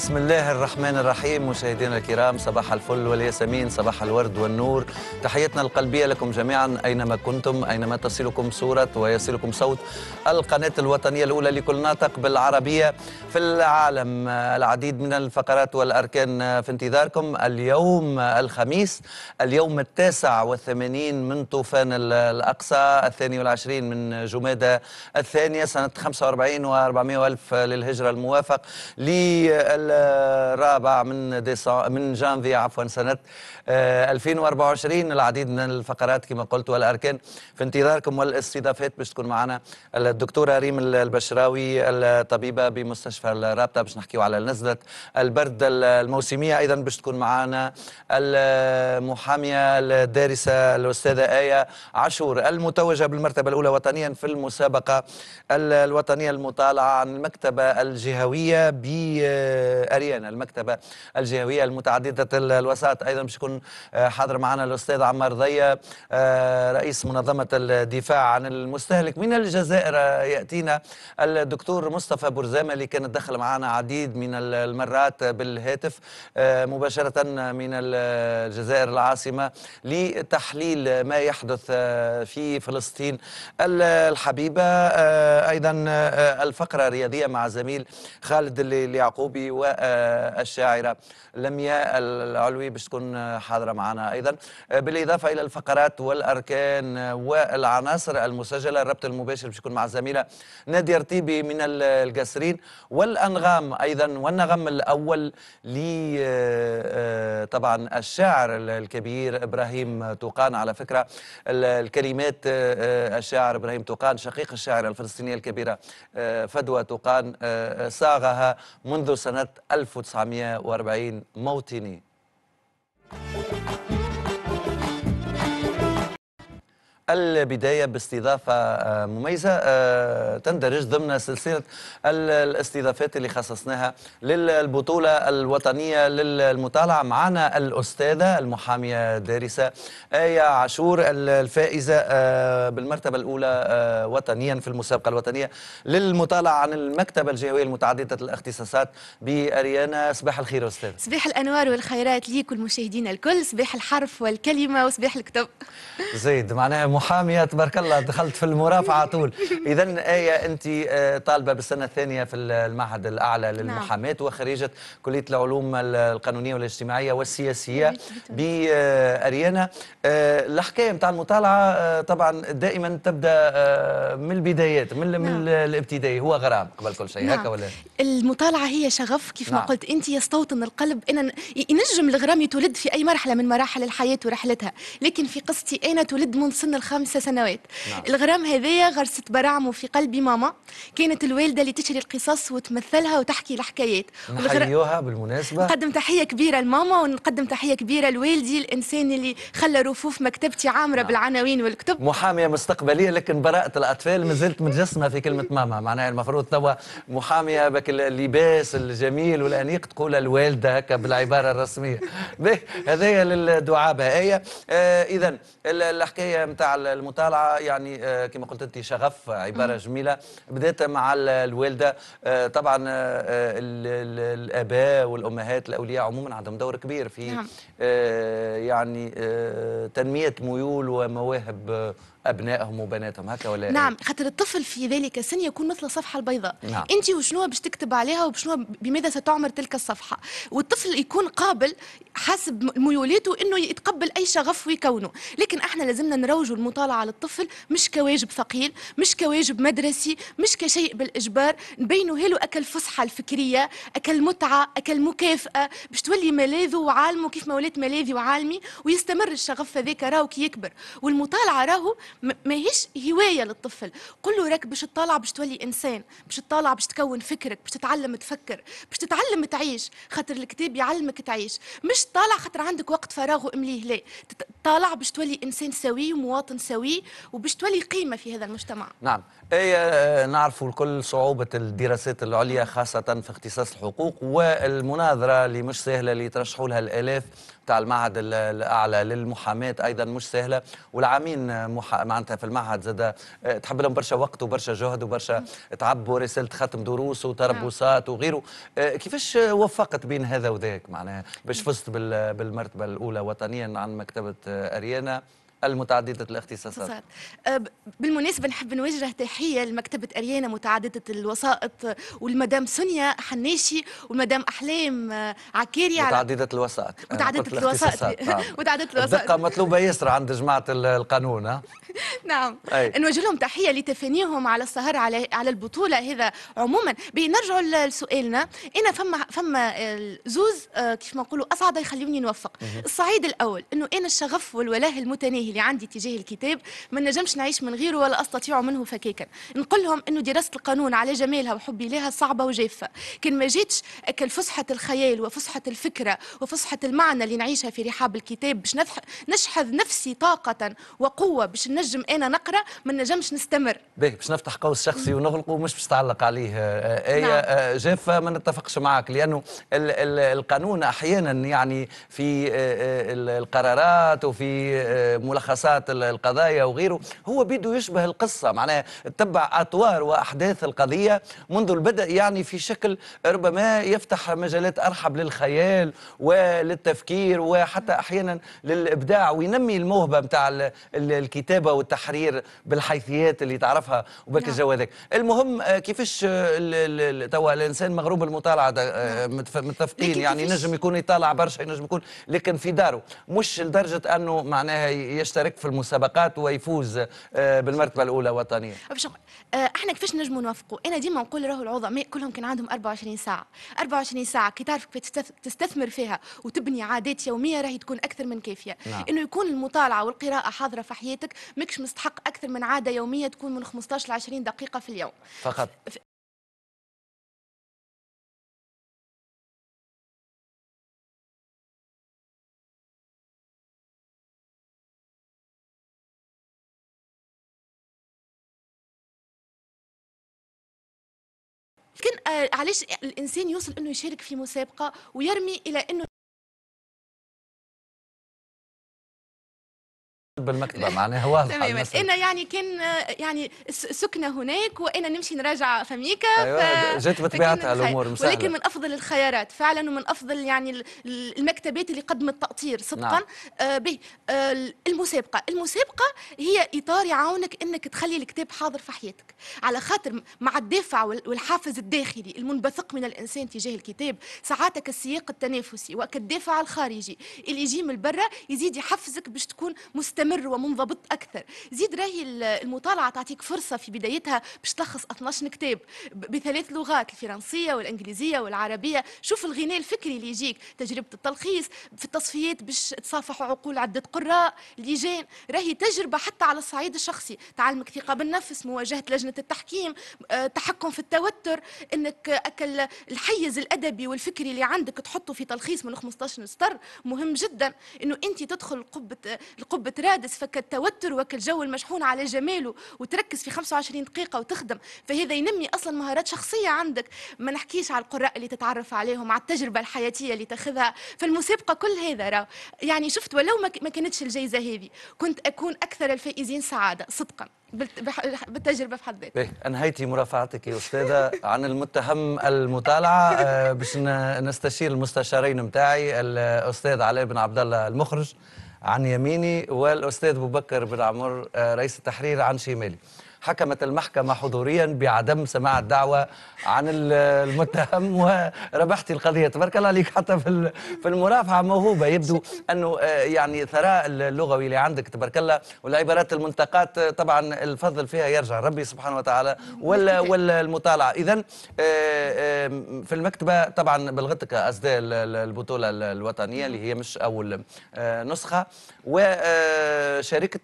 بسم الله الرحمن الرحيم مشاهدينا الكرام صباح الفل والياسمين صباح الورد والنور تحيتنا القلبية لكم جميعا أينما كنتم أينما تصلكم صورة ويصلكم صوت القناة الوطنية الأولى لكل ناطق بالعربية في العالم العديد من الفقرات والأركان في انتظاركم اليوم الخميس اليوم التاسع والثمانين من طوفان الأقصى الثاني والعشرين من جمادة الثانية سنة 45 و400 ألف للهجرة الموافق ل الرابع من ديسمبر من جانفي عفوا سنه 2024 آه، العديد من الفقرات كما قلت والاركان في انتظاركم والاستضافات باش تكون معنا الدكتوره ريم البشراوي الطبيبه بمستشفى الرابطه باش نحكيو على نزله البرد الموسميه ايضا باش تكون معنا المحاميه الدارسه الاستاذه ايه عاشور المتوجه بالمرتبه الاولى وطنيا في المسابقه الوطنيه المطالعه عن المكتبه الجهويه ب اريانا المكتبه الجهويه المتعدده الوسائط ايضا باش يكون آه، حاضر معنا الاستاذ عمار ضيا آه، رئيس منظمه الدفاع عن المستهلك من الجزائر آه، ياتينا الدكتور مصطفى برزامه اللي كان دخل معنا عديد من المرات بالهاتف مباشره من الجزائر العاصمه لتحليل ما يحدث في فلسطين الحبيبه ايضا الفقره الرياضيه مع زميل خالد اليعقوبي و الشاعرة لمياء العلوي باش تكون حاضرة معنا أيضا بالإضافة إلى الفقرات والأركان والعناصر المسجلة الربط المباشر باش يكون مع الزميلة نادية رتيبي من القاسرين والأنغام أيضا والنغم الأول ل آه، طبعا الشاعر الكبير إبراهيم توقان على فكرة الكلمات آه، آه، الشاعر إبراهيم توقان شقيق الشاعرة الفلسطينية الكبيرة فدوى توقان صاغها منذ سنة 1940 موطني البداية باستضافة آه، مميزة آه، تندرج ضمن سلسلة الاستضافات اللي خصصناها للبطولة الوطنية للمطالعة معنا الأستاذة المحامية دارسة آية عاشور الفائزة آه، بالمرتبة الأولى وطنيا في المسابقة الوطنية للمطالعة عن المكتبة الجهوية المتعددة الاختصاصات بأريانا صباح الخير أستاذ صباح الأنوار والخيرات ليك والمشاهدين الكل صباح الحرف والكلمة وصباح الكتب زيد معناها محاميه تبارك الله دخلت في المرافعه طول اذا ايه انت إيه، طالبه بالسنه الثانيه في المعهد الاعلى نعم. للمحاماه وخريجه كليه العلوم القانونيه والاجتماعيه والسياسيه باريانا آه، الحكايه آه، نتاع المطالعه آه، طبعا دائما تبدا من البدايات من, من نعم. الابتدائي هو غرام قبل كل شيء هكا نعم. ولا المطالعه هي شغف كيف ما قلت انت يستوطن القلب ان ينجم الغرام يتولد في اي مرحله من مراحل الحياه ورحلتها لكن في قصتي انا تولد من سن الخ... خمسة سنوات نعم. الغرام هذايا غرست برعمه في قلبي ماما كانت الوالدة اللي تشري القصص وتمثلها وتحكي الحكايات نحييوها بالمناسبة نقدم تحية كبيرة لماما ونقدم تحية كبيرة لوالدي الإنسان اللي خلى رفوف مكتبتي عامرة نعم. بالعناوين والكتب محامية مستقبلية لكن براءة الأطفال زلت متجسمة في كلمة ماما معناها المفروض توا محامية بك اللباس الجميل والأنيق تقول الوالدة هكا بالعبارة الرسمية هذايا للدعابة هي آه إذا الحكاية نتاع المطالعه يعني آه، كما قلت انت شغف عباره جميله بدات مع الوالده آه، طبعا آه، الاباء والامهات الاولياء عموما عندهم دور كبير في نعم. يعني تنميه ميول ومواهب ابنائهم وبناتهم هكا ولا إيه؟ نعم خاطر الطفل في ذلك السن يكون مثل الصفحه البيضاء نعم. انت وشنو باش تكتب عليها وبشنو بماذا ستعمر تلك الصفحه والطفل يكون قابل حسب ميولاته انه يتقبل اي شغف ويكونه لكن احنا لازمنا نروجوا المطالعه للطفل مش كواجب ثقيل مش كواجب مدرسي مش كشيء بالاجبار نبينوا له اكل فسحه الفكريه اكل متعه اكل مكافاه باش تولي ملاذه وعالمه كيف ما ولات ملاذي وعالمي ويستمر الشغف هذاك راهو كي يكبر والمطالعه راهو ماهيش هوايه للطفل قل له راك باش تطالع باش تولي انسان باش تطالع باش تكون فكرك باش تتعلم تفكر باش تتعلم تعيش خاطر الكتاب يعلمك تعيش مش طالع خاطر عندك وقت فراغ وامليه لا طالع باش تولي انسان سوي ومواطن سوي وباش تولي قيمه في هذا المجتمع نعم اي آه، نعرف الكل صعوبه الدراسات العليا خاصه في اختصاص الحقوق والمناظره اللي مش سهله اللي يترشحوا لها الالاف بتاع المعهد الاعلى للمحاماه ايضا مش سهله والعامين محا... معناتها في المعهد زاد آه، تحب لهم برشا وقت وبرشا جهد وبرشا تعبوا رساله ختم دروس نعم. وتربصات وغيره آه، كيفاش وفقت بين هذا وذاك معناها باش فزت بالمرتبه الاولى وطنيا عن مكتبه آه، اريانا المتعددة الاختصاصات أه، بالمناسبة نحب نوجه تحية لمكتبة أريانا متعددة الوسائط والمدام سونيا حناشي والمدام أحلام أه، عكيري متعددة الوسائط متعددة الوسائط نعم. متعددة الوسائط الدقة مطلوبة ياسر عند جماعة القانون نعم نوجه لهم تحية لتفانيهم على السهر على على البطولة هذا عموما بنرجعوا لسؤالنا أنا فما فما زوز أه، كيف ما نقولوا أصعد يخليوني نوفق الصعيد الأول أنه أنا الشغف والولاه المتناهي اللي عندي تجاه الكتاب ما نجمش نعيش من غيره ولا أستطيع منه فكاكا نقول لهم أنه دراسة القانون على جمالها وحبي لها صعبة وجافة كان ما جيتش أكل فسحة الخيال وفسحة الفكرة وفسحة المعنى اللي نعيشها في رحاب الكتاب باش نشحذ نفسي طاقة وقوة باش نجم أنا نقرأ ما نجمش نستمر باهي باش نفتح قوس شخصي ونغلقه مش باش تعلق عليه آية جافة ما نتفقش معك لأنه ال ال القانون أحيانا يعني في القرارات وفي ملاحظات ملخصات القضايا وغيره هو بده يشبه القصة معناها تبع أطوار وأحداث القضية منذ البدء يعني في شكل ربما يفتح مجالات أرحب للخيال وللتفكير وحتى أحيانا للإبداع وينمي الموهبة متاع الكتابة والتحرير بالحيثيات اللي تعرفها وبك الجو هذاك المهم آه، كيفاش توا الإنسان مغروب المطالعة آه، نعم. متفقين يعني نجم يكون يطالع برشا ينجم يكون لكن في داره مش لدرجة أنه معناها يش يشترك في المسابقات ويفوز آه، بالمرتبه الاولى وطنيا آه، احنا كيفاش نجموا نوافقوا انا ديما نقول راهو العظماء كلهم كان عندهم 24 ساعه 24 ساعه كي تعرف كيف تستثمر فيها وتبني عادات يوميه راهي تكون اكثر من كافيه نعم. انه يكون المطالعه والقراءه حاضره في حياتك ماكش مستحق اكثر من عاده يوميه تكون من 15 ل 20 دقيقه في اليوم فقط آه، علاش الانسان يوصل انه يشارك في مسابقه ويرمي الى انه بالمكتبه معناها واضحه انا يعني كان يعني سكنه هناك وانا نمشي نراجع فميكا أيوة ف... جات بطبيعتها الامور ولكن من افضل الخيارات فعلا ومن افضل يعني المكتبات اللي قدمت تاطير صدقا نعم. آه به آه المسابقه المسابقه هي اطار يعاونك انك تخلي الكتاب حاضر في حياتك على خاطر مع الدافع والحافز الداخلي المنبثق من الانسان تجاه الكتاب ساعاتك السياق التنافسي وكالدافع الخارجي اللي يجي من برا يزيد يحفزك باش تكون مستمر مستمر ومنضبط اكثر زيد راهي المطالعه تعطيك فرصه في بدايتها باش تلخص 12 كتاب بثلاث لغات الفرنسيه والانجليزيه والعربيه شوف الغناء الفكري اللي يجيك تجربه التلخيص في التصفيات باش تصافح عقول عده قراء لجان راهي تجربه حتى على الصعيد الشخصي تعلمك ثقه بالنفس مواجهه لجنه التحكيم آه، تحكم في التوتر انك اكل الحيز الادبي والفكري اللي عندك تحطه في تلخيص من 15 سطر مهم جدا انه انت تدخل قبه القبه حادث فك التوتر وك الجو المشحون على جماله وتركز في 25 دقيقه وتخدم فهذا ينمي اصلا مهارات شخصيه عندك ما نحكيش على القراء اللي تتعرف عليهم على التجربه الحياتيه اللي تاخذها فالمسابقه كل هذا راه يعني شفت ولو ما كانتش الجائزه هذه كنت اكون اكثر الفائزين سعاده صدقا بالتجربه في حد ذاتها. إيه، انهيتي مرافعتك يا استاذه عن المتهم المطالعه آه، باش نستشير المستشارين نتاعي الاستاذ علاء بن عبد الله المخرج عن يميني والاستاذ بكر بن عمر آه، رئيس التحرير عن شمالي حكمت المحكمة حضوريا بعدم سماع الدعوة عن المتهم وربحت القضية تبارك الله عليك حتى في في المرافعة موهوبة يبدو أنه آه، يعني ثراء اللغوي اللي عندك تبارك الله والعبارات المنتقات آه، طبعا الفضل فيها يرجع ربي سبحانه وتعالى ولا ولا المطالعة إذا آه، في المكتبة طبعا بلغتك أصداء البطولة الوطنية اللي هي مش أول نسخة وشاركت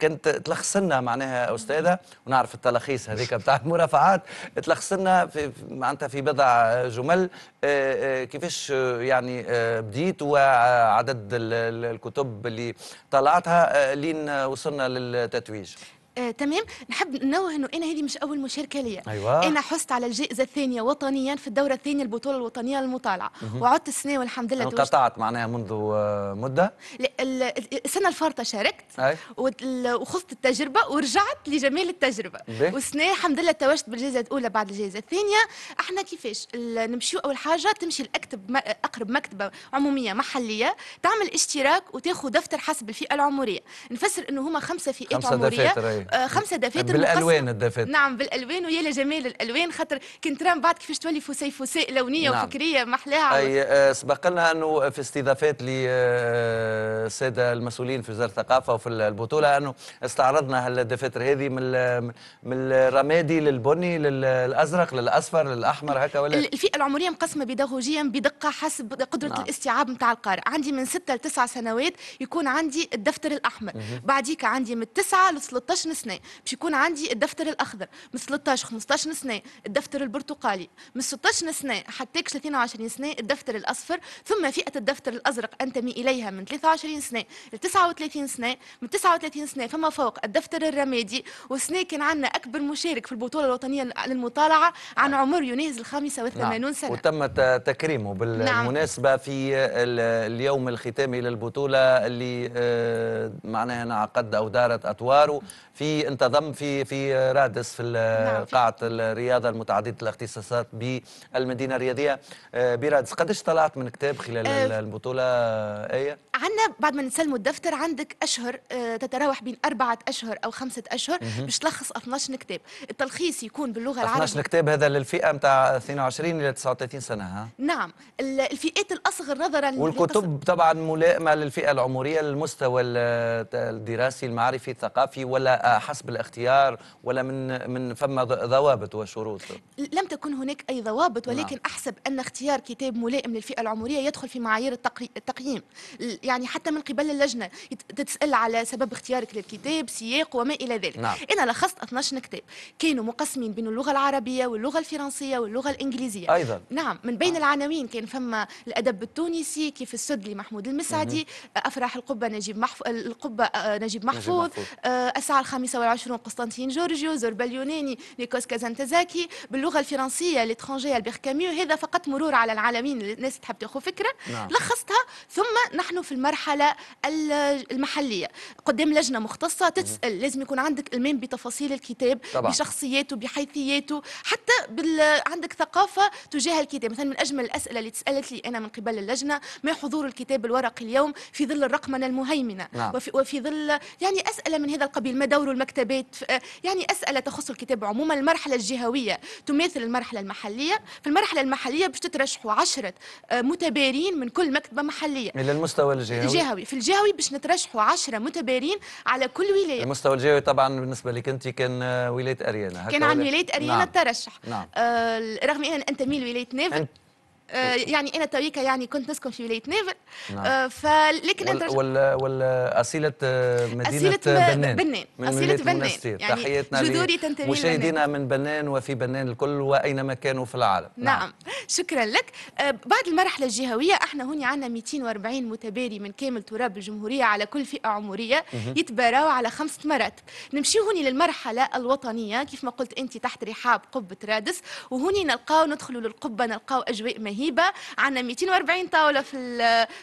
كانت تلخص لنا معناها أستاذة ونعرف التلخيص هذيك بتاع المرافعات تلخص لنا في معناتها في بضع جمل آه، آه، كيفاش آه، يعني بديت وعدد الكتب اللي طلعتها لين وصلنا للتتويج آه، تمام نحب ننوه انه انا هذه مش اول مشاركه ليا أيوة. انا حصت على الجائزه الثانيه وطنيا في الدوره الثانيه البطوله الوطنيه للمطالعه وعدت السنه والحمد لله انقطعت معناها منذ آه، مده السنه الفارطه شاركت وخذت التجربه ورجعت لجمال التجربه والسنه الحمد لله توجت بالجائزه الاولى بعد الجائزه الثانيه احنا كيفاش نمشيو اول حاجه تمشي الاكتب اقرب مكتبه عموميه محليه تعمل اشتراك وتاخذ دفتر حسب الفئه العمريه نفسر انه هما خمسه فئات خمسة عمريه آه، نعم. خمسه دفاتر نعم، بالالوان الدفاتر نعم بالالوان ويا جمال الالوان خاطر كي من بعد كيفاش تولي فسيفساء فسي لونيه نعم. وفكريه محلاها اي آه، سبق لنا انه في استضافات للساده آه، المسؤولين في وزاره الثقافه وفي البطوله انه استعرضنا هالدفاتر هذه من من الرمادي للبني للازرق للاصفر للاحمر هكا ولا الفئه العمريه مقسمه بيداغوجيا بدقه حسب قدره نعم. الاستيعاب نتاع القارئ عندي من 6 ل 9 سنوات يكون عندي الدفتر الاحمر بعديك عندي من 9 ل 13 13 سنه باش يكون عندي الدفتر الاخضر من 13 15 سنه الدفتر البرتقالي من 16 سنه حتى 20 سنه الدفتر الاصفر ثم فئه الدفتر الازرق انتمي اليها من 23 سنه ل 39 سنه من 39 سنه فما فوق الدفتر الرمادي والسنه كان عندنا اكبر مشارك في البطوله الوطنيه للمطالعه عن نعم. عمر يناهز ال 85 نعم. سنه وتم تكريمه نعم. بالمناسبه في اليوم الختامي للبطوله اللي آه، معناها انعقد او دارت اطواره في انتظم في في رادس نعم، في قاعه الرياضه المتعدده الاختصاصات بالمدينه الرياضيه آه، برادس قداش طلعت من كتاب خلال أه البطوله ايه عندنا بعد ما نسلموا الدفتر عندك اشهر آه، تتراوح بين اربعه اشهر او خمسه اشهر باش تلخص 12 كتاب التلخيص يكون باللغه العربيه 12 كتاب هذا للفئه نتاع 22 الى 39 سنه ها نعم الفئات الاصغر نظرا والكتب طبعا ملائمه للفئه العمريه للمستوى الدراسي المعرفي الثقافي ولا آه، حسب الاختيار ولا من من فما ضوابط وشروط لم تكن هناك اي ضوابط نعم. ولكن نعم. احسب ان اختيار كتاب ملائم للفئه العمريه يدخل في معايير التقييم يعني حتى من قبل اللجنه تتسال على سبب اختيارك للكتاب سياق وما الى ذلك نعم. انا لخصت 12 كتاب كانوا مقسمين بين اللغه العربيه واللغه الفرنسيه واللغه الانجليزيه ايضا نعم من بين نعم. العناوين كان فما الادب التونسي كيف السد لمحمود المسعدي افراح القبه نجيب محفو... القبه آه، نجيب محفوظ, نجيب محفوظ. آه، اسعار الخامسة والعشرون قسطنطين جورجيو زوربا اليوناني نيكوس كازانتزاكي باللغة الفرنسية الاترانجية البير كاميو هذا فقط مرور على العالمين الناس تحب تاخذ فكرة نعم. لخصتها ثم نحن في المرحلة المحلية قدام لجنة مختصة تسأل لازم يكون عندك المام بتفاصيل الكتاب طبعا. بشخصياته بحيثياته حتى بال... عندك ثقافة تجاه الكتاب مثلا من أجمل الأسئلة اللي تسألت لي أنا من قبل اللجنة ما حضور الكتاب الورقي اليوم في ظل الرقمنة المهيمنة نعم. وفي... وفي ظل يعني أسئلة من هذا القبيل ما دور يزوروا المكتبات يعني أسئلة تخص الكتاب عموما المرحلة الجهوية تماثل المرحلة المحلية في المرحلة المحلية باش تترشحوا عشرة آه، متبارين من كل مكتبة محلية إلى المستوى الجهوي الجهوي في الجهوي باش نترشحوا عشرة متبارين على كل ولاية المستوى الجهوي طبعا بالنسبة لك أنت كان آه، ولاية أريانا كان عن ولاية أريانا نعم. الترشح نعم. آه رغم أن أنتمي لولاية نافل آه، يعني انا تويكا يعني كنت نسكن في ولايه نابل نعم. آه، فلكن وال ولا اصيله مدينه بنان بنان بنان من اسيله بنان يعني تحياتنا جذوري تنتمي مشاهدينا من بنان وفي بنان الكل واينما كانوا في العالم نعم, نعم. شكرا لك آه، بعد المرحله الجهويه احنا هوني عندنا 240 متباري من كامل تراب الجمهوريه على كل فئه عمريه يتباراوا على خمسه مرات نمشي هوني للمرحله الوطنيه كيف ما قلت انت تحت رحاب قبه رادس وهوني نلقاو ندخلوا للقبه نلقاو اجواء مهيئة هبه عندنا 240 طاوله في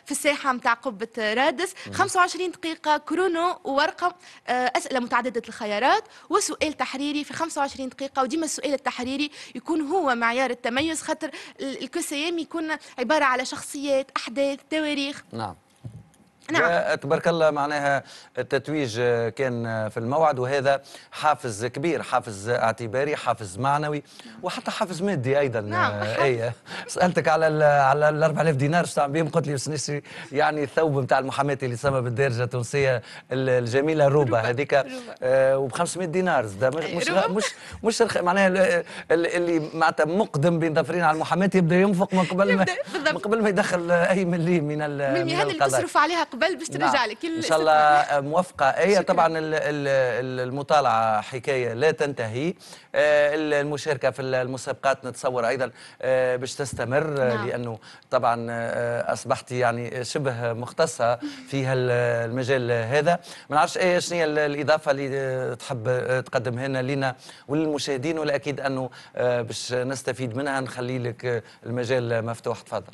في الساحه نتاع قبه رادس 25 دقيقه كرونو وورقه آه، اسئله متعدده الخيارات وسؤال تحريري في 25 دقيقه وديما السؤال التحريري يكون هو معيار التميز خاطر الكوسيام يكون عباره على شخصيات احداث تواريخ نعم نعم. تبارك الله معناها التتويج آه، كان آه، في الموعد وهذا حافز كبير حافز اعتباري حافز معنوي وحتى حافز مادي ايضا نعم. آه، اي سالتك على الـ على ال 4000 دينار تعمل بهم قلت لي باش نشري يعني الثوب نتاع المحاماه اللي سما بالدارجه التونسيه الجميله روبا هذيك وب 500 دينار زاد مش روبة. مش مش معناها اللي معناتها مقدم بين ظفرين على المحاماه يبدا ينفق من قبل ما من قبل ما يدخل اي مليم من, من المهن اللي تصرف عليها قبل باش نعم. ترجع لك ان شاء الله آه، موفقه هي طبعا المطالعه حكايه لا تنتهي آه، المشاركه في المسابقات نتصور ايضا آه، باش تستمر نعم. لانه طبعا اصبحت يعني شبه مختصه في هالمجال هذا ما نعرفش ايه شنو الاضافه اللي تحب تقدمها لنا لينا وللمشاهدين والاكيد انه باش نستفيد منها نخلي لك المجال مفتوح تفضل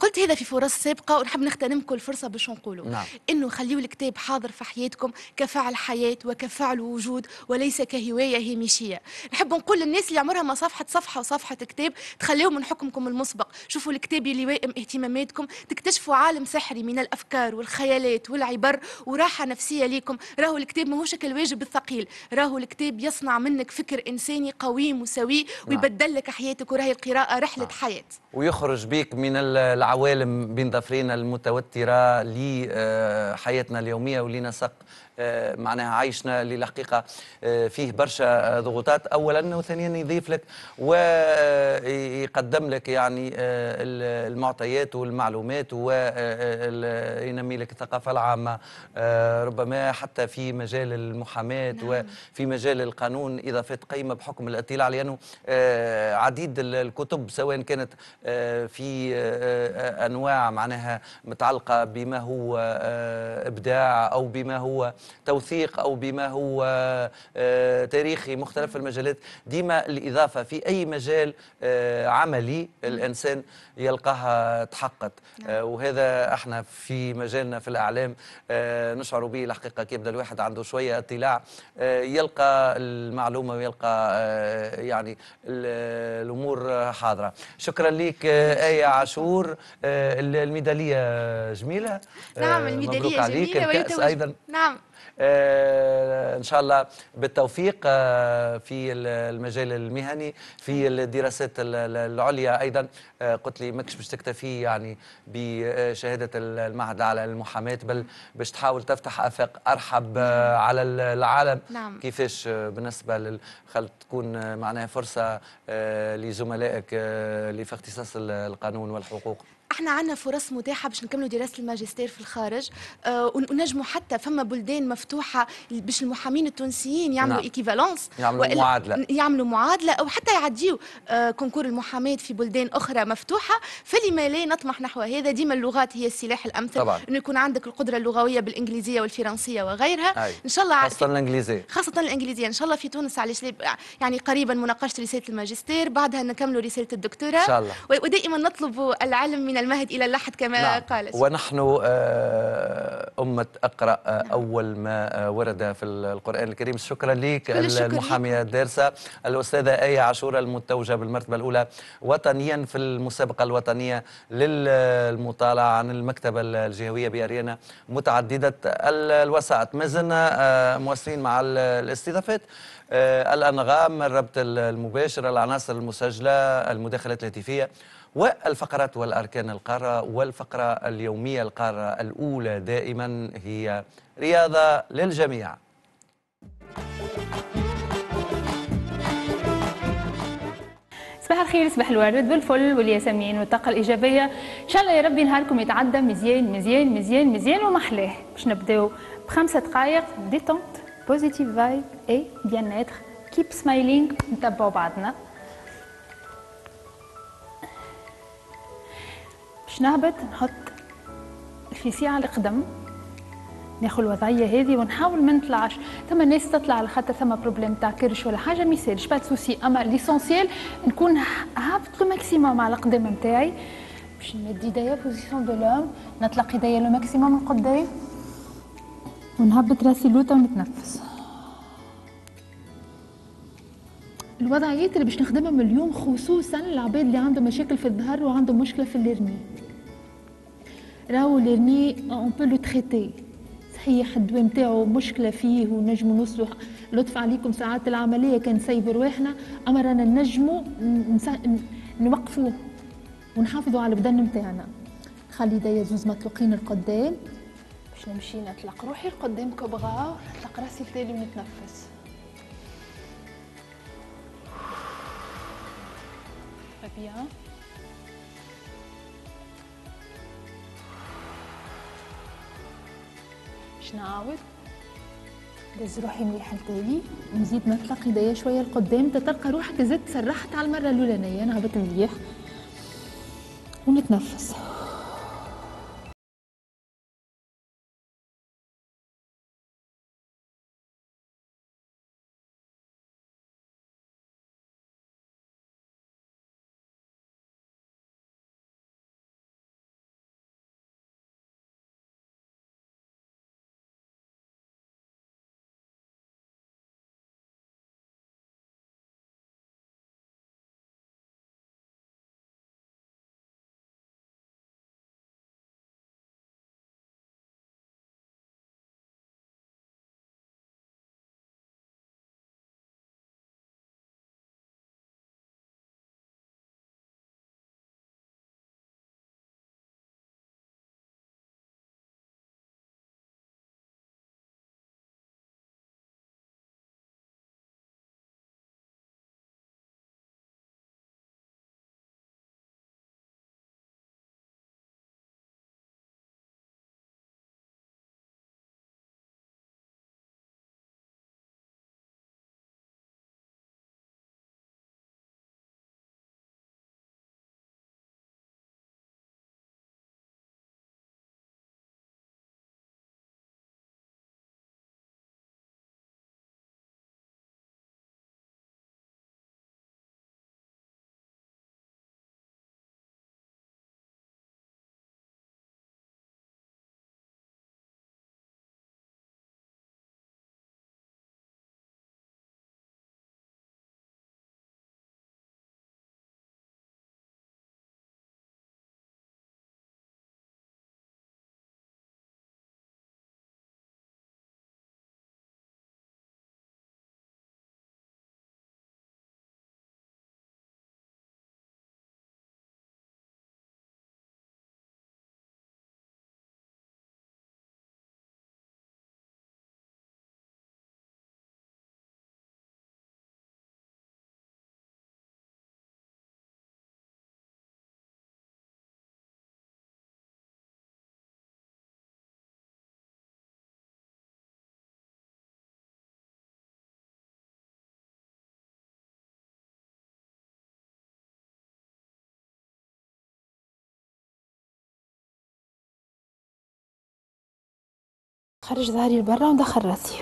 قلت هذا في فرص سابقه ونحب كل الفرصه باش نقول تعملوا نعم. انه خليوا الكتاب حاضر في حياتكم كفعل حياه وكفعل وجود وليس كهوايه هامشيه نحب نقول للناس اللي عمرها ما صفحت صفحه وصفحه كتاب تخليوه من حكمكم المسبق شوفوا الكتاب اللي وائم اهتماماتكم تكتشفوا عالم سحري من الافكار والخيالات والعبر وراحه نفسيه ليكم راهو الكتاب ماهوش كالواجب الثقيل راهو الكتاب يصنع منك فكر انساني قوي مساوي نعم. ويبدل لك حياتك وراهي القراءه رحله نعم. حياه ويخرج بيك من العوالم بين ظفرينا المتوتره لي آه، حياتنا اليوميه ولينا سق آه، معناها عايشنا للحقيقه آه، فيه برشا ضغوطات اولا وثانيا يضيف لك ويقدم لك يعني آه، المعطيات والمعلومات وينمي لك الثقافه العامه ربما حتى في مجال المحاماه نعم. وفي مجال القانون اضافه قيمه بحكم الاطلاع لانه عديد الكتب سواء كانت في انواع معناها متعلقه بما هو ابداع او بما هو توثيق أو بما هو آه، تاريخي مختلف المجالات ديما الإضافة في أي مجال آه، عملي الإنسان يلقاها تحقت نعم. آه، وهذا احنا في مجالنا في الأعلام نشعر به الحقيقة كي يبدأ الواحد عنده شوية اطلاع يلقى المعلومة ويلقى يعني الأمور حاضرة شكرا لك نعم. آية عاشور الميدالية جميلة نعم الميدالية جميلة عليك الكأس أيضا نعم آه، ان شاء الله بالتوفيق آه، في المجال المهني في الدراسات العليا ايضا آه، قلت لي ماكش باش تكتفي يعني بشهاده المعهد العالي للمحاماه بل باش تحاول تفتح افاق ارحب على العالم نعم. كيفاش بالنسبه لل تكون معناها فرصه لزملائك اللي في اختصاص القانون والحقوق احنا عندنا فرص متاحه باش نكملوا دراسه الماجستير في الخارج آه ونجموا حتى فما بلدان مفتوحه باش المحامين التونسيين يعملوا نعم. ايكيفالونس يعملوا معادله يعملوا معادله او حتى يعديوا آه كونكور المحاماه في بلدان اخرى مفتوحه فلما لا نطمح نحو هذا ديما اللغات هي السلاح الامثل طبعا. انه يكون عندك القدره اللغويه بالانجليزيه والفرنسيه وغيرها أي. ان شاء الله خاصه الانجليزيه خاصه الانجليزيه ان شاء الله في تونس على يعني قريبا مناقشه رساله الماجستير بعدها نكملوا رساله الدكتوراه ان شاء الله ودائما نطلب العلم من المهد إلى اللحد كما نعم. قالت ونحن آه، أمة أقرأ آه، أول ما آه، ورد في القرآن الكريم شكرا لك المحامية الدارسة الأستاذة آية عاشور المتوجة بالمرتبة الأولى وطنيا في المسابقة الوطنية للمطالعة عن المكتبة الجهوية بأريانا متعددة الوسائط ما زلنا مواصلين مع الاستضافات الأنغام الربط المباشر العناصر المسجلة المداخلات الهاتفية والفقرات والأركان القارة والفقرة اليومية القارة الأولى دائما هي رياضة للجميع صباح الخير صباح الورد والفل والياسمين والطاقة الإيجابية إن شاء الله يا ربي نهاركم يتعدى مزيان مزيان مزيان مزيان ومحلاه باش نبداو بخمسة دقائق ديتونت بوزيتيف فايب اي بيان اتر كيب سمايلينغ نتبعوا بعضنا باش نهبط نحط الفيسي على القدم ناخذ الوضعيه هذه ونحاول ما نطلعش ثم الناس تطلع على خاطر ثم بروبليم تاع كرش ولا حاجه ما يسالش با سوسي اما ليسونسييل نكون هابط لو ماكسيموم على القدم نتاعي باش نمد ايديا بوزيسيون دو لوم نطلق ايديا لو ماكسيموم القدام ونهبط راسي لوطا ونتنفس الوضعيات اللي باش نخدمهم اليوم خصوصا العباد اللي عندهم مشاكل في الظهر وعندهم مشكله في الليرني راهو الليرني اون بو لو تريتي صحيح الدواء نتاعو مشكله فيه ونجمو نوصلو لطف عليكم ساعات العمليه كان سايب رواحنا اما رانا نجمو نوقفوه ونحافظوا على البدن نتاعنا خلي يديا زوز مطلوقين القدام باش نمشي نطلق روحي القدام كبغاو نطلق راسي في نتنفس لفه فيها باش نعاود دز روحي مليح لتالي ونزيد نطلق يديا شويه لقدام تتلقى روحك زدت سرحت على المره الاولانيه نهبط مليح ونتنفس خرج ظهري لبرا وندخل راسي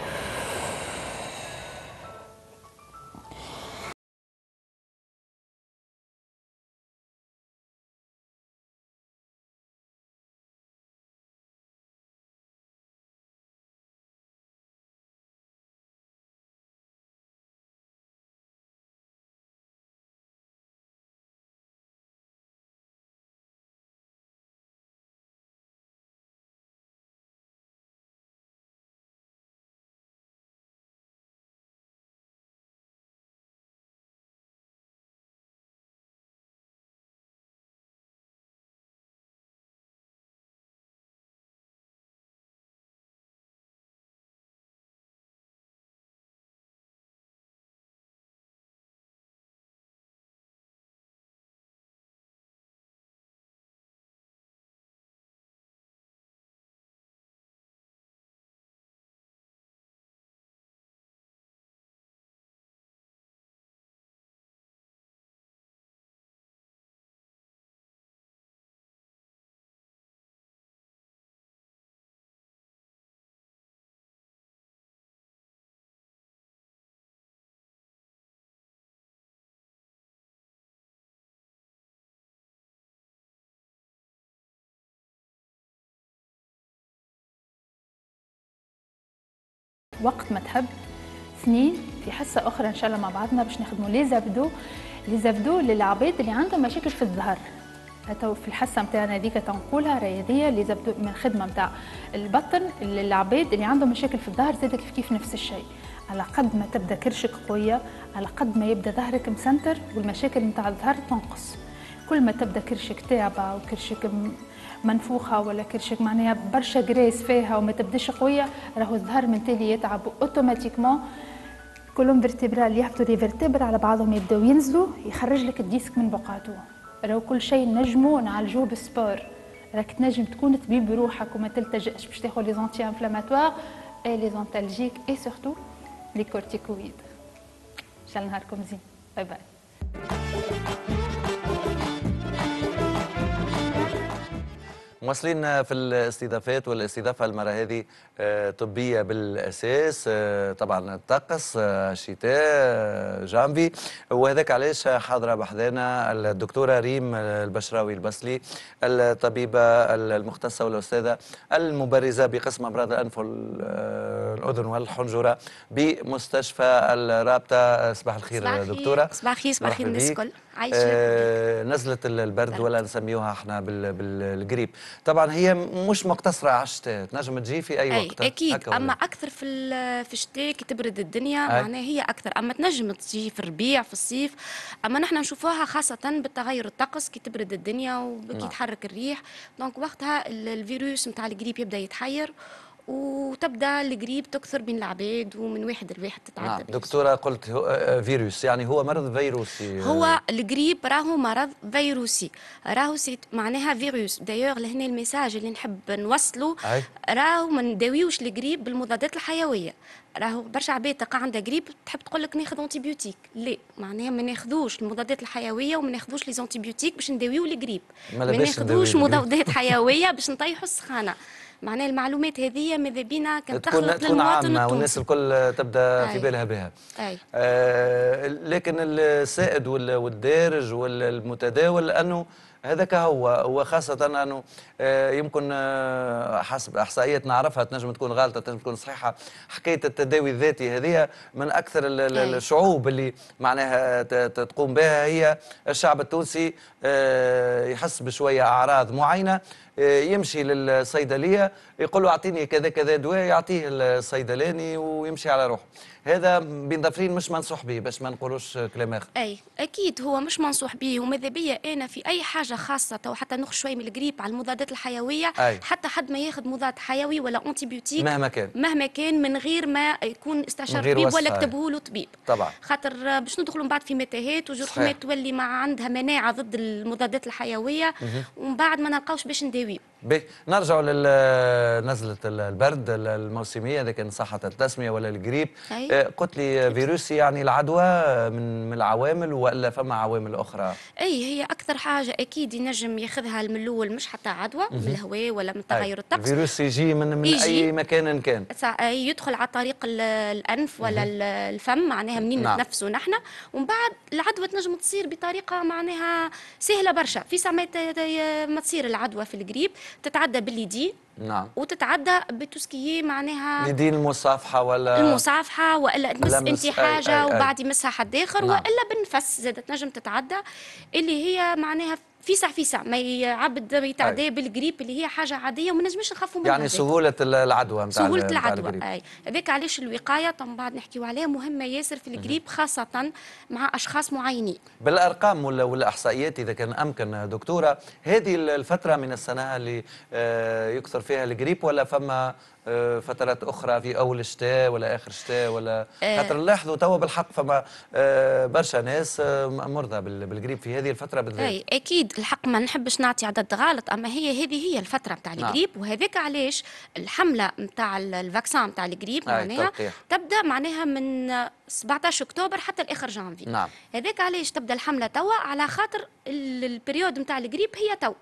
وقت ما تحب اثنين في حصة أخرى إن شاء الله مع بعضنا باش نخدموا لي زابدو لي زابدو للعباد اللي عندهم مشاكل في الظهر هتو في الحصه نتاعنا هذيك تنقولها رياضية هذيا اللي من خدمة نتاع البطن للعباد اللي عندهم مشاكل في الظهر زاد كيف كيف نفس الشيء على قد ما تبدا كرشك قويه على قد ما يبدا ظهرك مسنتر والمشاكل نتاع الظهر تنقص كل ما تبدا كرشك تعبة وكرشك منفوخه ولا كرشك معناها برشا جريس فيها وما تبداش قويه راهو الظهر من تالي يتعب اوتوماتيكمون كولوم فيرتيبرال يهبطوا لي فيرتيبر على بعضهم يبداو ينزلوا يخرج لك الديسك من بقعته راهو كل شيء نجمو نعالجوه بالسبور راك تنجم تكون طبيب بروحك وما تلتجاش باش تاخذ لي زونتي انفلاماتوار اي لي زونتالجيك اي سورتو لي كورتيكويد ان شاء الله نهاركم زين باي باي مواصلين في الاستضافات والاستضافه المره هذه آه، طبيه بالاساس آه، طبعا الطقس آه، شتاء جانفي وهذاك علاش حاضره بحذانا الدكتوره ريم البشراوي البصلي الطبيبه المختصه والاستاذه المبرزه بقسم امراض الانف والاذن والحنجره بمستشفى الرابطه صباح الخير صباح دكتوره صباح الخير صباح الخير الناس الكل آه نزله البرد نعم. ولا نسميوها احنا بالجريب طبعا هي مش مقتصره على الشتاء تنجم تجي في اي, أي وقت اكيد اما اكثر في في الشتاء كي تبرد الدنيا أي. معناها هي اكثر اما تنجم تجي في الربيع في الصيف اما نحن نشوفوها خاصه بالتغير الطقس كي تبرد الدنيا وكي نعم. تحرك الريح دونك وقتها الفيروس نتاع الجريب يبدا يتحير وتبدا القريب تكثر بين العباد ومن واحد لواحد تتعدى نعم دكتوره قلت آه، آه، فيروس يعني هو مرض فيروسي آه. هو القريب راهو مرض فيروسي راهو معناها فيروس دايوغ لهنا الميساج اللي نحب نوصله راهو ما نداويوش القريب بالمضادات الحيويه راهو برشا عباد تلقى عندها قريب تحب تقول لك ناخذ انتيبيوتيك لا معناها ما ناخذوش المضادات الحيويه وما ناخذوش لي باش نداويو القريب ما ناخذوش مضادات حيويه باش نطيحوا السخانه معناها المعلومات هذه ماذا بينا كان تكون تكون عامه والناس الكل تبدا أي. في بالها بها أي. آه لكن السائد والدارج والمتداول انه هذاك هو وخاصة أنه آه، يمكن آه، حسب إحصائيات نعرفها تنجم تكون غلطة تنجم تكون صحيحة حكاية التداوي الذاتي هذه من أكثر نعم. الشعوب اللي معناها تقوم بها هي الشعب التونسي آه، يحس بشوية أعراض معينة يمشي للصيدلية يقول له أعطيني كذا كذا دواء يعطيه الصيدلاني ويمشي على روحه هذا بين ظفرين مش منصوح به باش ما نقولوش كلام آخر أي أكيد هو مش منصوح به وماذا بيا أنا في أي حاجة حاجه خاصه تو حتى نخرج شويه من الجريب على المضادات الحيويه أي. حتى حد ما ياخذ مضاد حيوي ولا انتي بيوتيك مهما كان مهما كان من غير ما يكون استشار طبيب ولا كتبه له طبيب طبعا خاطر باش ندخلوا من بعد في متاهات وجود حمات تولي ما عندها مناعه ضد المضادات الحيويه ومن بعد ما نلقاوش باش نداويو بيه. نرجع لنزلة البرد الموسمية إذا كان صحة التسمية ولا الجريب أيوة. آه، قلت لي آه، فيروسي يعني العدوى من العوامل ولا فما عوامل أخرى أي هي أكثر حاجة أكيد ينجم ياخذها من الأول مش حتى عدوى من الهواء ولا من تغير الطقس الفيروس يجي من, من يجي. أي مكان كان يدخل على طريق الأنف ولا الفم معناها منين نعم. نتنفسوا نحن ومن بعد العدوى تنجم تصير بطريقة معناها سهلة برشا في ساعة ما تصير العدوى في الجريب تتعدى بالليدي نعم وتتعدى بتوسكيي معناها ليدي المصافحه ولا المصافحه والا تمس انت حاجه أي أي وبعد يمسها حد اخر نعم. والا بالنفس زادت نجم تتعدى اللي هي معناها فيسع فيسع ما يعبد ما يتعدى بالقريب اللي هي حاجه عاديه وما نجمش نخافوا منها يعني سهوله العدوى نتاع سهوله العدوى اي هذاك علاش الوقايه من بعد نحكيو عليها مهمه ياسر في القريب خاصه مع اشخاص معينين بالارقام والاحصائيات اذا كان امكن دكتوره هذه الفتره من السنه اللي آه، يكثر فيها القريب ولا فما آه، فترات اخرى في اول الشتاء ولا اخر الشتاء ولا آه. خاطر نلاحظوا توا بالحق فما آه، برشا ناس مرضى بالقريب في هذه الفتره بالذات اي اكيد الحق ما نحبش نعطي عدد غلط اما هي هذه هي الفتره نتاع نعم. القريب نعم. وهذاك علاش الحمله نتاع الفاكسان نتاع القريب معناها تبدا معناها من 17 اكتوبر حتى الاخر جانفي نعم. هذاك علاش تبدا الحمله توا على خاطر البريود نتاع القريب هي توا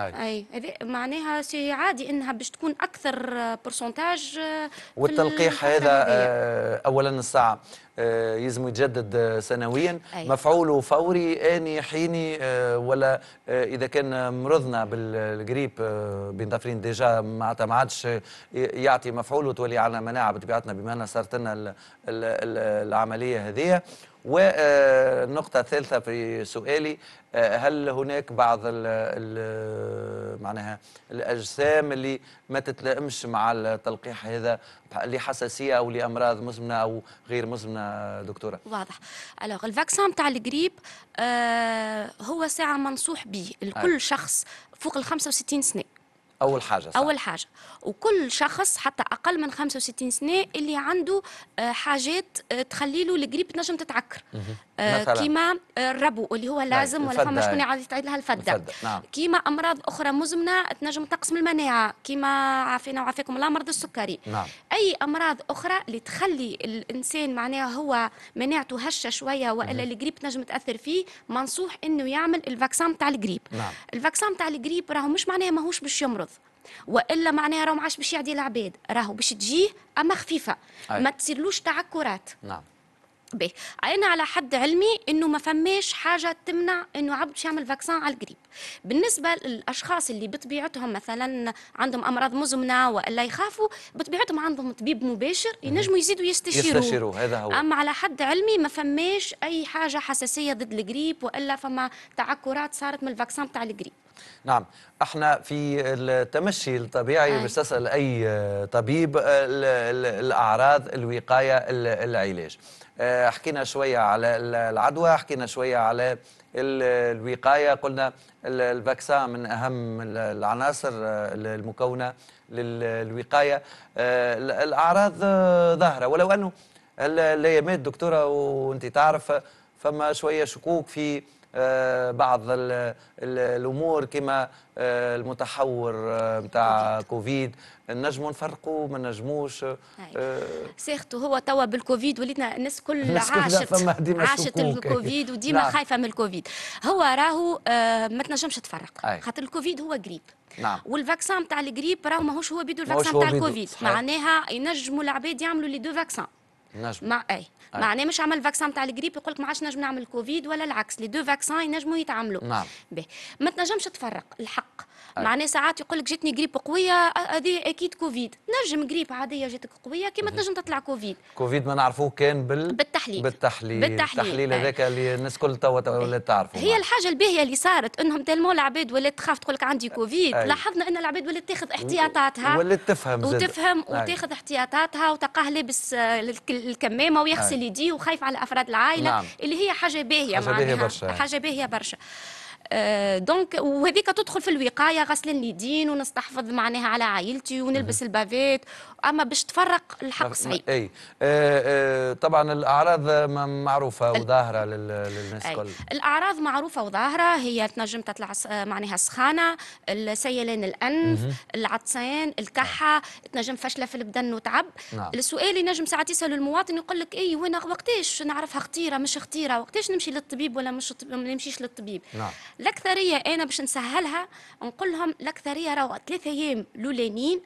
اي, أي. معناها سي عادي انها باش تكون اكثر برسنتاج آه، والتلقيح هذا آه، اولا الساعه آه، يلزم يتجدد سنويا أي. مفعوله فوري اني حيني ولا اذا كان مرضنا بالجريب بنضافرين ديجا معناتها ما عادش يعطي مفعوله وتولي على مناعه بطبيعتنا بما ان صارت لنا العمليه هذه والنقطة الثالثة في سؤالي آه، هل هناك بعض الـ الـ معناها الأجسام اللي ما تتلائمش مع التلقيح هذا لحساسية أو لأمراض مزمنة أو غير مزمنة دكتورة واضح ألوغ الفاكسان تاع الجريب آه هو ساعة منصوح به لكل شخص فوق ال 65 سنة اول حاجه صح. اول حاجه وكل شخص حتى اقل من 65 سنه اللي عنده آه، حاجات آه، تخلي له الجريب تنجم تتعكر آه، مثلا كيما آه، الربو اللي هو نعم، لازم ولا فما شكون يعاود تعيد لها الفده نعم. كيما امراض اخرى مزمنه تنجم تقسم المناعه كيما عافينا وعافيكم الله مرض السكري نعم. اي امراض اخرى اللي تخلي الانسان معناها هو مناعته هشه شويه والا الجريب تنجم تاثر فيه منصوح انه يعمل الفاكسان تاع الجريب نعم. الفاكسان تاع الجريب راهو مش معناها ماهوش باش يمرض والا معناها راهو ما عادش باش يعدي العباد راهو باش تجيه اما خفيفه أي. ما تصيرلوش تعكرات نعم به انا على حد علمي انه ما فماش حاجه تمنع انه عبد يعمل فاكسان على القريب بالنسبه للاشخاص اللي بطبيعتهم مثلا عندهم امراض مزمنه والا يخافوا بطبيعتهم عندهم طبيب مباشر ينجموا يزيدوا يستشيروا يستشيروا هذا هو اما على حد علمي ما فماش اي حاجه حساسيه ضد القريب والا فما تعكرات صارت من الفاكسان تاع القريب نعم احنا في التمشي الطبيعي باش تسال اي طبيب الاعراض الوقايه العلاج آه، حكينا شويه على العدوى حكينا شويه على الوقايه قلنا الفاكسان من اهم العناصر آه، المكونه للوقايه آه، الاعراض ظاهره ولو انه الايامات دكتوره وانت تعرف فما شويه شكوك في آه، بعض الامور كما آه، المتحور نتاع آه، كوفيد نجموا نفرقوا ما نجموش أيوة. سيخت هو توا بالكوفيد وليتنا الناس كل عاشت عاشت الكوفيد وديما نعم. خايفه من الكوفيد هو راهو ما تنجمش تفرق خاطر الكوفيد هو قريب نعم. والفاكسان نتاع الجريب راهو ماهوش هو بيدو الفاكسان نتاع الكوفيد معناها ينجموا العباد يعملوا لي دو فاكسان نجم مع اي معناه مش عمل فاكسان تاع الجريب يقول لك ما عادش نجم نعمل كوفيد ولا العكس لي دو فاكسان ينجموا يتعاملوا نعم ما تنجمش تفرق الحق معناه ساعات يقول لك جاتني قريب قويه هذه اكيد كوفيد نجم قريب عاديه جاتك قويه كيما تنجم تطلع كوفيد كوفيد ما نعرفوه كان بال... بالتحليل بالتحليل بالتحليل, هذاك اللي الناس كل توا ولات تعرفه هي الحاجه الباهيه اللي صارت انهم تلمو العباد ولات تخاف تقول لك عندي كوفيد أي. لاحظنا ان العباد ولات تاخذ احتياطاتها ولات تفهم وتفهم أي. وتاخذ احتياطاتها وتلقاه لابس الكمامه آه، ويغسل يديه وخايف على افراد العائله نعم. اللي هي حاجه باهيه معناها حاجه باهيه برشا آه، دونك وهذيك تدخل في الوقايه غسل اليدين ونستحفظ معناها على عائلتي ونلبس البافيت اما باش تفرق الحق صعيب اي آه آه طبعا الاعراض معروفه وظاهره للناس الكل الاعراض معروفه وظاهره هي تنجم تطلع معناها سخانه السيلان الانف العطسان الكحه نعم. تنجم فشله في البدن وتعب نعم. السؤال اللي نجم ساعات يسال المواطن يقول لك اي وانا وقتاش نعرفها خطيره مش خطيره وقتاش نمشي للطبيب ولا مش ما نمشيش للطبيب نعم. الاكثريه انا باش نسهلها نقول لهم الاكثريه راهو ثلاثة ايام الاولانيين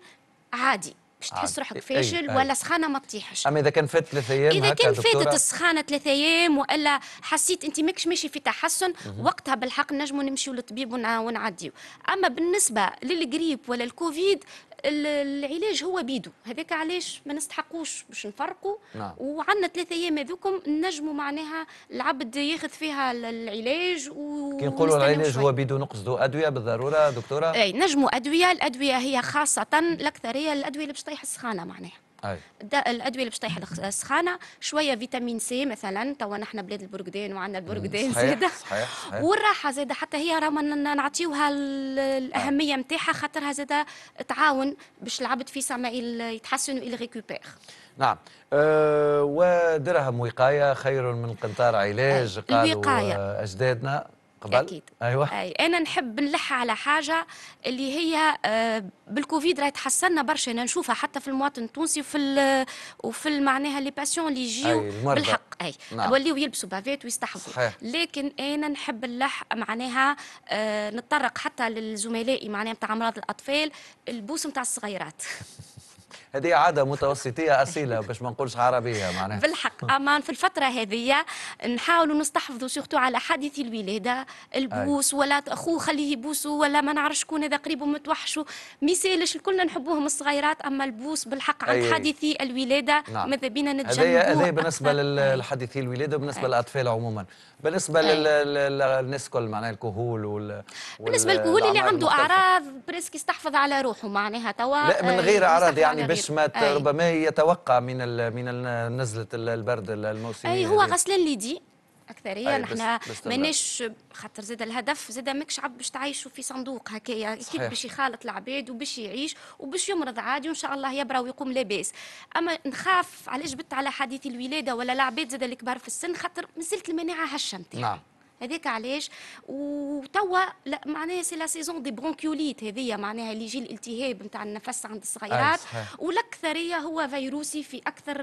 عادي باش آه، تحس روحك فاشل ولا سخانه ما تطيحش اما اذا كان فات ثلاثة ايام اذا كان فاتت السخانه ثلاثة ايام والا حسيت انت ماكش ماشي في تحسن وقتها بالحق نجموا نمشيو للطبيب ونعديو اما بالنسبه للجريب ولا الكوفيد العلاج هو بيدو هذاك علاش ما نستحقوش باش نفرقوا نعم. وعندنا ثلاثة ايام هذوكم نجموا معناها العبد ياخذ فيها العلاج و كي نقولوا العلاج هو بيدو نقصدوا ادويه بالضروره دكتوره اي نجموا ادويه الادويه هي خاصه الاكثريه الادويه اللي باش طيح السخانه معناها الادويه اللي باش تطيح السخانه شويه فيتامين سي مثلا توا نحن بلاد البرقدان وعندنا البرقدان زاده والراحه زاده حتى هي راهو نعطيوها الاهميه نتاعها آه. خاطرها زاده تعاون باش العبد في سما يتحسن ويريكوبير نعم أه ودرهم وقايه خير من قنطار علاج آه، قالوا آه، اجدادنا قبل اكيد ايوه أي انا نحب نلح على حاجه اللي هي آه، بالكوفيد راهي تحسنا برشا انا نشوفها حتى في المواطن التونسي وفي وفي معناها لي باسيون اللي يجيو بالحق اي نعم. وليو يلبسوا بافيت ويستحفظوا صحيح. لكن انا نحب نلح معناها آه، نتطرق حتى للزملائي معناها نتاع امراض الاطفال البوس نتاع الصغيرات هذه عاده متوسطيه اصيله باش ما نقولش عربيه معناها بالحق امان في الفتره هذه نحاولوا نستحفظوا سيغتو على حادث الولاده البوس أيوة. ولا اخوه خليه يبوسوا ولا ما نعرفش شكون هذا قريبه متوحشوا ميسالش الكلنا نحبوهم الصغيرات اما البوس بالحق عند أيوة. حادثي الولاده نعم. ماذا بينا نتجنبوه هذا بالنسبه للحادثي الولاده وبالنسبة أيوة. للاطفال عموما بالنسبه أيه. للنسكول معناها الكهول وال بالنسبه للكهول اللي عنده اعراض بريسك يستحفظ على روحه معناها توا لا من آه، غير اعراض يعني باش ما ربما يتوقع من ال... من نزله البرد الموسمي اي هو غسل اليدين اكثريه نحن طيب، مانيش خاطر زاد الهدف زاد ماكش عبد باش تعيشوا في صندوق هكايا يعني اكيد باش يخالط العباد وباش يعيش وباش يمرض عادي وان شاء الله يبرى ويقوم لاباس اما نخاف علاش جبت على حديث الولاده ولا العباد زاد الكبار في السن خاطر مازلت المناعه هشه نتاعي نعم هذاك علاش وتوا معناها سي لا سيزون دي برونكيوليت هذيا معناها اللي يجي الالتهاب نتاع النفس عند الصغيرات والاكثريه هو فيروسي في اكثر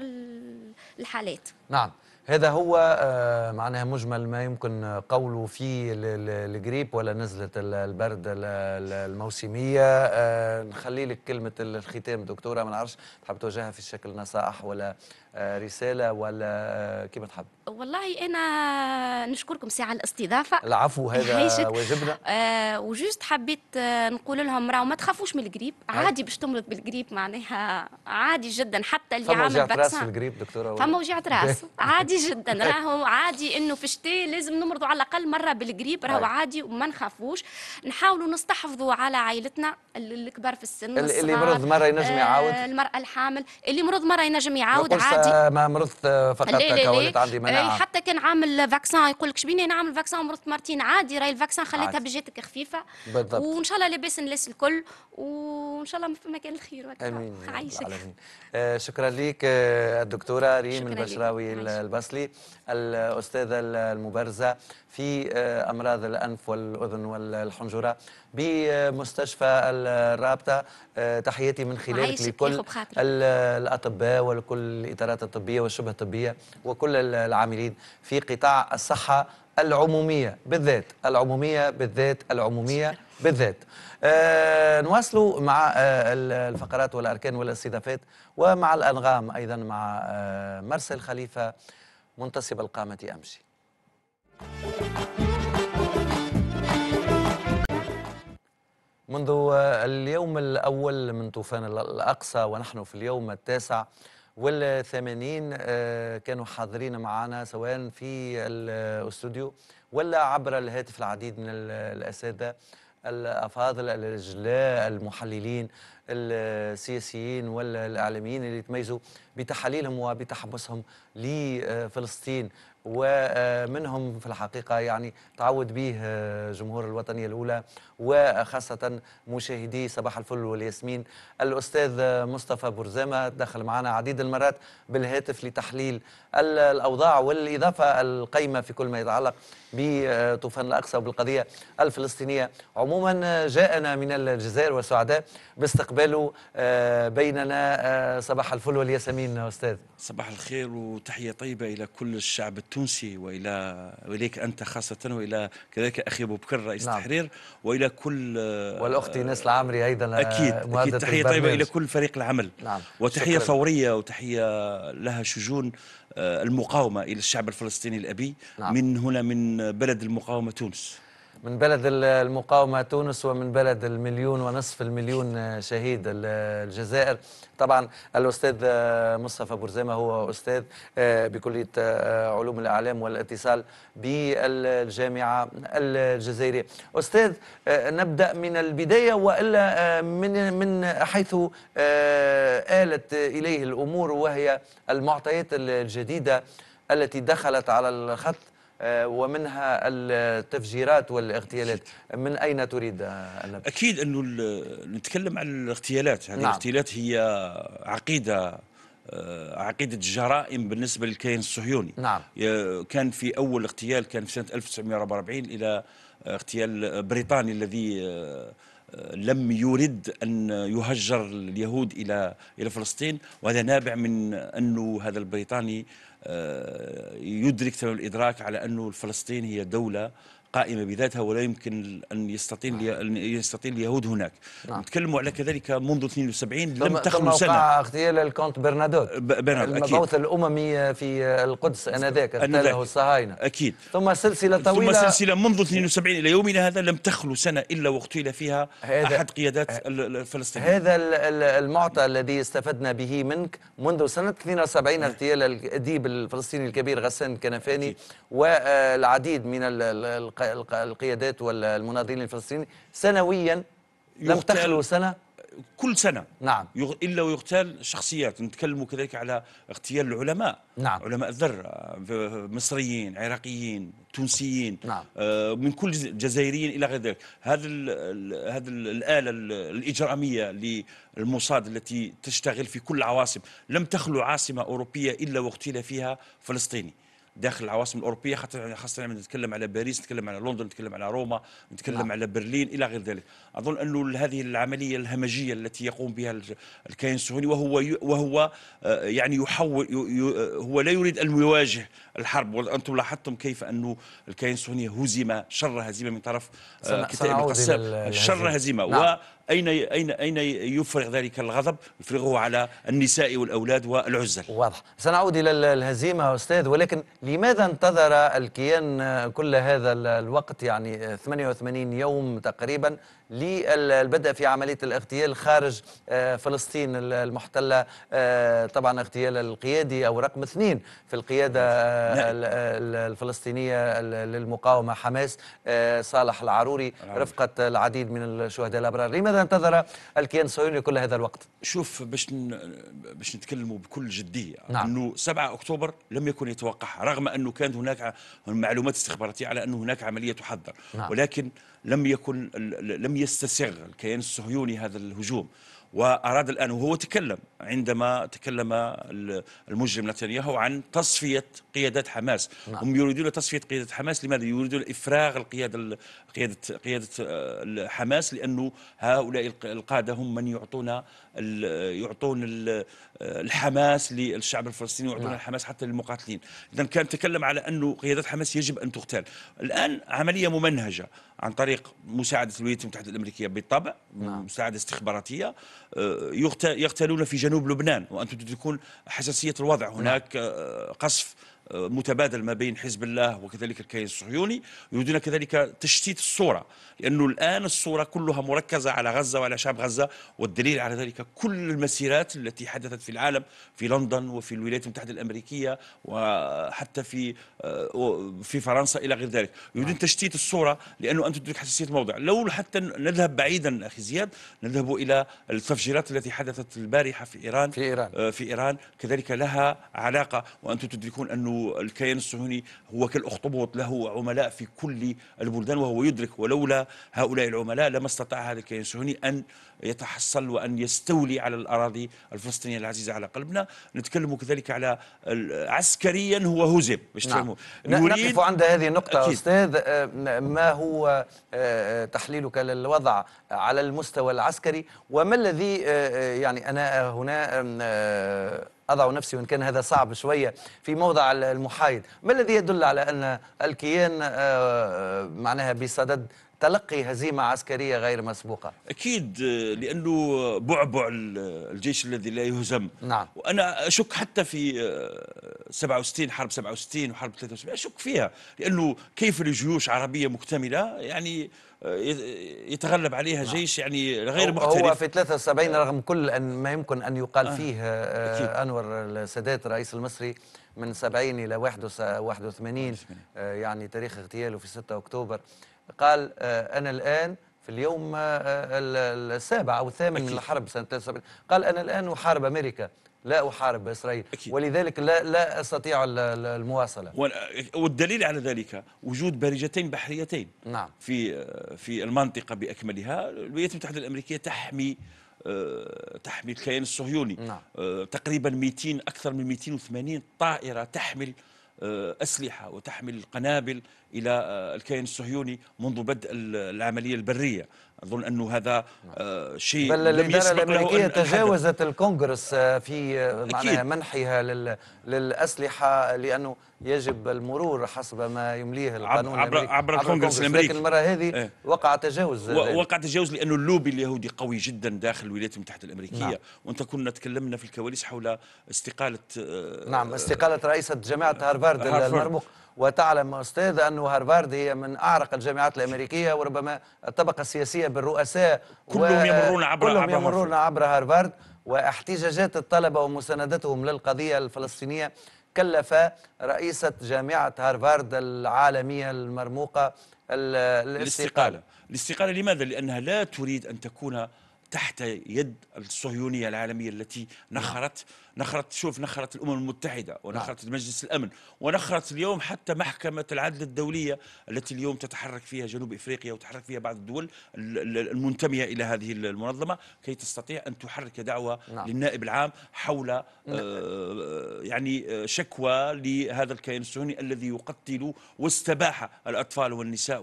الحالات نعم هذا هو آه، معناها مجمل ما يمكن قوله في الجريب ولا نزلة البرد الموسمية آه، نخلي لك كلمة الختام دكتورة ما نعرفش تحب توجهها في شكل نصائح ولا آه، رساله ولا كلمه آه، تحب والله انا نشكركم ساعه الاستضافه العفو هذا واجبنا آه وجوست حبيت آه، نقول لهم راه ما تخافوش من القريب عادي باش تمرض بالقريب معناها عادي جدا حتى اللي عامل باكسان فما راس في القريب دكتوره فما وجعه راس عادي جدا راهو عادي انه في الشتاء لازم نمرضوا على الاقل مره بالقريب راهو عادي وما نخافوش نحاولوا نستحفظوا على عائلتنا الكبار في السن اللي مرض مره ينجم يعاود آه المراه الحامل اللي مرض مره ينجم يعاود عادي آه، ما مرضت آه، فقط كولد عندي مناعه حتى كان عامل فاكسان يقول لك شبيني نعمل فاكسان ومرضت مرتين عادي راهي الفاكسان خليتها بجاتك خفيفه بالضبط وان شاء الله لاباس الناس الكل وان شاء الله في مكان الخير امين آه، شكرا لك الدكتوره ريم البشراوي البصلي الاستاذه المبارزه في آه، امراض الانف والاذن والحنجره بمستشفى الرابطه آه، تحياتي من خلالك لكل الاطباء ولكل الاطارات الطبيه والشبه الطبيه وكل العاملين في قطاع الصحه العموميه بالذات العموميه بالذات العموميه بالذات آه نواصلوا مع آه الفقرات والاركان والاستضافات ومع الانغام ايضا مع آه مرسل خليفه منتصب القامه امشي منذ اليوم الأول من طوفان الأقصى ونحن في اليوم التاسع والثمانين آه، كانوا حاضرين معنا سواء في الاستوديو ولا عبر الهاتف العديد من الأساتذة الافاضل الاجلاء المحللين السياسيين والاعلاميين اللي تميزوا بتحاليلهم وبتحمسهم لفلسطين ومنهم في الحقيقة يعني تعود به جمهور الوطنية الأولى وخاصة مشاهدي صباح الفل والياسمين الأستاذ مصطفى برزامة دخل معنا عديد المرات بالهاتف لتحليل الأوضاع والإضافة القيمة في كل ما يتعلق بطوفان الأقصى وبالقضية الفلسطينية عموما جاءنا من الجزائر والسعداء باستقباله آه، بيننا آه، صباح الفل والياسمين أستاذ صباح الخير وتحية طيبة إلى كل الشعب التونسي التونسي والى اليك انت خاصه والى كذلك اخي ابو بكر رئيس نعم. التحرير والى كل والاخت ناس العامري آه، ايضا آه، اكيد اكيد تحيه طيبه الى كل فريق العمل نعم. وتحيه شكرا. فوريه وتحيه لها شجون آه، المقاومه الى الشعب الفلسطيني الابي نعم. من هنا من بلد المقاومه تونس من بلد المقاومة تونس ومن بلد المليون ونصف المليون شهيد الجزائر طبعا الأستاذ مصطفى بورزيمة هو أستاذ آه، بكلية آه، علوم الأعلام والاتصال بالجامعة الجزائرية أستاذ آه، نبدأ من البداية وإلا من, من حيث آلت إليه الأمور وهي المعطيات الجديدة التي دخلت على الخط آه، ومنها التفجيرات والاغتيالات من أين تريد أن أكيد أنه نتكلم عن الاغتيالات هذه نعم. الاغتيالات هي عقيدة آه، عقيدة جرائم بالنسبة للكيان الصهيوني نعم. كان في أول اغتيال كان في سنة 1944 إلى اغتيال بريطاني الذي آه، لم يرد ان يهجر اليهود الى الى فلسطين وهذا نابع من انه هذا البريطاني يدرك تمام الادراك على انه فلسطين هي دوله قائمه بذاتها ولا يمكن ان يستطيع ان يستطيع اليهود هناك نعم. نتكلم على كذلك منذ 72 لم تخلو سنه وقع اغتيال الكونت برنادوت برنادوت المبعوث الاممي في القدس انذاك اغتاله الصهاينه اكيد ثم سلسله طويله ثم سلسله منذ 72 الى يومنا هذا لم تخلو سنه الا واغتيل فيها احد قيادات الفلسطينيين هذا المعطى الذي استفدنا به منك منذ سنه 72 نعم. اغتيال الاديب الفلسطيني الكبير غسان الكنفاني والعديد من القائدين القيادات والمناضلين الفلسطينيين سنويا لم تخلو سنة كل سنة نعم يغ... إلا ويغتال شخصيات نتكلموا كذلك على اغتيال العلماء نعم علماء الذرة آه، مصريين عراقيين تونسيين نعم. آه من كل جزائريين إلى غير ذلك هذا ال... هذا الآلة الإجرامية للموساد التي تشتغل في كل العواصم لم تخلو عاصمة أوروبية إلا واغتيل فيها فلسطيني داخل العواصم الاوروبيه خاصه لما نتكلم على باريس نتكلم على لندن نتكلم على روما نتكلم لا. نعم. على برلين الى غير ذلك اظن انه هذه العمليه الهمجيه التي يقوم بها الكيان الصهيوني وهو وهو آه، يعني يحول هو لا يريد ان يواجه الحرب وانتم لاحظتم كيف انه الكيان الصهيوني هزم شر هزيمه من طرف آه، كتائب القسام شر هزيمه نعم. أين أين أين يفرغ ذلك الغضب؟ يفرغه على النساء والأولاد والعزل. واضح. سنعود إلى الهزيمة أستاذ ولكن لماذا انتظر الكيان كل هذا الوقت يعني 88 يوم تقريبا للبدء في عملية الاغتيال خارج آه، فلسطين المحتلة آه، طبعا اغتيال القيادي أو رقم اثنين في القيادة آه، نعم. الفلسطينية للمقاومة حماس صالح العروري نعم. رفقة العديد من الشهداء الأبرار لماذا انتظر الكيان الصهيوني كل هذا الوقت؟ شوف باش باش نتكلموا بكل جدية نعم. أنه 7 أكتوبر لم يكن يتوقعها رغم أنه كانت هناك معلومات استخباراتية على أنه هناك عملية تحضر نعم. ولكن لم يكن لم يستسر الكيان الصهيوني هذا الهجوم وأراد الآن وهو تكلم عندما تكلم المجرم نتنياهو عن تصفية قيادات حماس نعم. هم يريدون تصفية قيادة حماس لماذا؟ يريدون إفراغ القيادة قيادة قيادة آه، حماس لأنه هؤلاء القادة هم من يعطون يعطون الحماس للشعب الفلسطيني واعطونا نعم. الحماس حتى للمقاتلين اذا كان تكلم على انه قيادات حماس يجب ان تغتال الان عمليه ممنهجه عن طريق مساعده الولايات المتحده الامريكيه بالطبع نعم. مساعده استخباراتيه آه، يغتالون في جنوب لبنان وانتم تدركون حساسيه الوضع نعم. هناك آه، قصف متبادل ما بين حزب الله وكذلك الكيان الصهيوني يريدون كذلك تشتيت الصورة لأنه الآن الصورة كلها مركزة على غزة وعلى شعب غزة والدليل على ذلك كل المسيرات التي حدثت في العالم في لندن وفي الولايات المتحدة الأمريكية وحتى في آه، في فرنسا إلى غير ذلك يريدون تشتيت الصورة لأنه أنت تدرك حساسية الموضع لو حتى نذهب بعيدا أخي زياد نذهب إلى التفجيرات التي حدثت البارحة في إيران في إيران, آه، في إيران كذلك لها علاقة وأنتم تدركون أنه الكيان الصهيوني هو كالاخطبوط له عملاء في كل البلدان وهو يدرك ولولا هؤلاء العملاء لما استطاع هذا الكيان الصهيوني ان يتحصل وأن يستولي على الأراضي الفلسطينية العزيزة على قلبنا نتكلم كذلك على عسكريا هو هزم باش نعم. نقف عند هذه النقطة أكيد. أستاذ ما هو أه، أه، تحليلك للوضع على المستوى العسكري وما الذي أه، يعني أنا هنا أضع نفسي وإن كان هذا صعب شوية في موضع المحايد ما الذي يدل على أن الكيان معناها بصدد تلقي هزيمة عسكرية غير مسبوقة أكيد لأنه بعبع الجيش الذي لا يهزم نعم وأنا أشك حتى في 67 آه، حرب 67 وحرب 73 أشك فيها لأنه كيف لجيوش عربية مكتملة يعني آه، يتغلب عليها نعم. جيش يعني غير محترف هو في 73 آه. رغم كل أن ما يمكن أن يقال آه. فيه أنور السادات الرئيس المصري من 70 إلى 81 يعني تاريخ اغتياله في 6 أكتوبر قال آه، أنا الآن في اليوم آه، آه، السابع أو الثامن من الحرب سنة 73 قال أنا الآن أحارب أمريكا لا أحارب إسرائيل أكيد. ولذلك لا, لا أستطيع المواصلة والدليل على ذلك وجود بارجتين بحريتين نعم. في, في المنطقة بأكملها الولايات المتحدة الأمريكية تحمي تحمي الكيان الصهيوني نعم. تقريبا 200 أكثر من 280 طائرة تحمل أسلحة وتحمل قنابل الى آه، الكيان الصهيوني منذ بدء العمليه البريه اظن انه هذا آه، شيء بل الاداره الامريكيه تجاوزت الكونغرس آه، في معناها منحها للاسلحه لانه يجب المرور حسب ما يمليه القانون عبر, الأمريكي. عبر, عبر الكونغرس الامريكي لكن المره هذه إيه. وقع تجاوز وقع تجاوز لانه اللوبي اليهودي قوي جدا داخل الولايات المتحده الامريكيه نعم. وانت كنا تكلمنا في الكواليس حول استقاله نعم استقاله رئيسه جامعه هارفارد المرموق وتعلم أستاذ أن هارفارد هي من أعرق الجامعات الأمريكية وربما الطبقة السياسية بالرؤساء كلهم و... يمرون عبر كلهم عبر يمرون عبر هارفارد واحتجاجات الطلبة ومساندتهم للقضية الفلسطينية كلف رئيسة جامعة هارفارد العالمية المرموقة الاستقالة الاستقالة لماذا؟ لأنها لا تريد أن تكون تحت يد الصهيونية العالمية التي نخرت نخرة شوف نخرة الأمم المتحدة ونخرة نعم. مجلس الأمن ونخرة اليوم حتى محكمة العدل الدولية التي اليوم تتحرك فيها جنوب إفريقيا وتحرك فيها بعض الدول المنتمية إلى هذه المنظمة كي تستطيع أن تحرك دعوة نعم. للنائب العام حول آه، نعم. يعني، آه يعني شكوى لهذا الكيان الصهيوني الذي يقتل واستباح الأطفال والنساء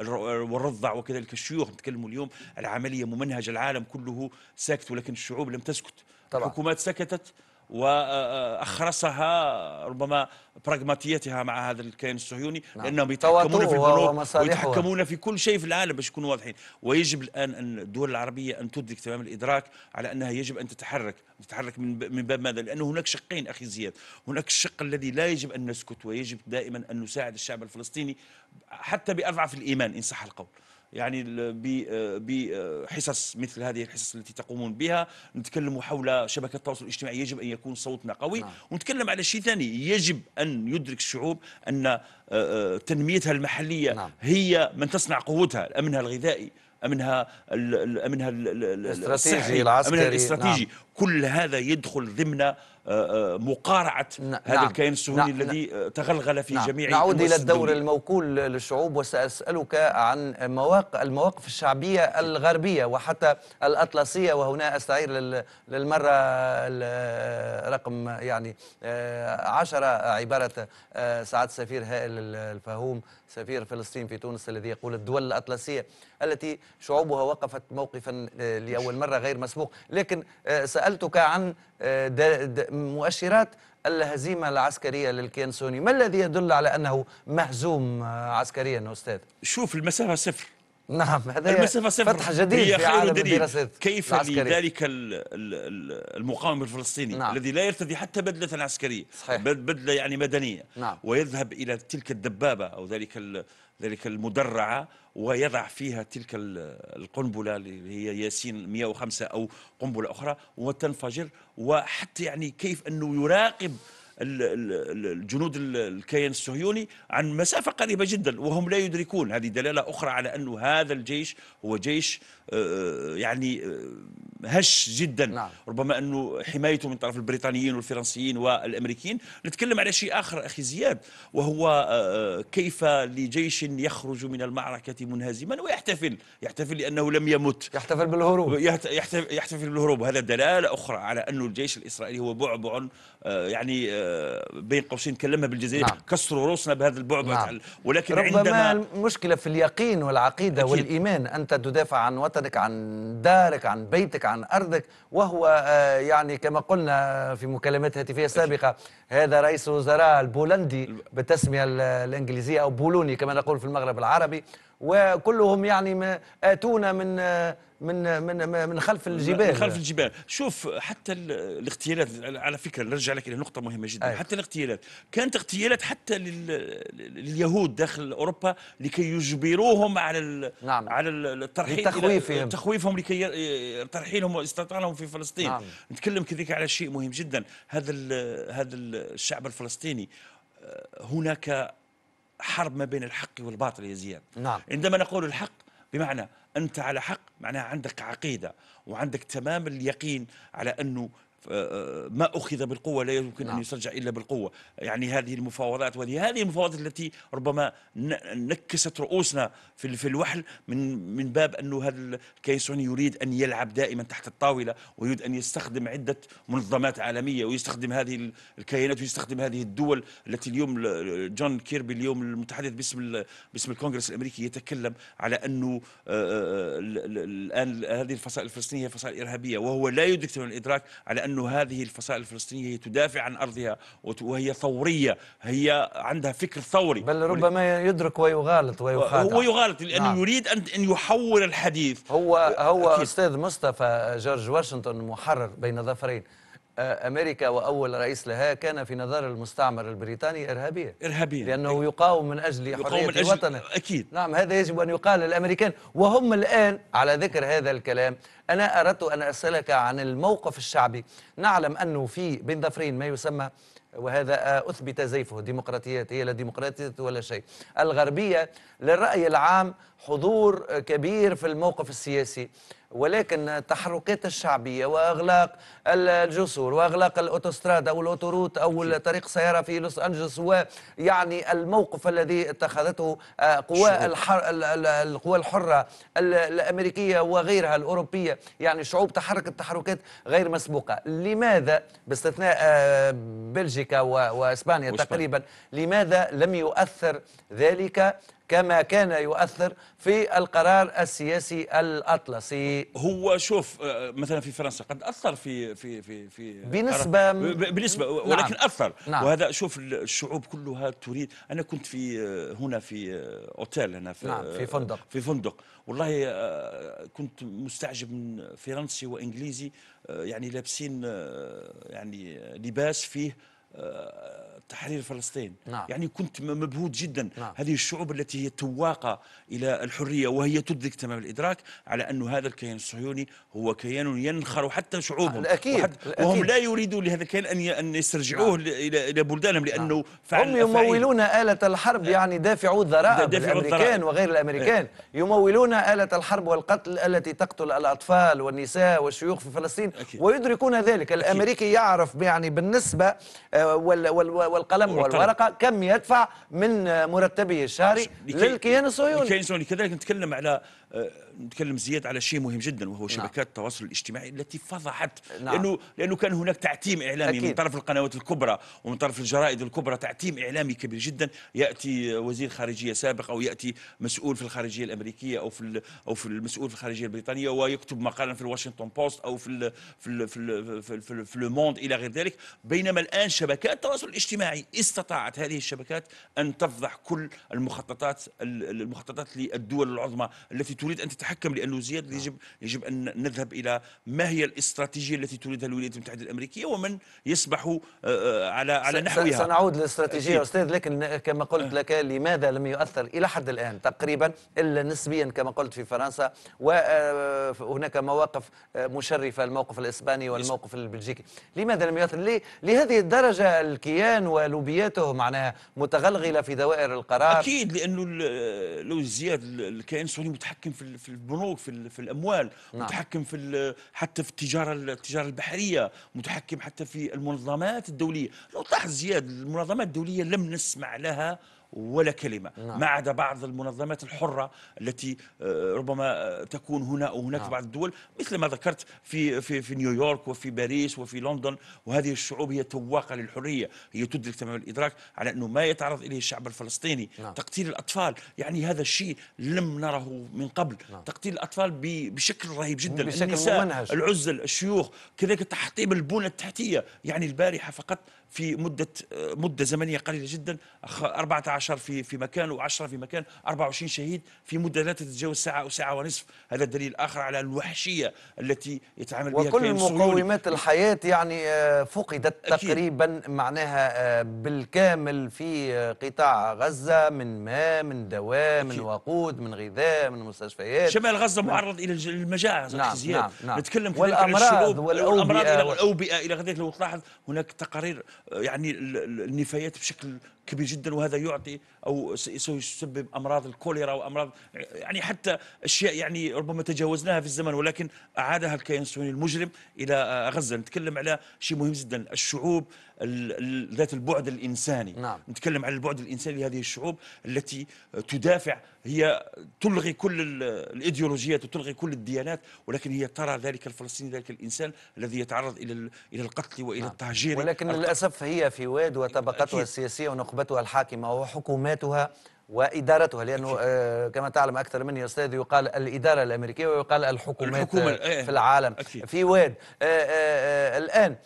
والرضع وكذلك الشيوخ نتكلم اليوم العملية ممنهجة العالم كله ساكت ولكن الشعوب لم تسكت طبعا. الحكومات سكتت واخرسها ربما براغماتيتها مع هذا الكيان الصهيوني نعم. لانهم يتحكمون في البنوك ويتحكمون في كل شيء في العالم باش يكونوا واضحين ويجب الان ان الدول العربيه ان تدرك تمام الادراك على انها يجب ان تتحرك تتحرك من باب ماذا لان هناك شقين اخي زياد هناك الشق الذي لا يجب ان نسكت ويجب دائما ان نساعد الشعب الفلسطيني حتى باضعف الايمان ان صح القول يعني بحصص مثل هذه الحصص التي تقومون بها نتكلم حول شبكه التواصل الاجتماعي يجب ان يكون صوتنا قوي نعم. ونتكلم على شيء ثاني يجب ان يدرك الشعوب ان آه، آه، تنميتها المحليه نعم. هي من تصنع قوتها امنها الغذائي امنها امنها الاستراتيجي العسكري امنها الاستراتيجي نعم. كل هذا يدخل ضمن مقارعة نعم. هذا الكيان الصهيوني نعم. الذي نعم. تغلغل في نعم. جميع نعود إلى الدور الموكول للشعوب وسأسألك عن مواقع المواقف الشعبية الغربية وحتى الأطلسية وهنا أستعير للمرة رقم يعني آه، عشرة عبارة آه، سعادة السفير هائل الفهوم سفير فلسطين في تونس الذي يقول الدول الأطلسية التي شعوبها وقفت موقفا لأول مرة غير مسبوق لكن سألتك عن مؤشرات الهزيمة العسكرية للكيان السوني ما الذي يدل على أنه مهزوم عسكريا أستاذ؟ شوف المسافة صفر نعم هذا المسافه صفر فتح جديد هي في عالم الدراسات كيف لذلك المقاوم الفلسطيني نعم. الذي لا يرتدي حتى بدله عسكريه صحيح. بدله يعني مدنيه نعم. ويذهب الى تلك الدبابه او ذلك ذلك المدرعه ويضع فيها تلك القنبله اللي هي ياسين 105 او قنبله اخرى وتنفجر وحتى يعني كيف انه يراقب الجنود الكيان الصهيوني عن مسافة قريبة جدا وهم لا يدركون هذه دلالة أخرى على أن هذا الجيش هو جيش آه، آه، يعني آه، هش جدا نعم. ربما انه حمايته من طرف البريطانيين والفرنسيين والامريكيين نتكلم على شيء اخر اخي زياد وهو كيف لجيش يخرج من المعركه منهزما ويحتفل يحتفل لانه لم يمت يحتفل بالهروب يحتفل, يحتفل بالهروب هذا دلاله اخرى على انه الجيش الاسرائيلي هو بعبع يعني بين قوسين كلمها بالجزائر نعم. كسروا روسنا بهذا البعبع نعم. ولكن ربما عندما المشكله في اليقين والعقيده أكيد. والايمان انت تدافع عن وطن وطنك عن دارك عن بيتك عن أرضك وهو آه، يعني كما قلنا في مكالمات هاتفية سابقة هذا رئيس وزراء البولندي بالتسمية الإنجليزية أو بولوني كما نقول في المغرب العربي وكلهم يعني ما اتونا من من من من خلف الجبال من خلف الجبال شوف حتى الاغتيالات على فكره نرجع لك الى نقطه مهمه جدا أيوة. حتى الاغتيالات كانت اغتيالات حتى لليهود داخل اوروبا لكي يجبروهم على ال نعم. على الترحيل تخويفهم تخويفهم لكي ترحيلهم واستيطانهم في فلسطين نعم. نتكلم كذلك على شيء مهم جدا هذا هذا الشعب الفلسطيني آه، هناك حرب ما بين الحق والباطل يا زياد نعم. عندما نقول الحق بمعنى أنت على حق معناها عندك عقيدة وعندك تمام اليقين على أنه ما أخذ بالقوة لا يمكن نعم. أن يسترجع إلا بالقوة يعني هذه المفاوضات وهذه المفاوضات التي ربما نكست رؤوسنا في في الوحل من من باب أنه هذا الكيسوني يريد أن يلعب دائما تحت الطاولة ويريد أن يستخدم عدة منظمات عالمية ويستخدم هذه الكيانات ويستخدم هذه الدول التي اليوم جون كيربي اليوم المتحدث باسم باسم الكونغرس الأمريكي يتكلم على أنه آه، آه، الآن هذه الفصائل الفلسطينية فصائل إرهابية وهو لا يدرك الإدراك على أن أن هذه الفصائل الفلسطينية هي تدافع عن أرضها وهي ثورية هي عندها فكر ثوري بل ربما يدرك ويغالط ويخادع هو يغالط لأنه نعم. يريد أن يحول الحديث هو هو أستاذ مصطفى جورج واشنطن محرر بين ظفرين أمريكا وأول رئيس لها كان في نظر المستعمر البريطاني إرهابيا إرهابيا لأنه أكيد. يقاوم من أجل يقاوم حرية من أجل وطنه أكيد نعم هذا يجب أن يقال للأمريكان وهم الآن على ذكر هذا الكلام أنا أردت أن أسألك عن الموقف الشعبي نعلم أنه في بين ظفرين ما يسمى وهذا أثبت زيفه ديمقراطيات هي لا ديمقراطية ولا شيء الغربية للرأي العام حضور كبير في الموقف السياسي ولكن التحركات الشعبية وأغلاق الجسور وأغلاق الأوتوستراد أو الأوتوروت أو طريق سيارة في لوس أنجلس ويعني الموقف الذي اتخذته آه، قوى الحر القوى الحرة الأمريكية وغيرها الأوروبية يعني شعوب تحركت تحركات غير مسبوقة لماذا باستثناء آه، بلجيكا وإسبانيا تقريبا لماذا لم يؤثر ذلك كما كان يؤثر في القرار السياسي الأطلسي هو شوف آه، مثلا في فرنسا قد اثر في في في في بنسبه بنسبه نعم. ولكن نعم. اثر نعم. وهذا شوف الشعوب كلها تريد انا كنت في آه، هنا في آه، اوتيل هنا في نعم في فندق في فندق والله كنت مستعجب من فرنسي وانجليزي يعني لابسين يعني لباس فيه تحرير فلسطين نعم. يعني كنت مبهود جدا نعم. هذه الشعوب التي هي تواقة إلى الحرية وهي تدرك تمام الإدراك على أن هذا الكيان الصهيوني هو كيان ينخر حتى شعوبهم آه، أكيد. أكيد. وهم لا يريدوا لهذا الكيان أن أن يسترجعوه نعم. إلى بلدانهم نعم. لأنه نعم. فعل هم يمولون آلة الحرب آه، يعني دافعو الضرائب دافع الأمريكان وغير الأمريكان اه. يمولون آلة الحرب والقتل التي تقتل الأطفال والنساء والشيوخ في فلسطين أكيد. ويدركون ذلك الأمريكي يعرف يعني بالنسبة آه، والقلم والقلم. والورقة كم يدفع من مرتبه الشهري للكيان الصهيوني الكيان الصهيوني كذلك نتكلم على نتكلم زياد على شيء مهم جدا وهو شبكات التواصل الاجتماعي التي فضحت نعم. لانه لانه كان هناك تعتيم اعلامي أكيد. من طرف القنوات الكبرى ومن طرف الجرائد الكبرى تعتيم اعلامي كبير جدا ياتي وزير خارجيه سابق او ياتي مسؤول في الخارجيه الامريكيه او في او في المسؤول في الخارجيه البريطانيه ويكتب مقالا في الواشنطن بوست او في الـ في الـ في الـ في, الـ في, الـ في لوموند الى غير ذلك بينما الان شبكات التواصل الاجتماعي استطاعت هذه الشبكات ان تفضح كل المخططات المخططات للدول العظمى التي تريد أن تتحكم لأنه زياد نعم. يجب, يجب أن نذهب إلى ما هي الاستراتيجية التي تريدها الولايات المتحدة الأمريكية ومن يسبح آه، آه، على على نحوها سنعود للاستراتيجية أستاذ لكن كما قلت آه. لك لماذا لم يؤثر إلى حد الآن تقريبا إلا نسبيا كما قلت في فرنسا وهناك مواقف مشرفة الموقف الإسباني والموقف البلجيكي لماذا لم يؤثر لهذه الدرجة الكيان ولوبياته معناها متغلغلة في دوائر القرار أكيد لأنه لو زياد الكيان الصهيوني متحكم متحكم في في البنوك في في الاموال نعم. متحكم في حتى في التجاره التجاره البحريه متحكم حتى في المنظمات الدوليه لو تلاحظ زياد المنظمات الدوليه لم نسمع لها ولا كلمة نعم. ما عدا بعض المنظمات الحرة التي آه، ربما آه، تكون هنا أو هناك نعم. بعض الدول مثل ما ذكرت في, في, في نيويورك وفي باريس وفي لندن وهذه الشعوب هي تواقة للحرية هي تدرك تمام الإدراك على أنه ما يتعرض إليه الشعب الفلسطيني نعم. تقتيل الأطفال يعني هذا الشيء لم نره من قبل نعم. تقتيل الأطفال بشكل رهيب جدا بشكل النساء ممنهج. العزل الشيوخ كذلك تحطيم البنى التحتية يعني البارحة فقط في مده آه، مده زمنيه قليله جدا 14 في في مكان و10 في مكان 24 شهيد في مده لا تتجاوز ساعه او ساعه ونصف هذا دليل اخر على الوحشيه التي يتعامل بها وكل مقومات الحياه يعني آه، فقدت أكيد. تقريبا معناها آه، بالكامل في قطاع غزه من ماء من دواء من وقود من غذاء من مستشفيات شمال غزه نعم. معرض الى المجاعه نعم, نعم نعم نتكلم والامراض والأوبئة, والأوبئه الى غذاء لو تلاحظ هناك تقارير يعني النفايات بشكل كبير جدا وهذا يعطي او سيسبب امراض الكوليرا وامراض يعني حتى اشياء يعني ربما تجاوزناها في الزمن ولكن اعادها الكيان الصهيوني المجرم الى غزه، نتكلم على شيء مهم جدا الشعوب ذات البعد الانساني نعم. نتكلم على البعد الانساني لهذه الشعوب التي تدافع هي تلغي كل الايديولوجيات وتلغي كل الديانات ولكن هي ترى ذلك الفلسطيني ذلك الانسان الذي يتعرض الى الى القتل والى نعم. التهجير ولكن للاسف هي في واد وطبقتها السياسيه ونخبه عقبتها الحاكمة وحكوماتها وادارتها لانه آه، كما تعلم اكثر مني يا استاذ يقال الاداره الامريكيه ويقال الحكومات الحكومة آه، إيه، في العالم أكيد. في واد آه، الان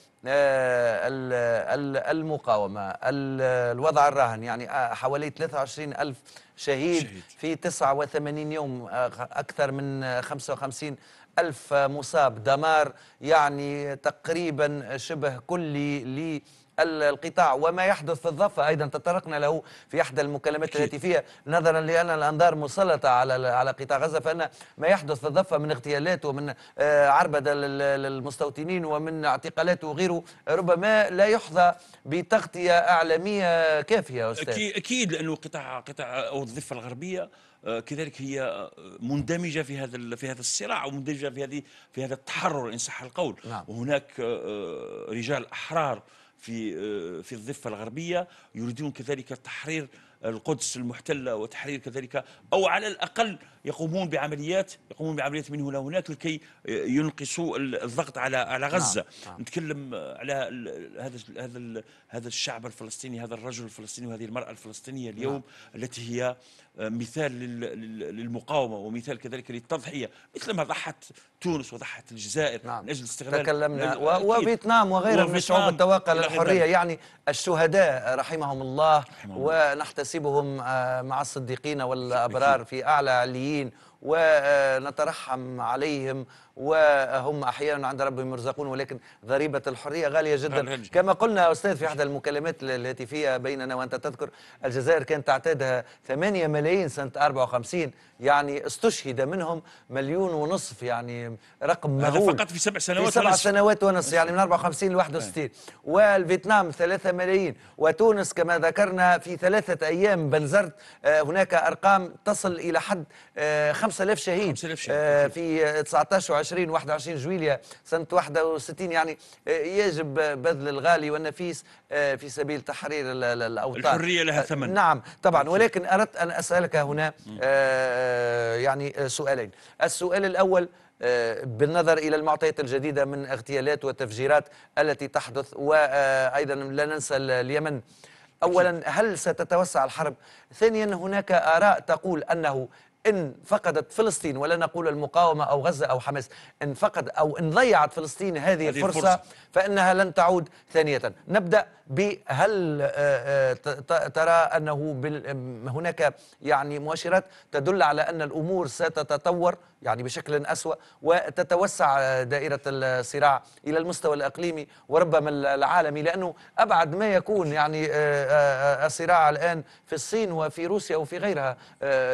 المقاومة الوضع الراهن يعني حوالي 23 ألف شهيد, شهيد في 89 يوم أكثر من 55 ألف مصاب دمار يعني تقريبا شبه كلي القطاع وما يحدث في الضفة أيضا تطرقنا له في إحدى المكالمات الهاتفية نظرا لأن الأنظار مسلطة على على قطاع غزة فأن ما يحدث في الضفة من اغتيالات ومن آه، عربدة للمستوطنين ومن اعتقالات وغيره ربما لا يحظى بتغطية إعلامية كافية أستاذ أكيد لأنه قطاع قطاع أو الضفة الغربية آه، كذلك هي آه، مندمجه في هذا في هذا الصراع ومندمجه في هذه في هذا التحرر ان صح القول نعم. وهناك رجال احرار في آه، في الضفة الغربية يريدون كذلك تحرير القدس المحتلة وتحرير كذلك أو على الأقل يقومون بعمليات يقومون بعمليات من هنا هناك لكي آه، ينقصوا الضغط على على نعم، غزة نعم. نتكلم على هذا هذا هذا الشعب الفلسطيني هذا الرجل الفلسطيني وهذه المرأة الفلسطينية اليوم نعم. التي هي مثال للمقاومه ومثال كذلك للتضحيه مثل ما ضحت تونس وضحت الجزائر نعم. من اجل استغلال تكلمنا وفيتنام وغيرها من شعوب التواقع للحريه يعني الشهداء رحمهم الله رحمه ونحتسبهم آه، مع الصديقين والابرار في اعلى عليين ونترحم عليهم وهم احيانا عند ربهم يرزقون ولكن ضريبه الحريه غاليه جدا كما قلنا استاذ في احدى المكالمات الهاتفيه بيننا وانت تذكر الجزائر كانت تعتادها 8 ملايين سنه 54 يعني استشهد منهم مليون ونصف يعني رقم مهول فقط في سبع سنوات في سبع ونصف. سنوات ونصف يعني من 54 ل 61 والفيتنام 3 ملايين وتونس كما ذكرنا في ثلاثه ايام بنزرت آه، هناك ارقام تصل الى حد 5000 آه، شهيد 5000 شهيد آه، في 19 و 20 21 جويلية سنة 61 يعني آه، يجب بذل الغالي والنفيس آه، في سبيل تحرير الأوطان الحرية لها آه، ثمن نعم طبعا نعم. ولكن أردت أن أسألك هنا يعني سؤالين السؤال الأول بالنظر إلى المعطيات الجديدة من اغتيالات وتفجيرات التي تحدث وأيضا لا ننسى اليمن أولا هل ستتوسع الحرب ثانيا هناك آراء تقول أنه إن فقدت فلسطين ولا نقول المقاومة أو غزة أو حماس إن فقد أو إن ضيعت فلسطين هذه الفرصة فإنها لن تعود ثانية نبدأ بهل آه، آه، ترى انه هناك يعني مؤشرات تدل على ان الامور ستتطور يعني بشكل اسوا وتتوسع دائره الصراع الى المستوى الاقليمي وربما العالمي لانه ابعد ما يكون يعني آه، الصراع الان في الصين وفي روسيا وفي غيرها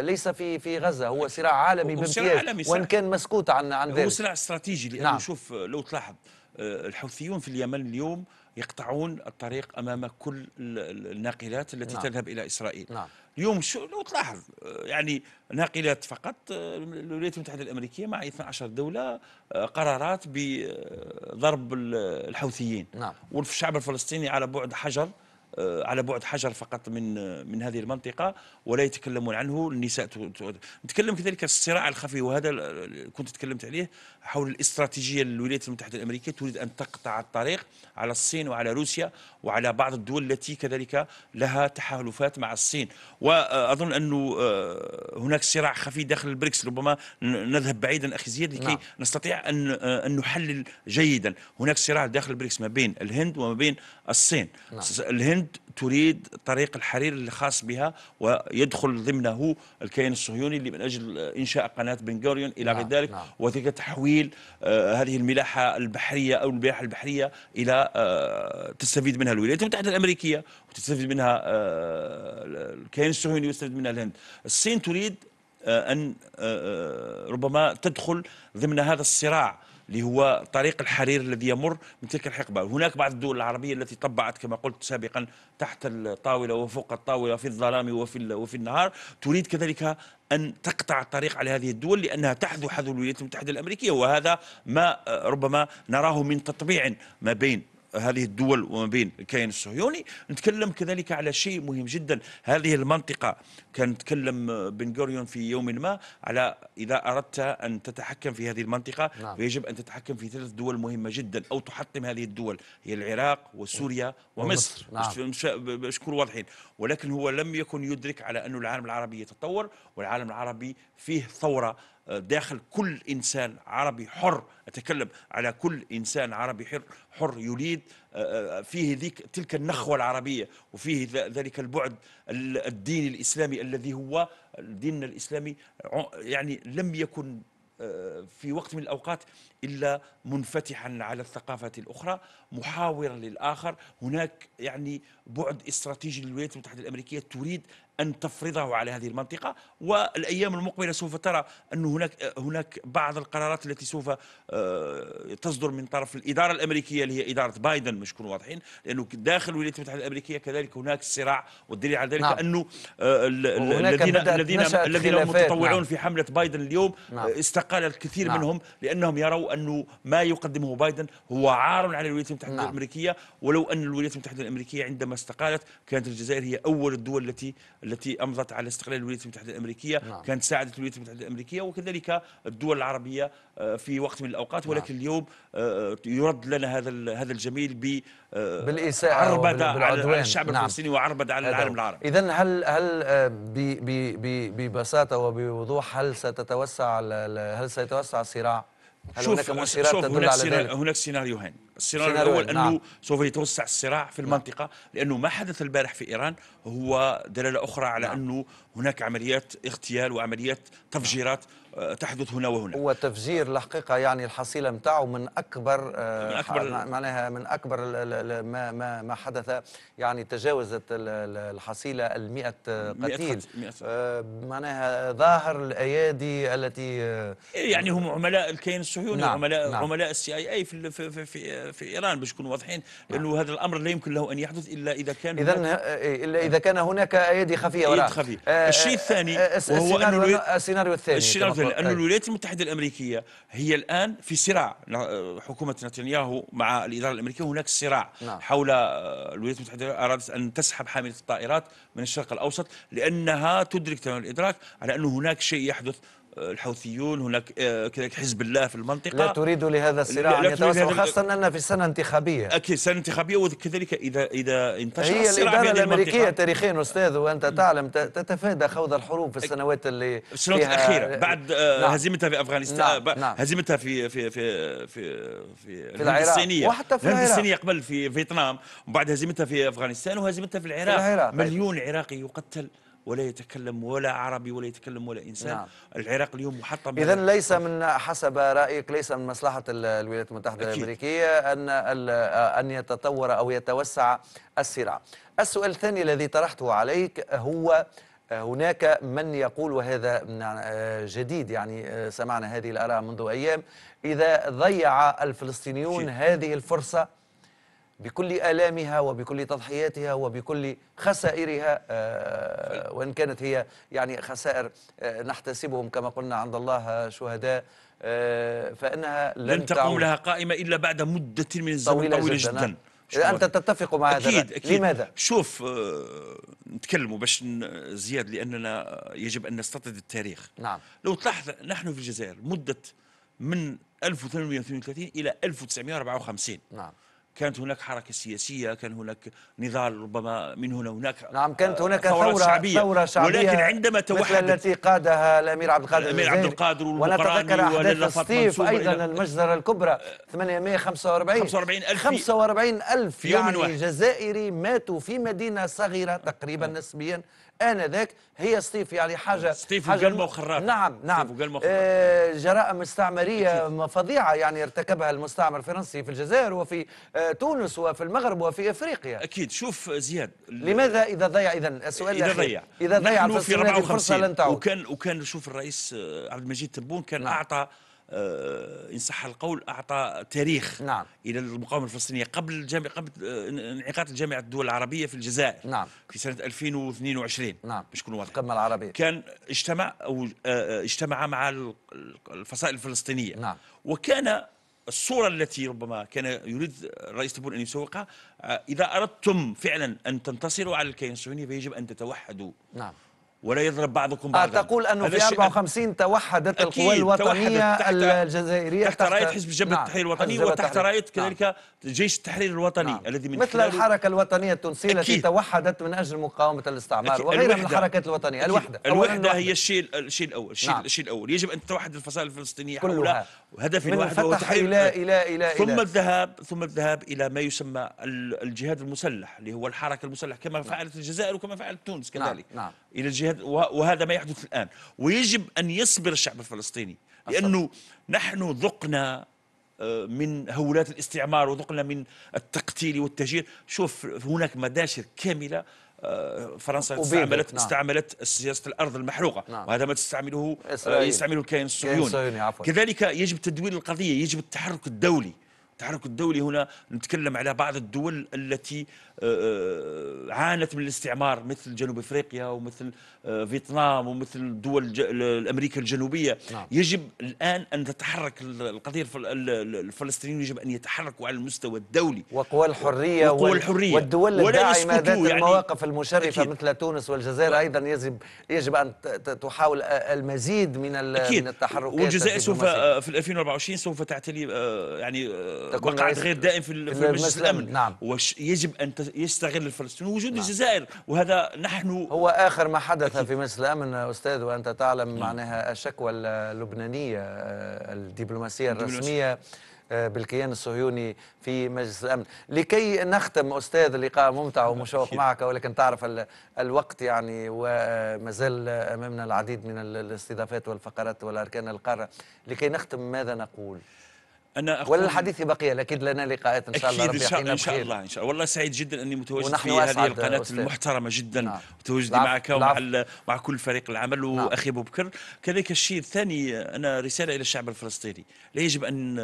ليس في في غزه هو صراع عالمي بامتياز وان كان مسكوت عن عن ذلك هو صراع استراتيجي لانه نعم. شوف لو تلاحظ الحوثيون في اليمن اليوم يقطعون الطريق امام كل الناقلات التي نعم. تذهب الى اسرائيل نعم. اليوم شو لو تلاحظ آه، يعني ناقلات فقط آه، الولايات المتحده الامريكيه مع 12 دوله آه، قرارات بضرب الحوثيين نعم. والشعب الفلسطيني على بعد حجر آه، على بعد حجر فقط من آه، من هذه المنطقه ولا يتكلمون عنه النساء نتكلم كذلك الصراع الخفي وهذا كنت تكلمت عليه حول الاستراتيجيه للولايات المتحده الامريكيه تريد ان تقطع الطريق على الصين وعلى روسيا وعلى بعض الدول التي كذلك لها تحالفات مع الصين واظن انه آه، هناك صراع خفي داخل البريكس ربما نذهب بعيدا اخي زياد لكي لا. نعم. نستطيع ان ان نحلل جيدا هناك صراع داخل البريكس ما بين الهند وما بين الصين نعم. الهند تريد طريق الحرير اللي خاص بها ويدخل ضمنه الكيان الصهيوني اللي من أجل إنشاء قناة بنغوريون إلى غير نعم. ذلك نعم. وذلك تحويل آه، هذه الملاحة البحرية أو الملاحة البحرية إلى آه، تستفيد منها الولايات المتحدة الأمريكية وتستفيد منها آه، الكيان الصهيوني ويستفيد منها الهند الصين تريد أن ربما تدخل ضمن هذا الصراع اللي هو طريق الحرير الذي يمر من تلك الحقبة هناك بعض الدول العربية التي طبعت كما قلت سابقا تحت الطاولة وفوق الطاولة في الظلام وفي, وفي النهار تريد كذلك أن تقطع الطريق على هذه الدول لأنها تحذو حذو الولايات المتحدة الأمريكية وهذا ما آه، ربما نراه من تطبيع ما بين هذه الدول وما بين الكيان الصهيوني نتكلم كذلك على شيء مهم جدا هذه المنطقة كان تكلم بن غوريون في يوم ما على إذا أردت أن تتحكم في هذه المنطقة نعم. فيجب أن تتحكم في ثلاث دول مهمة جدا أو تحطم هذه الدول هي العراق وسوريا ومصر, ومصر. نعم. باش واضحين ولكن هو لم يكن يدرك على أن العالم العربي يتطور والعالم العربي فيه ثورة داخل كل إنسان عربي حر أتكلم على كل إنسان عربي حر, حر يريد آه، آه، فيه ذيك تلك النخوة العربية وفيه ذلك البعد الديني الإسلامي الذي هو ديننا الإسلامي يعني لم يكن آه، في وقت من الأوقات الا منفتحا على الثقافه الاخرى محاورا للاخر هناك يعني بعد استراتيجي للولايات المتحده الامريكيه تريد ان تفرضه على هذه المنطقه والايام المقبله سوف ترى ان هناك هناك بعض القرارات التي سوف آه، تصدر من طرف الاداره الامريكيه اللي هي اداره بايدن مش كنوا واضحين لانه داخل الولايات المتحده الامريكيه كذلك هناك صراع والدليل على ذلك نعم. انه آه، الذين الذين الذين متطوعون نعم. في حمله بايدن اليوم نعم. استقال الكثير نعم. منهم لانهم يروا أنه ما يقدمه بايدن هو عار على الولايات المتحدة نعم. الأمريكية ولو أن الولايات المتحدة الأمريكية عندما استقالت كانت الجزائر هي أول الدول التي التي أمضت على استقلال الولايات المتحدة الأمريكية نعم. كانت ساعدت الولايات المتحدة الأمريكية وكذلك الدول العربية آه، في وقت من الأوقات نعم. ولكن نعم. اليوم آه، يرد لنا هذا هذا الجميل ب آه، بالإساءة عربدة على الشعب نعم. الفلسطيني وعربد على العالم العربي إذا هل هل ببساطة وبوضوح هل ستتوسع هل سيتوسع الصراع هل هناك مؤشرات تدل على ذلك؟ هناك سيناريوهين السيناريو الاول نعم. انه سوف يتوسع الصراع في نعم. المنطقه لانه ما حدث البارح في ايران هو دلاله اخرى على نعم. انه هناك عمليات اغتيال وعمليات تفجيرات نعم. آه، تحدث هنا وهنا وتفجير الحقيقه يعني الحصيله نتاعو من اكبر آه، من اكبر معناها من اكبر ما ما ما حدث يعني تجاوزت الحصيله ال 100 قتيل آه، معناها ظاهر الايادي التي يعني هم عملاء الكيان الصهيوني نعم. عملاء نعم. عملاء السي اي اي في في, في في ايران باش نكونوا واضحين لانه نعم. هذا الامر لا يمكن له ان يحدث الا اذا كان اذا إيه، الا اذا كان هناك ايدي خفيه وراء خفيه آه،, آه الشيء الثاني آه, آه، وهو السيناريو, الثاني السيناريو الثاني ان الولايات المتحده الامريكيه هي الان في صراع حكومه نتنياهو مع الاداره الامريكيه هناك صراع نعم. حول آه، الولايات المتحده ارادت ان تسحب حامله الطائرات من الشرق الاوسط لانها تدرك تمام الادراك على انه هناك شيء يحدث الحوثيون هناك آه، كذلك حزب الله في المنطقة لا تريد لهذا الصراع أن يتوسع خاصة أننا في سنة انتخابية أكيد سنة انتخابية وكذلك إذا إذا انتشر هي الصراع الإدارة الأمريكية تاريخيا أستاذ وأنت تعلم تتفادى خوض الحروب في السنوات اللي السنوات الأخيرة آه، بعد آه، نعم. هزيمتها في أفغانستان نعم. نعم. هزيمتها في في في في في, في العراق الصينية وحتى في العراق الصينية قبل في فيتنام وبعد هزيمتها في أفغانستان وهزيمتها في العراق, في العراق. طيب. مليون عراقي يقتل ولا يتكلم ولا عربي ولا يتكلم ولا انسان نعم. العراق اليوم محطم اذا ليس من حسب رايك ليس من مصلحه الولايات المتحده أكيد. الامريكيه ان ان يتطور او يتوسع الصراع السؤال الثاني الذي طرحته عليك هو هناك من يقول وهذا جديد يعني سمعنا هذه الاراء منذ ايام اذا ضيع الفلسطينيون أكيد. هذه الفرصه بكل آلامها وبكل تضحياتها وبكل خسائرها آه، وإن كانت هي يعني خسائر آه، نحتسبهم كما قلنا عند الله آه، شهداء فإنها لن, لن تقوم لها قائمة إلا بعد مدة من الزمن طويلة, طويلة جدا, جدا. أنت تتفق مع أكيد هذا أكيد لماذا؟ شوف نتكلم نتكلموا باش زياد لأننا يجب أن نستطرد التاريخ نعم لو تلاحظ نحن في الجزائر مدة من 1832 إلى 1954 نعم كانت هناك حركة سياسية كان هناك نضال ربما من هنا هناك نعم كانت هناك آه، ثورة شعبية, ثورة شعبية ولكن عندما توحدت التي قادها الأمير عبد القادر الأمير عبد القادر ونتذكر أحداث ستيف أيضا المجزرة الكبرى 845 آه، 45 ألف 45 ألف في يوم يعني جزائري ماتوا في مدينة صغيرة تقريبا آه. نسبيا انذاك هي سطيف يعني حاجه سطيف حاجه وقلمه وخراب نعم نعم وقلمه آه جرائم استعماريه فظيعه يعني ارتكبها المستعمر الفرنسي في الجزائر وفي آه تونس وفي المغرب وفي افريقيا اكيد شوف آه، زياد لماذا اذا ضيع اذا السؤال اذا ضيع اذا ضيع في 54 الفرصه لن وكان وكان شوف الرئيس آه، عبد المجيد تبون كان نعم. اعطى آه، ان صح القول اعطى تاريخ نعم. الى المقاومه الفلسطينيه قبل الجامع قبل آه، انعقاد جامعه الدول العربيه في الجزائر نعم. في سنه 2022 نعم باش نكون واضحين القمه العربيه كان اجتمع او آه، اجتمع مع الفصائل الفلسطينيه نعم. وكان الصورة التي ربما كان يريد الرئيس تبون أن يسوقها إذا أردتم فعلا أن تنتصروا على الكيان الصهيوني فيجب أن تتوحدوا نعم ولا يضرب بعضكم بعضا تقول انه في 54 توحدت القوى الوطنيه تحت... الجزائريه تحت, تحت رايه حزب الجبهه نعم التحرير الوطني وتحت رايه نعم. كذلك نعم جيش التحرير الوطني نعم الذي من مثل الحركه الوطنيه التونسيه التي توحدت من اجل مقاومه الاستعمار وغيرها من الحركات الوطنيه الوحده الوحده هي الشيء الشيء الاول الشيء نعم الاول يجب ان تتوحد الفصائل الفلسطينيه حول هدف واحد هو تحرير إلى, إلى, إلى, ثم إلى. الذهاب ثم الذهاب إلى ما يسمى الجهاد المسلح اللي هو الحركة المسلحة كما نعم. فعلت الجزائر وكما فعلت تونس نعم، كذلك نعم. نعم. إلى الجهاد وهذا ما يحدث الآن ويجب أن يصبر الشعب الفلسطيني لأنه نحن ذقنا آه، من هولات الاستعمار وذقنا من التقتيل والتهجير شوف هناك مداشر كاملة فرنسا استعملت نعم. استعملت سياسه الارض المحروقه نعم. وهذا ما تستعمله إسرائيل. يستعمله الكيان الصهيوني كذلك يجب تدوير القضيه يجب التحرك الدولي التحرك الدولي هنا نتكلم على بعض الدول التي آه، آه، عانت من الاستعمار مثل جنوب افريقيا ومثل آه، فيتنام ومثل دول امريكا الجنوبيه نعم. يجب الان ان تتحرك القضيه الفلسطينيين يجب ان يتحركوا على المستوى الدولي وقوى الحريه وقوى الحريه والدول الداعمه ذات يعني المواقف المشرفه أكيد. مثل تونس والجزائر نعم. ايضا يجب يجب ان تحاول المزيد من من التحركات والجزائر سوف في 2024 سوف تعتلي يعني وقعت غير دائم في, في مجلس الامن نعم. ويجب ان يستغل الفلسطيني وجود نعم. الجزائر وهذا نحن هو اخر ما حدث في مجلس الامن استاذ وانت تعلم نعم. معناها الشكوى اللبنانيه آه، الدبلوماسيه الرسميه آه، بالكيان الصهيوني في مجلس الامن لكي نختم استاذ لقاء ممتع ومشوق معك ولكن تعرف الوقت يعني وما زال امامنا العديد من الاستضافات والفقرات والاركان القاره لكي نختم ماذا نقول انا أخوي الحديث بقيه لكن لنا لقاءات ان شاء الله اكيد ان شاء, إن شاء الله ان شاء الله والله سعيد جدا اني متواجد في هذه القناه أستاذ. المحترمه جدا نعم. وتواجدي معك ومع مع كل فريق العمل نعم. واخي نعم. بكر كذلك الشيء الثاني انا رساله الى الشعب الفلسطيني لا يجب ان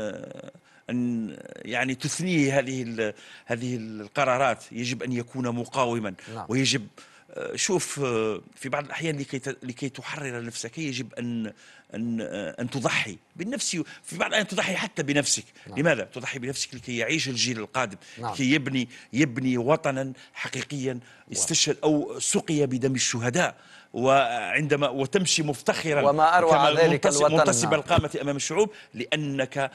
ان يعني تثنيه هذه هذه القرارات يجب ان يكون مقاوما نعم. ويجب آه، شوف آه، في بعض الاحيان لكي لكي تحرر نفسك يجب ان أن, أن تضحي بالنفس في بعض الأحيان تضحي حتى بنفسك نعم. لماذا؟ تضحي بنفسك لكي يعيش الجيل القادم نعم. لكي يبني يبني وطنا حقيقيا استشهد أو سقي بدم الشهداء وعندما وتمشي مفتخرا وما أروع كما ذلك الوطن الوطن نعم. القامة أمام الشعوب لأنك آه،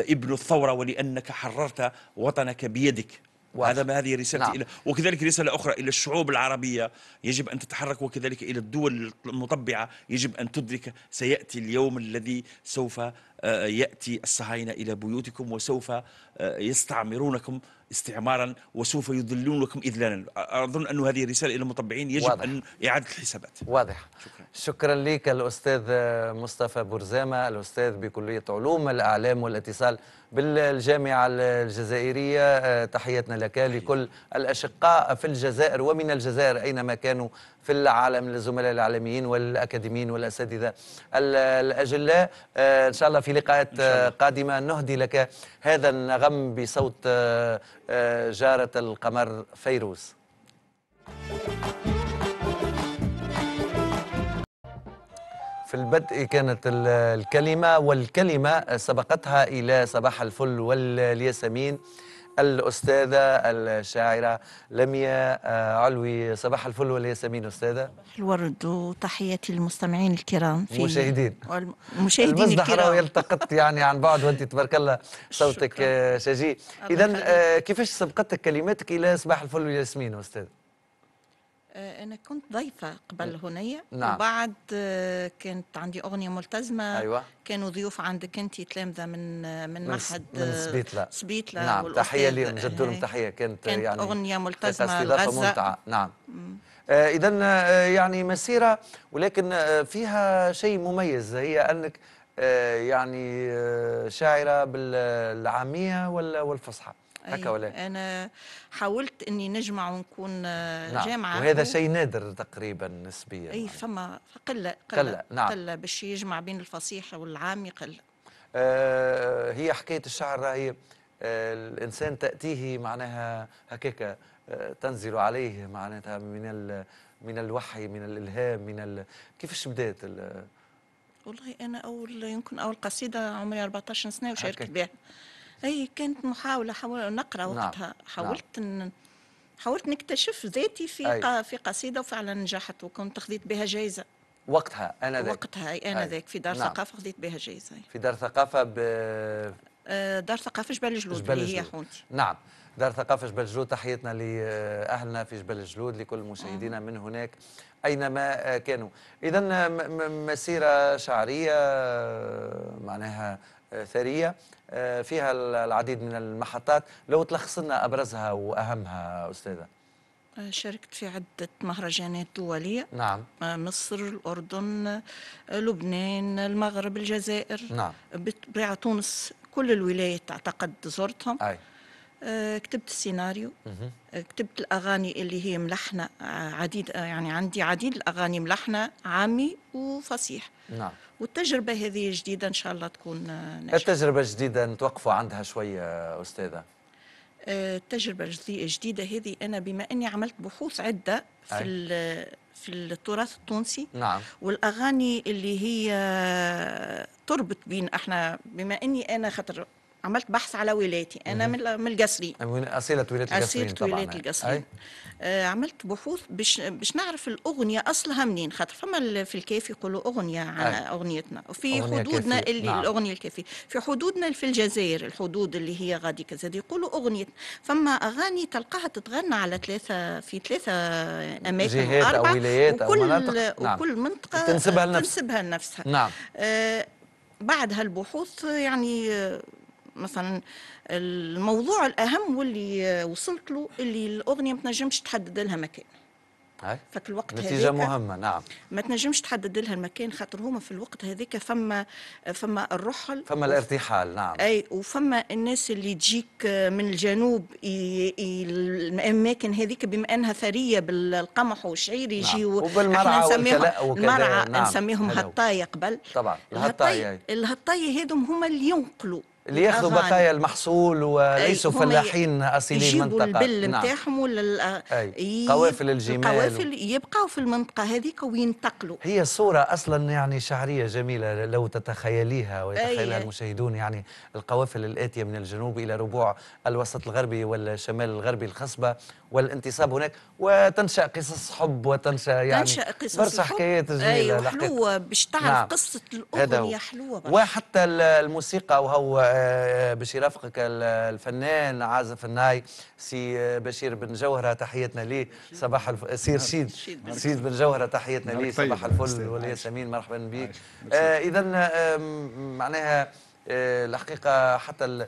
ابن الثورة ولأنك حررت وطنك بيدك وهذا هذه رسالتي نعم. إلى وكذلك رسالة أخرى إلى الشعوب العربية يجب أن تتحرك وكذلك إلى الدول المطبعة يجب أن تدرك سيأتي اليوم الذي سوف آه، آه، يأتي الصهاينة إلى بيوتكم وسوف آه، يستعمرونكم استعمارا وسوف يذلونكم إذلالا أظن أن هذه رسالة إلى المطبعين يجب واضح. أن إعادة الحسابات واضح شكرا, شكرا لك الأستاذ مصطفى برزامة الأستاذ بكلية علوم الأعلام والاتصال بالجامعة الجزائرية تحياتنا لك لكل الأشقاء في الجزائر ومن الجزائر أينما كانوا في العالم للزملاء العالميين والأكاديميين والأساتذة الأجلاء إن شاء الله في في لقاءات قادمة نهدي لك هذا النغم بصوت آه، آه، جارة القمر فيروز في البدء كانت الكلمة والكلمة سبقتها إلى صباح الفل والياسمين الأستاذة الشاعرة لميا آه، علوي صباح الفل والياسمين أستاذة الورد وتحياتي للمستمعين الكرام في المشاهدين المشاهدين المصدح الكرام يلتقط يعني عن بعد وأنت تبارك الله صوتك آه، شجي إذا آه، كيفاش سبقتك كلماتك إلى صباح الفل والياسمين أستاذة آه، أنا كنت ضيفة قبل هنية نعم. وبعد آه، كانت عندي أغنية ملتزمة أيوة. كانوا ضيوف عندك أنت تلامذة من من معهد من سبيتلا آه، سبيتلة نعم تحية لهم نجدد لهم تحية كانت, كانت يعني أغنية ملتزمة غزة ممتعة نعم إذا يعني مسيرة ولكن فيها شيء مميز هي أنك يعني شاعرة بالعامية والفصحى هكا أيوة، ولا انا حاولت اني نجمع ونكون آه، نعم. جامعه وهذا شيء نادر تقريبا نسبيا اي يعني. فما قله قله نعم. قلة باش يجمع بين الفصيح والعام قله آه هي حكايه الشعر راهي آه، الانسان تاتيه معناها هكاك آه، تنزل عليه معناتها من من الوحي من الالهام من ال... كيفاش بدات والله انا اول يمكن اول قصيده عمري 14 سنه وشاركت بها أي كانت محاولة حاول نقرأ نعم. وقتها نعم. حاولت نعم. حاولت نكتشف ذاتي في في قصيدة وفعلا نجحت وكنت خذيت بها جائزة وقتها أنا ذاك وقتها أنا ذاك في دار نعم. ثقافة خذيت بها جائزة في دار ثقافة ب آه، دار ثقافة جبل الجلود اللي هي حونتي نعم دار ثقافة جبل الجلود تحيتنا لأهلنا في جبل الجلود لكل مشاهدينا من هناك أينما كانوا إذا مسيرة شعرية معناها ثرية آه، فيها العديد من المحطات لو تلخص لنا أبرزها وأهمها أستاذة آه، شاركت في عدة مهرجانات دولية نعم آه، مصر الأردن لبنان المغرب الجزائر نعم بطبيعة تونس كل الولايات أعتقد زرتهم أي. آه، كتبت السيناريو آه، كتبت الاغاني اللي هي ملحنه آه، عديد يعني عندي عديد الاغاني ملحنه عامي وفصيح نعم والتجربه هذه جديده ان شاء الله تكون ناجحه التجربه الجديده نتوقفوا عندها شويه استاذه التجربه الجديده هذه انا بما اني عملت بحوث عده في في التراث التونسي نعم. والاغاني اللي هي تربط بين احنا بما اني انا خاطر عملت بحث على ولايتي انا من من القصرين اصيله ولايه القصرين اصيله ولايه القصرين آه عملت بحوث باش باش نعرف الاغنيه اصلها منين خاطر فما في الكاف يقولوا اغنيه على أي. اغنيتنا وفي أغنية حدودنا كافية. اللي نعم. الاغنيه الكافيه في حدودنا في الجزائر الحدود اللي هي غادي كذا يقولوا اغنيه فما اغاني تلقاها تتغنى على ثلاثه في ثلاثه اماكن جهات أربعة او ولايات وكل او مناطق نعم. وكل منطقه تنسبها لنفسها تنسبها لنفسها نعم آه بعد هالبحوث يعني آه، مثلا الموضوع الاهم واللي وصلت له اللي الاغنيه ما تنجمش تحدد لها مكان فك الوقت نتيجة مهمة نعم ما تنجمش تحدد لها المكان خاطر هما في الوقت هذاك فما فما الرحل فما الارتحال نعم اي وفما الناس اللي تجيك من الجنوب الاماكن هذيك بما انها ثرية بالقمح والشعير يجيو نعم. وبالمرعى نسميهم المرعى نعم. نسميهم هطايا قبل طبعا الهطايا الهطايا هذم هما اللي ينقلوا لياخذوا بقايا المحصول وليسوا إيه، فلاحين اصيلين المنطقه يجيبوا البل نعم. نتاعهم ولا قوافل الجمال قوافل يبقوا في المنطقه هذيك وينتقلوا هي صوره اصلا يعني شعريه جميله لو تتخيليها ويتخيلها أي. المشاهدون يعني القوافل الاتيه من الجنوب الى ربوع الوسط الغربي والشمال الغربي الخصبه والانتصاب هناك وتنشا قصص حب وتنشا يعني تنشا قصص برشا حكايات جميله أيوة حلوه باش تعرف نعم. قصه الاغنيه حلوه برشا وحتى الموسيقى وهو آه، باش يرافقك الفنان عازف الناي سي آه، بشير بن جوهره تحياتنا ليه صباح الف... آه، سي نعم. رشيد رشيد بن جوهره تحياتنا نعم، ليه طيب. صباح الفل نعم. والياسمين مرحبا بك آه اذا آه معناها الحقيقه حتى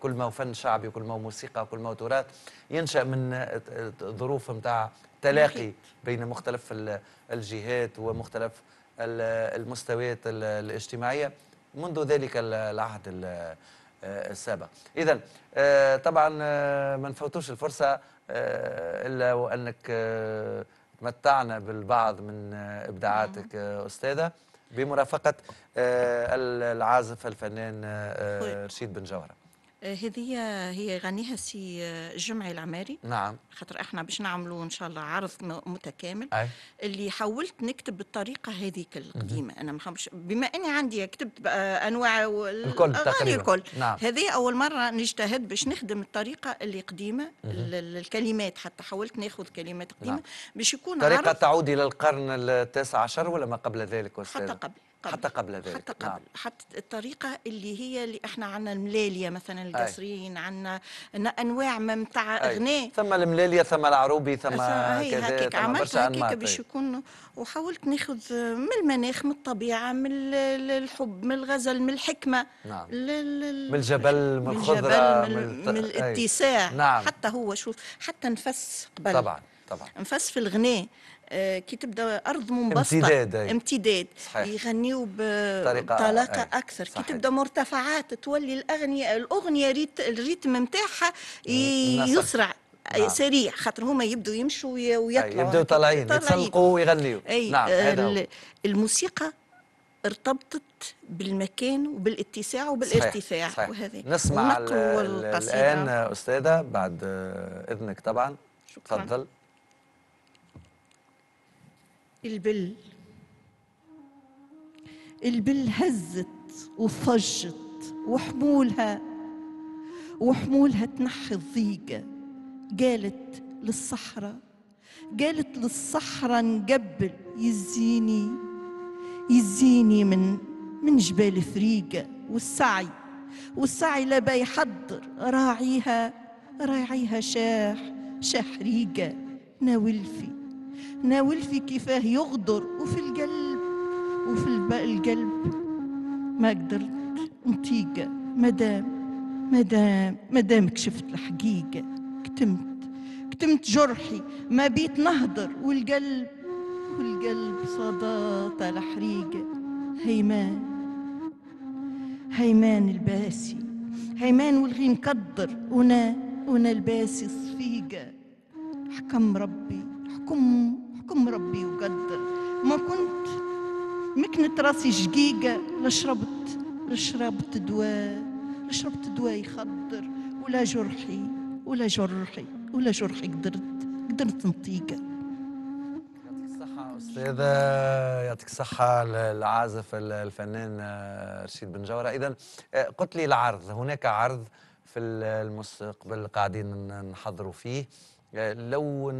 كل ما هو فن شعبي وكل ما هو موسيقى وكل ما هو تراث ينشا من ظروف نتاع تلاقي بين مختلف الجهات ومختلف المستويات الاجتماعيه منذ ذلك العهد السابق اذا آه، طبعا آه، ما نفوتوش الفرصه آه، الا وانك متعنا بالبعض من ابداعاتك نعم. استاذه بمرافقه آه، العازف الفنان آه، آه، رشيد بن جوهره آه، هذه هي غنيها سي آه، جمعي العماري نعم خاطر احنا باش نعملوا ان شاء الله عرض متكامل أي. اللي حاولت نكتب بالطريقه هذيك القديمه انا ما محبش بما اني عندي كتبت انواع الكل تقريبا الكل نعم. هذه اول مره نجتهد باش نخدم الطريقه اللي قديمه الكلمات حتى حاولت ناخذ كلمات قديمه نعم. باش يكون طريقه عرض تعود الى القرن التاسع عشر ولا ما قبل ذلك استاذ حتى قبل قبل حتى قبل ذلك حتى قبل نعم. حتى الطريقه اللي هي اللي احنا عندنا الملاليه مثلا القصريين عندنا انواع ممتع اغناء ثم الملاليه ثم العروبي ثم كذا ثم عملت هكاك باش يكون وحاولت ناخذ من المناخ من الطبيعه من الحب من الغزل من الحكمه نعم. من الجبل من الخضره من, من, من الاتساع نعم. حتى هو شوف حتى نفس قبل طبعا طبعا نفس في الغناء آه، كي تبدا ارض منبسطه امتداد أي. امتداد صحيح. يغنيو بطلاقه اكثر صحيح. كي تبدا مرتفعات تولي الاغنيه الاغنيه ريت الريتم نتاعها يسرع نعم. سريع خاطر هما يبداو يمشوا ويطلعوا يبداو طالعين يتسلقوا ويغنيوا نعم آه، هذا الموسيقى ارتبطت بالمكان وبالاتساع وبالارتفاع صحيح. صحيح. نسمع الان استاذه بعد اذنك طبعا شكرا. تفضل البل البل هزت وفجت وحمولها وحمولها تنحي الضيقة قالت للصحراء قالت للصحراء نقبل يزيني يزيني من من جبال فريقة والسعي والسعي لا بيحضر راعيها راعيها شاح شاح ريقة ناولفي ناول في كفاه يغدر وفي القلب وفي القلب ما قدرت نتيجة مدام مدام مدام كشفت الحقيقة كتمت كتمت جرحي ما بيت نهضر والقلب والقلب صدات على حريقة هيمان هيمان الباسي هيمان والغي مقدر ونا ونا الباسي صفيقة حكم ربي حكم حكم ربي وقدر ما كنت مكنت راسي شقيقه لا شربت لا شربت دواء لا شربت دواء يخدر ولا جرحي ولا جرحي ولا جرحي قدرت قدرت نطيقه استاذه يعطيك الصحه العازف الفنان آه، رشيد بن جوره اذا آه، قلت لي العرض هناك عرض في المستقبل قاعدين نحضروا فيه لو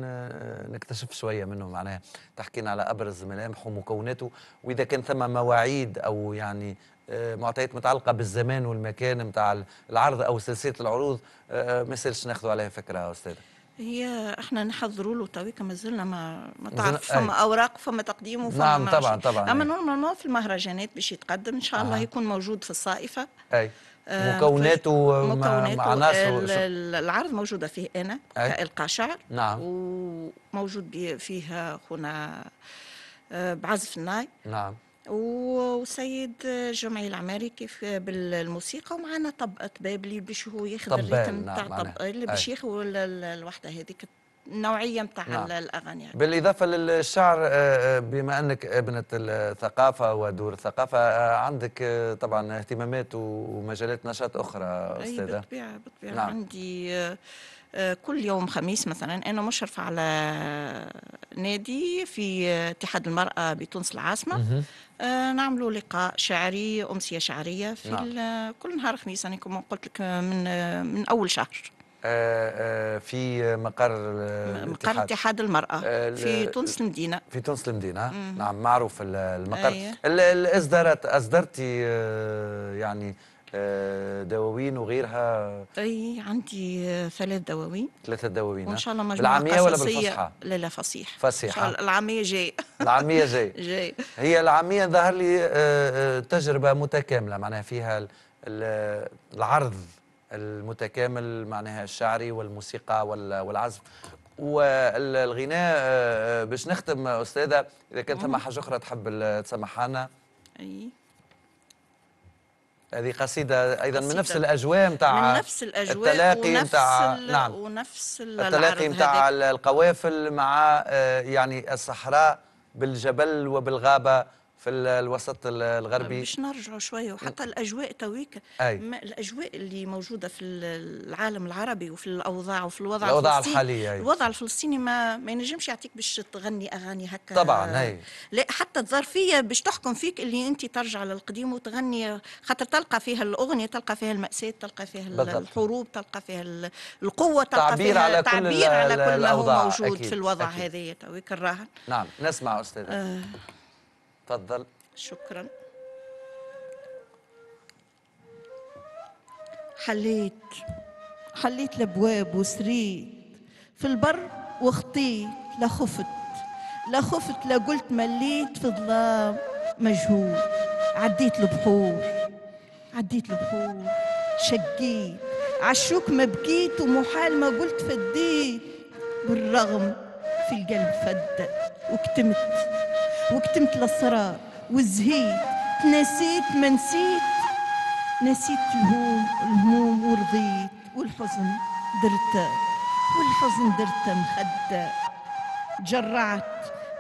نكتشف شويه منه معناها تحكينا على ابرز ملامحه ومكوناته واذا كان ثم مواعيد او يعني آه، معطيات متعلقه بالزمان والمكان نتاع العرض او سلسله العروض آه، آه، ما سيرش ناخذوا عليها فكره استاذ هي احنا نحضروا له تويك مازلنا ما ما تعرف فما اوراق فما تقديم وفما نعم طبعا طبعا اما نورمالمون في المهرجانات باش يتقدم ان شاء الله يكون موجود في الصائفه اي آه، مكوناته مكوناته العرض موجوده فيه انا القى شعر نعم وموجود فيها خونا آه، بعزف الناي نعم وسيد جمعي العماري كيف بالموسيقى ومعنا طبقه بابلي اللي باش هو ياخذ الريتم نعم تاع اللي باش ياخذ الوحده هذيك النوعيه نتاع نعم. الاغاني يعني. بالاضافه للشعر آه، آه، بما انك ابنه الثقافه ودور الثقافه آه، عندك طبعا اهتمامات ومجالات نشاط اخرى استاذه بالطبيعه بالطبيعه نعم. عندي كل يوم خميس مثلا انا مشرفه على نادي في اتحاد المراه بتونس العاصمه نعملوا لقاء شعري امسيه شعريه في نعم. كل نهار خميس انا يعني كما قلت لك من من اول شهر آه، آه، في مقر مقر اتحاد المرأة آه، في تونس المدينة في تونس المدينة مم. نعم معروف المقر أيوة. الإصدارات اصدرتي يعني دواوين وغيرها اي عندي ثلاث دواوين ثلاثة دواوين وان شاء الله مجموعة العامية ولا بالفصحى؟ لا لا فصيح فصيح العامية جاي العامية جاي جاي هي العامية ظهر لي تجربة متكاملة معناها فيها العرض المتكامل معناها الشعري والموسيقى والعزف والغناء آه، باش نختم استاذه اذا كان ثم حاجه اخرى تحب تسمح لنا اي هذه قصيدة أيضا قصيدة من نفس الأجواء نتاع من نفس الأجواء التلاقي نتاع نعم ونفس التلاقي نتاع القوافل مع آه، يعني الصحراء بالجبل وبالغابة في الوسط الغربي باش نرجعوا شويه وحتى الاجواء تويك الاجواء اللي موجوده في العالم العربي وفي الاوضاع وفي الوضع الوضع الحالي أي. الوضع الفلسطيني ما ما ينجمش يعطيك باش تغني اغاني هكا طبعا هي لا حتى الظرفيه باش تحكم فيك اللي انت ترجع للقديم وتغني خاطر تلقى فيها الاغنيه تلقى فيها الماساه تلقى فيها بالضبط. الحروب تلقى فيها القوه تلقى تعبير فيها على تعبير كل على كل ما هو موجود أكيد. في الوضع هذا تويك الراهن نعم نسمع استاذ آه. تفضل شكرا حليت حليت الابواب وسريت في البر وخطيت لا خفت لا خفت لا قلت مليت في ظلام مجهول عديت البحور عديت البحور شقيت عشوك ما بكيت ومحال ما قلت فديت بالرغم في القلب فدت وكتمت وكتمت الأسرار وزهيت تنسيت ما نسيت نسيت الهموم الهموم ورضيت والحزن درت والحزن درت مخدة تجرعت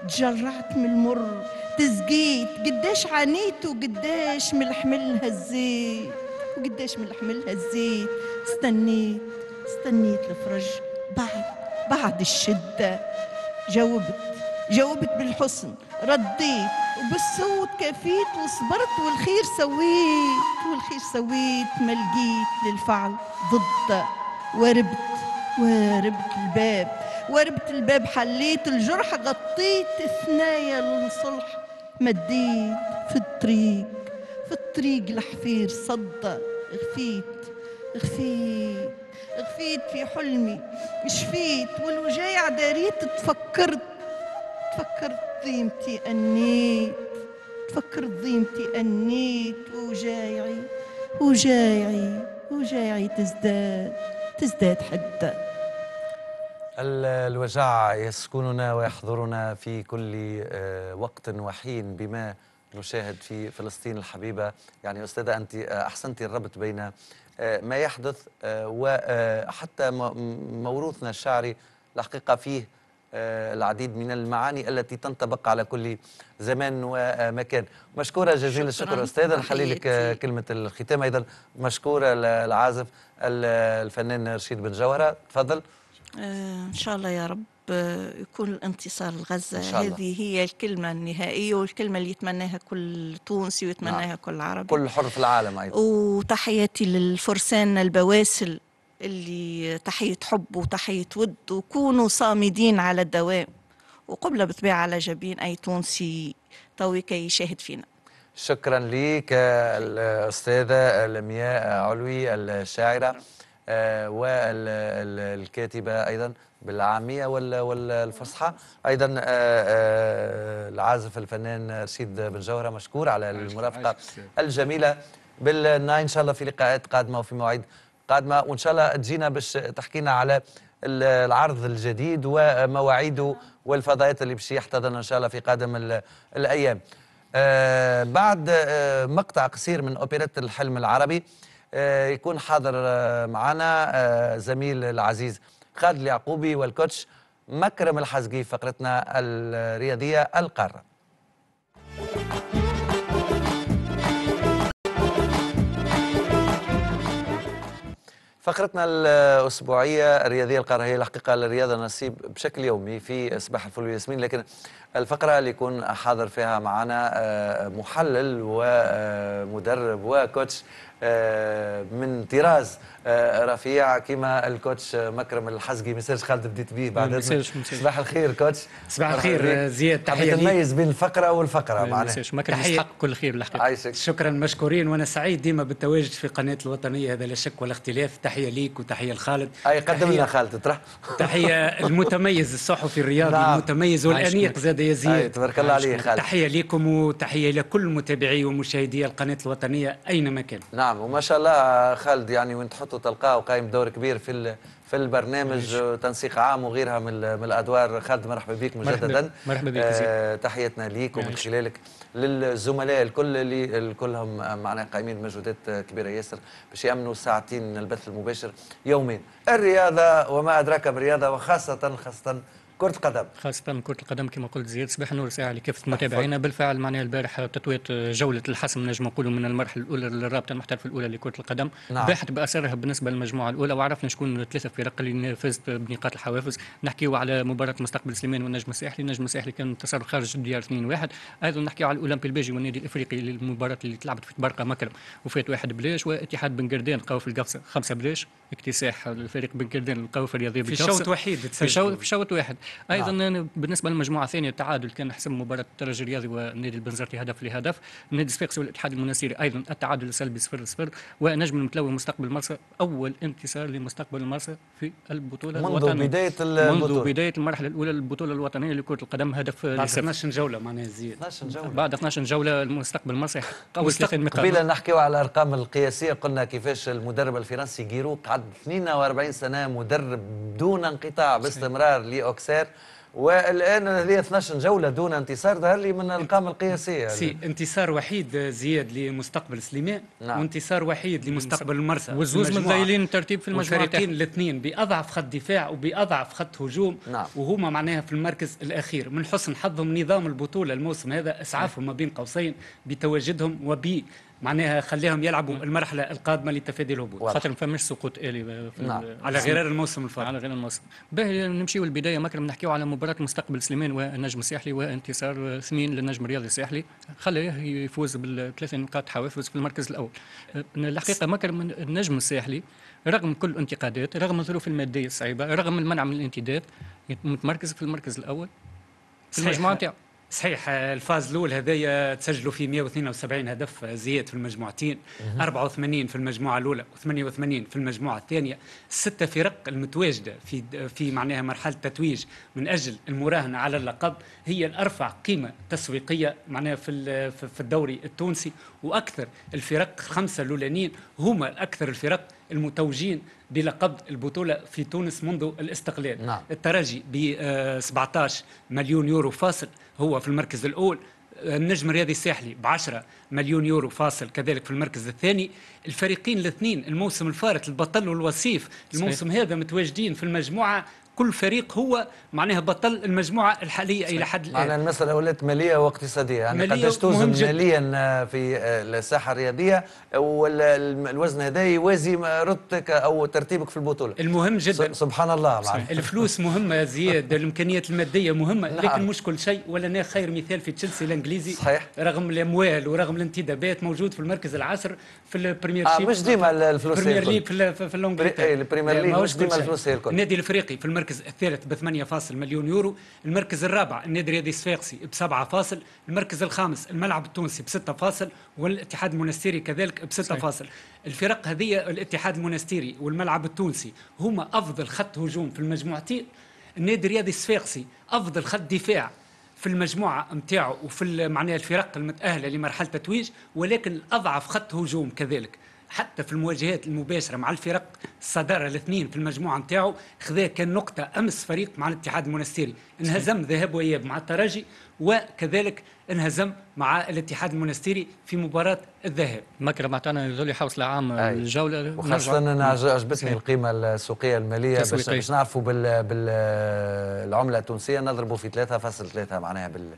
تجرعت من المر تزقيت قديش عانيت وقديش من الحمل هزيت وقديش من الحمل هزيت استنيت استنيت الفرج بعد بعد الشدة جاوبت جاوبت بالحسن رديت وبالصوت كفيت وصبرت والخير سويت والخير سويت ما لقيت للفعل ضد وربت وربت الباب وربت الباب حليت الجرح غطيت ثنايا للصلح مديت في الطريق في الطريق الحفير صد غفيت غفيت غفيت في حلمي شفيت والوجايع داريت تفكرت تفكرت ضيمتي أنيت تفكر ضيمتي أنيت وجايعي وجايعي وجايعي تزداد تزداد حدة الوجع يسكننا ويحضرنا في كل آه، وقت وحين بما نشاهد في فلسطين الحبيبة يعني أستاذة أنت آه، أحسنت الربط بين آه، ما يحدث وحتى موروثنا الشعري الحقيقة فيه آه، العديد من المعاني التي تنطبق على كل زمان ومكان مشكورة جزيل الشكر أستاذ نخلي لك كلمة الختام أيضا مشكورة العازف الفنان رشيد بن جوهرة تفضل آه، إن شاء الله يا رب آه، يكون الانتصار لغزة هذه هي الكلمة النهائية والكلمة اللي يتمناها كل تونسي ويتمناها نعم. كل عربي كل حر في العالم أيضا وتحياتي للفرسان البواسل اللي تحية حب وتحية ود وكونوا صامدين على الدوام وقبلة بطبيعة على جبين أي تونسي طوي كي يشاهد فينا شكرا لك الأستاذة لمياء علوي الشاعرة آه، والكاتبة أيضا بالعامية والفصحى أيضا آه، آه، العازف الفنان رشيد بن جوهرة مشكور على المرافقة الجميلة بالنا إن شاء الله في لقاءات قادمة وفي مواعيد قادمه وان شاء الله تجينا باش تحكينا على العرض الجديد ومواعيده والفضائيات اللي باش يحتضنها ان شاء الله في قادم الايام. آه بعد آه مقطع قصير من أوبيرات الحلم العربي آه يكون حاضر آه، معنا آه، زميل العزيز خالد اليعقوبي والكوتش مكرم الحزقي فقرتنا الرياضيه القاره. فقرتنا الأسبوعية الرياضية هي الحقيقة للرياضة نصيب بشكل يومي في صباح الفل والياسمين لكن الفقرة اللي يكون حاضر فيها معنا آه، محلل ومدرب آه، وكوتش آه، من طراز رفيع كما الكوتش مكرم الحزقي مساج خالد بديت به بعد صباح الخير كوتش صباح الخير زياد تحيه ليك نميز بين الفقره والفقره معناها مكرم يستحق كل خير الحقيقه شكرا مشكورين وانا سعيد ديما بالتواجد في قناه الوطنيه هذا لا شك ولا اختلاف تحيه ليك وتحيه لخالد اي قدم لنا خالد اطرح تحيه المتميز الصحفي الرياضي نعم. المتميز والانيق زاد استاذ يزيد تبارك الله عليك خالد تحيه لكم وتحيه لكل متابعي ومشاهدي القناه الوطنيه اينما كان نعم وما شاء الله خالد يعني وين تحطوا تلقاه وقايم دور كبير في في البرنامج تنسيق عام وغيرها من, الادوار خالد مرحبا بك مجددا مرحبا بك آه تحيتنا ليك ومن خلالك للزملاء الكل اللي كلهم معنا قائمين بمجهودات كبيره ياسر باش يامنوا ساعتين من البث المباشر يومين الرياضه وما ادراك بالرياضه وخاصه خاصه كره القدم خاصه كره القدم كما قلت زياد صباح النور ساعه لكافه متابعينا بالفعل معنا البارح تطويت جوله الحسم نجم نقولوا من المرحله الاولى للرابطه المحترفه الاولى لكره القدم نعم. باحت بأثرها بالنسبه للمجموعه الاولى وعرفنا شكون ثلاثه فرق اللي فازت بنقاط الحوافز نحكيو على مباراه مستقبل سليمان والنجم الساحلي النجم الساحلي كان تصرف خارج الديار 2-1 ايضا نحكيو على الاولمبي البيجي والنادي الافريقي للمباراه اللي تلعبت في برقه مكرم وفات واحد بلاش واتحاد بن قردان لقاو في القفصه خمسه بلاش اكتساح الفريق بن قردان لقاو في الرياضيه في شوط وحيد في شوط واحد ايضا نعم. بالنسبه للمجموعه الثانيه التعادل كان حسم مباراه الترجي الرياضي ونادي البنزرتي هدف لهدف نادي صفاقس والاتحاد المناسيري ايضا التعادل السلبي 0 0 ونجم المتلوي مستقبل مرسى اول انتصار لمستقبل مرسى في البطوله منذ الوطنيه بدايه البطوله منذ بدايه المرحله الاولى للبطوله الوطنيه لكره القدم هدف بعد 12 جوله معناها زيد 12 جوله بعد 12 جوله المستقبل مرسى قوي 30 نقاط قبيله نحكيو على الارقام القياسيه قلنا كيفاش المدرب الفرنسي جيرو قعد 42 سنه مدرب دون انقطاع باستمرار لاوكسير الجزائر والان هذه 12 جوله دون انتصار ظهر لي من الارقام القياسيه سي انتصار وحيد زياد لمستقبل سليمان نعم. وانتصار وحيد لمستقبل المرسى والزوز ضايلين الترتيب في المجموعه الفريقين الاثنين باضعف خط دفاع وباضعف خط هجوم نعم. وهما معناها في المركز الاخير من حسن حظهم نظام البطوله الموسم هذا اسعافهم ما بين قوسين بتواجدهم وب معناها خليهم يلعبوا المرحله القادمه لتفادي الهبوط خاطر ما فماش سقوط الي نعم. على نعم. غرار الموسم الفارق على غرار الموسم باهي نمشيو للبدايه مكرم نحكيو على مباراه مستقبل سليمان والنجم الساحلي وانتصار سمين للنجم الرياضي الساحلي خلاه يفوز بالثلاث نقاط حوافز في المركز الاول الحقيقه مكرم النجم الساحلي رغم كل الانتقادات رغم الظروف الماديه الصعيبه رغم المنع من الانتداب متمركز في المركز الاول في المجموعه نتاعو صحيح الفاز الاول هذايا تسجلوا فيه 172 هدف زياد في المجموعتين 84 في المجموعه الاولى و88 في المجموعه الثانيه السته فرق المتواجده في في معناها مرحله تتويج من اجل المراهنه على اللقب هي الارفع قيمه تسويقيه معناها في في الدوري التونسي واكثر الفرق الخمسه الاولانيين هما اكثر الفرق المتوجين بلقب البطولة في تونس منذ الاستقلال نعم. الترجي ب 17 آه، مليون يورو فاصل هو في المركز الأول آه، النجم الرياضي الساحلي ب 10 مليون يورو فاصل كذلك في المركز الثاني الفريقين الاثنين الموسم الفارط البطل والوصيف الموسم صحيح. هذا متواجدين في المجموعه كل فريق هو معناها بطل المجموعه الحاليه الى حد الان معناها المساله اولاد ماليه واقتصاديه يعني قداش توزن ماليا آه، في آه، الساحه الرياضيه والوزن هذا يوازي آه، رتبتك او ترتيبك في البطوله المهم جدا سبحان الله الفلوس مهمه زياد الامكانيات الماديه مهمه نعم. لكن مش كل شيء ولا خير مثال في تشيلسي الانجليزي صحيح. رغم الاموال ورغم الانتدابات موجود في المركز العاشر في البريمير آه مش ديما الفلوس في البريمير ليج في, في البريمير ليج مش ديما الفلوس هي الكل النادي الافريقي في المركز المركز الثالث ب 8 فاصل مليون يورو المركز الرابع النادي الرياضي الصفاقسي ب 7 فاصل المركز الخامس الملعب التونسي ب 6 فاصل والاتحاد المنستيري كذلك ب 6 فاصل الفرق هذه الاتحاد المنستيري والملعب التونسي هما افضل خط هجوم في المجموعتين النادي الرياضي الصفاقسي افضل خط دفاع في المجموعه نتاعو وفي معناها الفرق المتاهله لمرحله التتويج ولكن اضعف خط هجوم كذلك حتى في المواجهات المباشره مع الفرق الصداره الاثنين في المجموعه نتاعو خذا كان نقطه امس فريق مع الاتحاد المنستيري انهزم ذهاب واياب مع الترجي وكذلك انهزم مع الاتحاد المونستيري في مباراه الذهب. مكرم اعطانا ذولي حوصله عام الجوله وخاصه انا عجبتني إيه. القيمه السوقيه الماليه باش, باش نعرفوا بالعمله التونسيه نضربوا في 3.3 معناها بال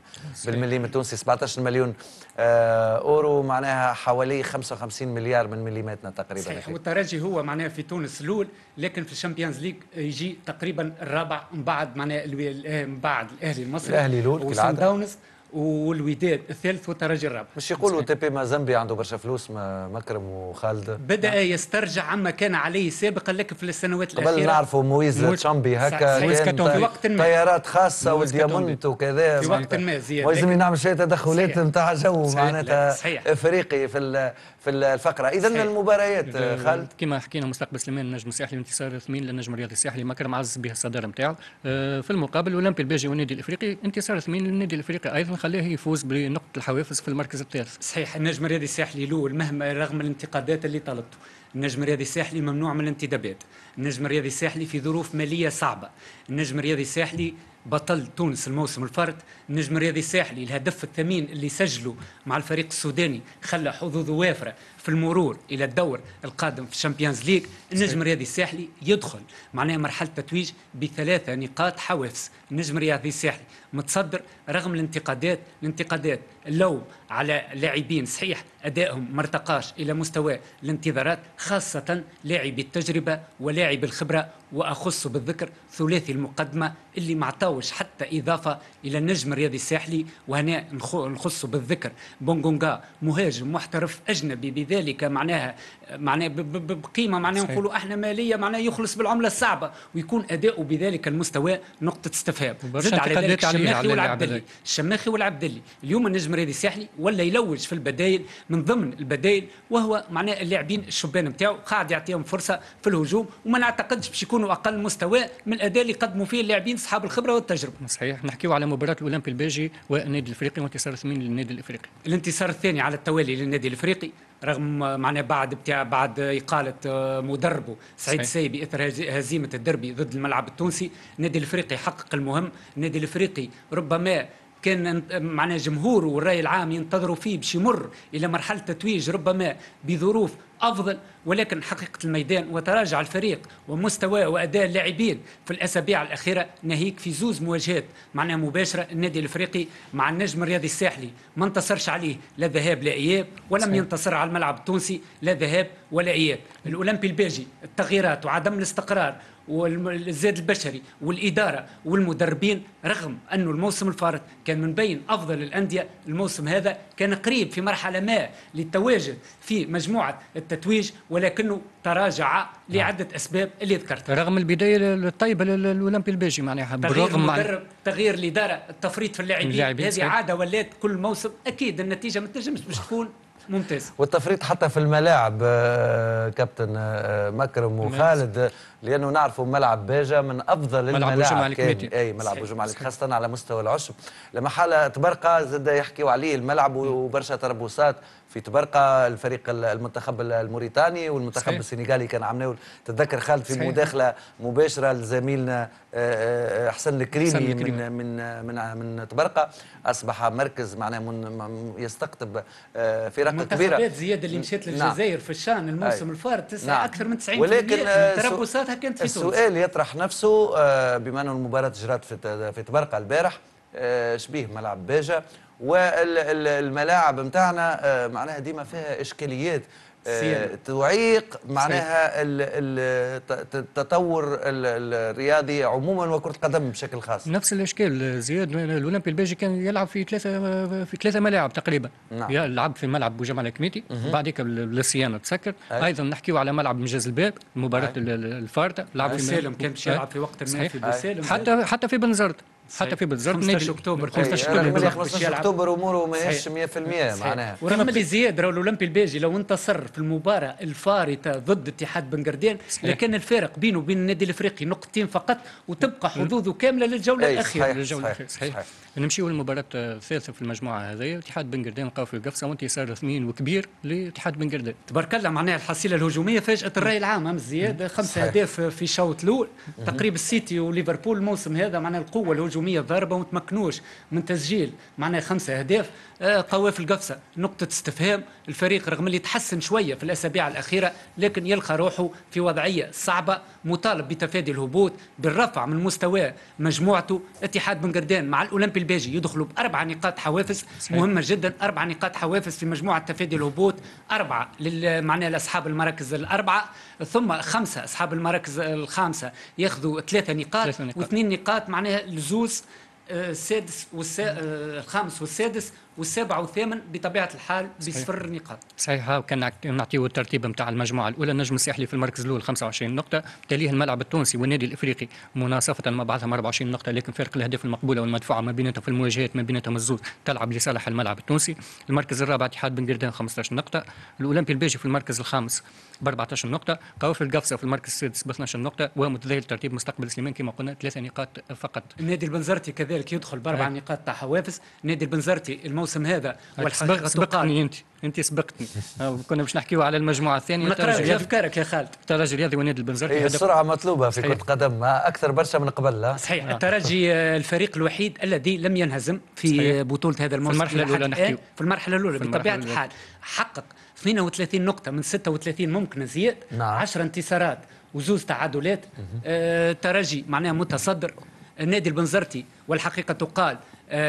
بالمليم التونسي 17 مليون آه، اورو معناها حوالي 55 مليار من مليماتنا تقريبا صحيح والترجي هو معناها في تونس الاول لكن في الشامبيونز ليج يجي تقريبا الرابع من بعد معناها آه، من بعد الاهلي المصري الاهلي الاول كالعاده والوداد الثالث والترجي الرابع مش يقولوا تي بي زامبي عنده برشا فلوس مكرم وخالد بدا يسترجع عما كان عليه سابقا لك في السنوات الاخيره قبل نعرفوا مويز تشامبي هكا في وقت ما طيارات خاصه وديامونت وكذا في وقت ما زياده لازم نعمل شويه تدخلات نتاع جو معناتها افريقي في في الفقره اذا المباريات خالد كما حكينا مستقبل سليمان النجم الساحلي انتصار ثمين للنجم الرياضي الساحلي مكرم عز به الصداره نتاعو آه، في المقابل اولمبي الباجي والنادي الافريقي انتصار ثمين للنادي الافريقي ايضا خلاه يفوز بنقطه الحوافز في المركز الثالث صحيح النجم الرياضي الساحلي الاول مهما رغم الانتقادات اللي طلبته النجم الرياضي الساحلي ممنوع من الانتدابات النجم الرياضي الساحلي في ظروف مالية صعبة النجم الرياضي الساحلي بطل تونس الموسم الفرد النجم الرياضي الساحلي الهدف الثمين اللي سجله مع الفريق السوداني خلى حظوظه وافرة في المرور إلى الدور القادم في الشامبيونز ليج النجم الرياضي الساحلي يدخل معناها مرحلة تتويج بثلاثة نقاط حوافز النجم الرياضي الساحلي متصدر رغم الانتقادات الانتقادات اللوم على لاعبين صحيح ادائهم ما ارتقاش الى مستوى الانتظارات خاصه لاعبي التجربه ولاعبي الخبره واخص بالذكر ثلاثي المقدمه اللي ما عطاوش حتى اضافه الى النجم الرياضي الساحلي وهنا نخص بالذكر بونغونغا مهاجم محترف اجنبي بذلك معناها معناها بقيمه معناها نقولوا احنا ماليه معناها يخلص بالعمله الصعبه ويكون اداؤه بذلك المستوى نقطه استفهام زد على ذلك الشماخي والعبدلي الشماخي والعبدلي اليوم النجم الرياضي الساحلي ولا يلوج في البدائل من ضمن البدائل وهو معناه اللاعبين الشبان نتاعو قاعد يعطيهم فرصه في الهجوم وما نعتقدش باش يكونوا يكونوا اقل مستوى من الاداء اللي قدموا فيه اللاعبين اصحاب الخبره والتجربه. صحيح نحكيو على مباراه الاولمبي الباجي والنادي الافريقي وانتصار الثمين للنادي الافريقي. الانتصار الثاني على التوالي للنادي الافريقي رغم معناه بعد بتاع بعد اقاله آه، مدربه سعيد السايبي اثر هزيمه الدربي ضد الملعب التونسي، النادي الافريقي حقق المهم، النادي الافريقي ربما كان معنا جمهوره والراي العام ينتظروا فيه باش يمر الى مرحله تتويج ربما بظروف افضل ولكن حقيقة الميدان وتراجع الفريق ومستواه وأداء اللاعبين في الأسابيع الأخيرة ناهيك في زوز مواجهات معناها مباشرة النادي الإفريقي مع النجم الرياضي الساحلي ما انتصرش عليه لا ذهاب لا إياب ولم صحيح. ينتصر على الملعب التونسي لا ذهاب ولا إياب الأولمبي الباجي التغييرات وعدم الاستقرار والزاد البشري والإدارة والمدربين رغم أنه الموسم الفارط كان من بين أفضل الأندية الموسم هذا كان قريب في مرحلة ما للتواجد في مجموعة التتويج ولكنه تراجع لعده اسباب اللي ذكرتها رغم البدايه الطيبه للاولمبي البيجي معناها بالرغم المدرب تغيير الاداره التفريط في اللاعبين هذه عاده ولات كل موسم اكيد النتيجه ما تنجمش باش تكون ممتاز والتفريط حتى في الملاعب آه، كابتن آه، مكرم وخالد لانه نعرفوا ملعب باجا من افضل ملعب الملاعب اي ملعب الجمعه خاصه على مستوى العشب لما حاله تبرقى زاد يحكيوا عليه الملعب وبرشا تربصات في تبرقه الفريق المنتخب الموريتاني والمنتخب صحيح. السنغالي كان ناول تتذكر خالد في صحيح. مداخله مباشره لزميلنا آه، آه، حسن الكريمي من من من من تبرقه اصبح مركز معناه يستقطب آه، فرق كبيره منتخبات زياده اللي مشات نعم. للجزائر نعم. في الشان الموسم الفارط تسع نعم. اكثر من 90% ولكن تربصاتها كانت في تونس السؤال يطرح نفسه بما ان المباراه جرات في تبرقه البارح شبيه ملعب باجه والملاعب نتاعنا آه، معناها ديما فيها اشكاليات آه، تعيق معناها التطور الرياضي عموما وكره القدم بشكل خاص نفس الاشكال زياد الاولمبي البيجي كان يلعب في ثلاثه في ثلاثه ملاعب تقريبا نعم. لعب في ملعب بوجمع الكميتي بعديك الصيانه تسكر أي. ايضا نحكيو على ملعب مجاز الباب مباراه الفارته لعب في سالم كان يلعب في وقت ما في سالم حتى حتى في بنزرت حتى في بلزرد 15 اكتوبر 15 اكتوبر 15 اكتوبر اموره ماهيش 100% معناها ورغم بزياد راه الاولمبي البيجي لو انتصر في المباراه الفارطه ضد اتحاد بنقردين لكان الفارق بينه وبين النادي الافريقي نقطتين فقط وتبقى حظوظه كامله للجوله الاخيره للجوله الاخيره صحيح. نمشيو للمباراة الثالثة في المجموعة هذه اتحاد بن قردان لقاو في القفصة وانتصار ثمين وكبير لاتحاد بن قردان. تبارك الله معناها الحصيلة الهجومية فاجأت الرأي العام أمس زياد خمسة أهداف في شوط الأول تقريب السيتي وليفربول الموسم هذا معناها القوة الهجومية الضاربة وما تمكنوش من تسجيل معناها خمسة أهداف طواف آه، القفصه نقطه استفهام الفريق رغم اللي تحسن شويه في الاسابيع الاخيره لكن يلقى روحه في وضعيه صعبه مطالب بتفادي الهبوط بالرفع من مستوى مجموعته اتحاد بن قردان مع الاولمبي الباجي يدخلوا باربع نقاط حوافز مهمه جدا اربع نقاط حوافز في مجموعه تفادي الهبوط اربعه معناها لاصحاب المراكز الاربعه ثم خمسه اصحاب المراكز الخامسه ياخذوا ثلاثه نقاط, ثلاثة نقاط. واثنين نقاط معناها لزوز آه، السادس والسا... آه، الخامس والسادس والسابع والثامن بطبيعه الحال بصفر نقاط. صحيح كان نعطيو الترتيب نتاع المجموعه الاولى النجم الساحلي في المركز الاول 25 نقطه، تليه الملعب التونسي والنادي الافريقي مناصفه مع بعضهم 24 نقطه لكن فارق الاهداف المقبوله والمدفوعه ما بيناتهم في المواجهات ما بيناتهم الزوز تلعب لصالح الملعب التونسي، المركز الرابع اتحاد بن قردان 15 نقطه، الاولمبي الباجي في المركز الخامس ب 14 نقطه، قوافل القفصه في المركز السادس ب 12 نقطه ومتذيل الترتيب مستقبل سليمان كما قلنا ثلاثه نقاط فقط. النادي البنزرتي كذلك يدخل باربع نقاط تاع حوافز، نادي البنزرتي الموسم الموسم هذا والحقيقه سبقتني انت انت سبقتني آه، كنا باش نحكيو على المجموعه الثانيه نقرا افكارك يا خالد الترجي الرياضي ونادي البنزرتي إيه، السرعه مطلوبه في كره قدم اكثر برشا من قبل صحيح آه. الترجي الفريق الوحيد الذي لم ينهزم في صحيح. بطوله هذا الموسم في المرحله الاولى نحكيو في المرحله الاولى بطبيعه الحال حقق 32 نقطه من 36 ممكن زياد 10 نعم. انتصارات وزوز تعادلات الترجي آه، معناها متصدر نادي البنزرتي والحقيقه تقال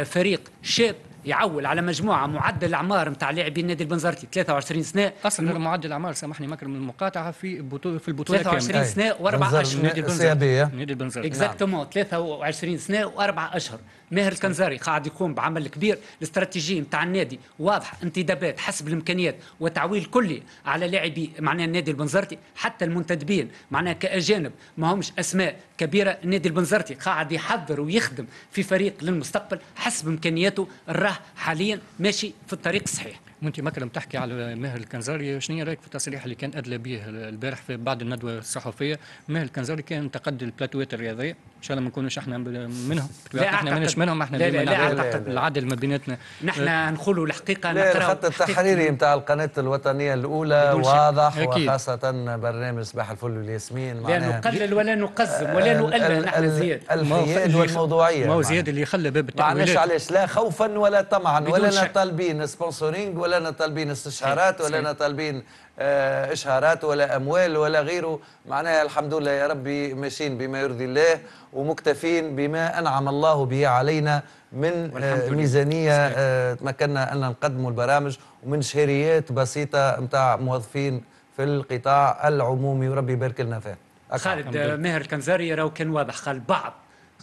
فريق شاب يعول على مجموعه معدل الاعمار نتاع لاعبين نادي البنزرتي 23 سنه اصلا غير معدل الاعمار سامحني مكرم المقاطعه في بطوله في البطوله 23 كامل. سنه واربع اشهر نادي البنزرتي نادي البنزرتي اكزاكتومون نعم. 23 سنه واربع اشهر ماهر الكنزاري قاعد يقوم بعمل كبير الاستراتيجيه نتاع النادي واضحه انتدابات حسب الامكانيات وتعويل كلي على لاعبي معناها النادي البنزرتي حتى المنتدبين معناها كاجانب ما همش اسماء كبيره النادي البنزرتي قاعد يحضر ويخدم في فريق للمستقبل حسب امكانياته راه حاليا ماشي في الطريق الصحيح وانت مكرم تحكي على ماهر الكنزاري شنو رايك في التصريح اللي كان ادلى به البارح في بعد الندوه الصحفيه ماهر الكنزاري كان انتقد البلاتوات الرياضيه ان شاء الله ما نكونوش احنا منهم احنا ماناش منهم احنا لا لا لا العدل ما بيناتنا نحن أه، نقولوا الحقيقه لا الخط التحريري نتاع القناه الوطنيه الاولى واضح أكيد. وخاصه برنامج صباح الفل والياسمين لا نقلل ولا نقزم ولا نقلل نحن زياد الحياد والموضوعيه ما هو زياد اللي خلى باب التعويلات علاش علاش لا خوفا ولا طمعا ولا طالبين سبونسورينغ ولنا طالبين استشعارات ولا طالبين آه، اشهارات ولا اموال ولا غيره معناها الحمد لله يا ربي ماشيين بما يرضي الله ومكتفين بما انعم الله به علينا من آه، ميزانيه آه، تمكنا ان نقدموا البرامج ومن شهريات بسيطه نتاع موظفين في القطاع العمومي وربي يبارك لنا فيه خالد ماهر الكنزاري راهو كان واضح قال بعض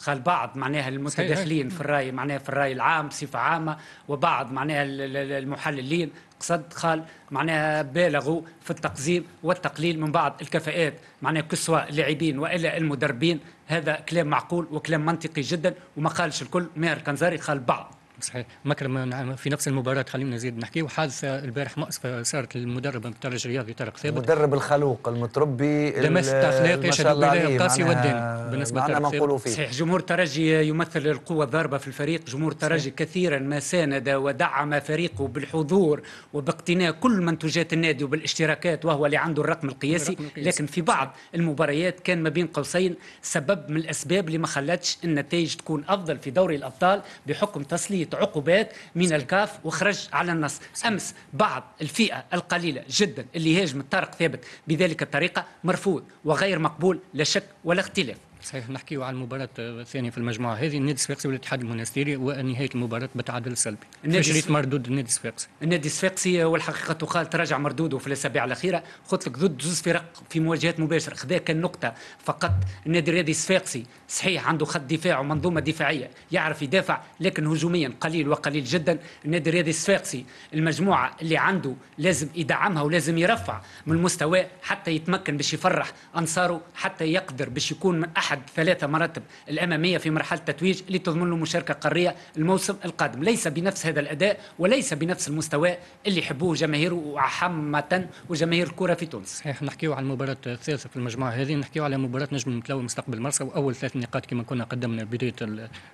قال بعض معناها المتداخلين في الراي معناها في الراي العام بصفه عامه وبعض معناها المحللين قصد قال معناها بالغوا في التقزيم والتقليل من بعض الكفاءات معناها كسوى اللاعبين والا المدربين هذا كلام معقول وكلام منطقي جدا وما قالش الكل ماهر كنزاري قال بعض صحيح مكرم في نفس المباراه خلينا نزيد نحكي وحادثه البارح مؤسفة صارت المدرب نتاع الرياضي طارق ثابت المدرب الخلوق المتربي لمس اخلاق يشهد بالله القاسي والدين بالنسبه لطارق صحيح جمهور الترجي يمثل القوه الضاربه في الفريق جمهور الترجي كثيرا ما ساند ودعم فريقه بالحضور وباقتناء كل منتوجات النادي وبالاشتراكات وهو اللي عنده الرقم القياسي, الرقم القياسي. لكن في بعض المباريات كان ما بين قوسين سبب من الاسباب اللي ما خلتش النتائج تكون افضل في دوري الابطال بحكم تسليط عقوبات من الكاف وخرج على النص أمس بعض الفئة القليلة جدا اللي هاجمت طارق ثابت بذلك الطريقة مرفوض وغير مقبول لا شك ولا اختلاف صحيح نحكيو على المباراة الثانية آه، في المجموعة هذه النادي الصفاقسي والاتحاد المنستيري ونهاية المباراة بتعادل سلبي. النادي شريط مردود النادي الصفاقسي. النادي الصفاقسي آه، والحقيقة تقال تراجع مردوده في الأسابيع الأخيرة، قلت لك ضد زوز فرق في مواجهات مباشرة، خذا كان نقطة فقط النادي الرياضي الصفاقسي صحيح عنده خط دفاع ومنظومة دفاعية يعرف يدافع لكن هجوميا قليل وقليل جدا، النادي الرياضي الصفاقسي المجموعة اللي عنده لازم يدعمها ولازم يرفع من المستوى حتى يتمكن باش يفرح أنصاره حتى يقدر باش يكون من أحد أحد ثلاثة مراتب الأمامية في مرحلة التتويج اللي تضمن له مشاركة قارية الموسم القادم ليس بنفس هذا الأداء وليس بنفس المستوى اللي يحبوه جماهير وعامة وجماهير الكرة في تونس صحيح نحكيو على المباراة الثالثة في المجموعة هذه نحكيو على مباراة نجم المتلوي مستقبل مرسى وأول ثلاث نقاط كما كنا قدمنا بداية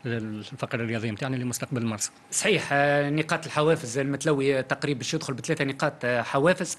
الفقرة الرياضية نتاعنا لمستقبل مرسى صحيح آه، نقاط الحوافز المتلوي تقريبا باش يدخل بثلاثة نقاط آه، حوافز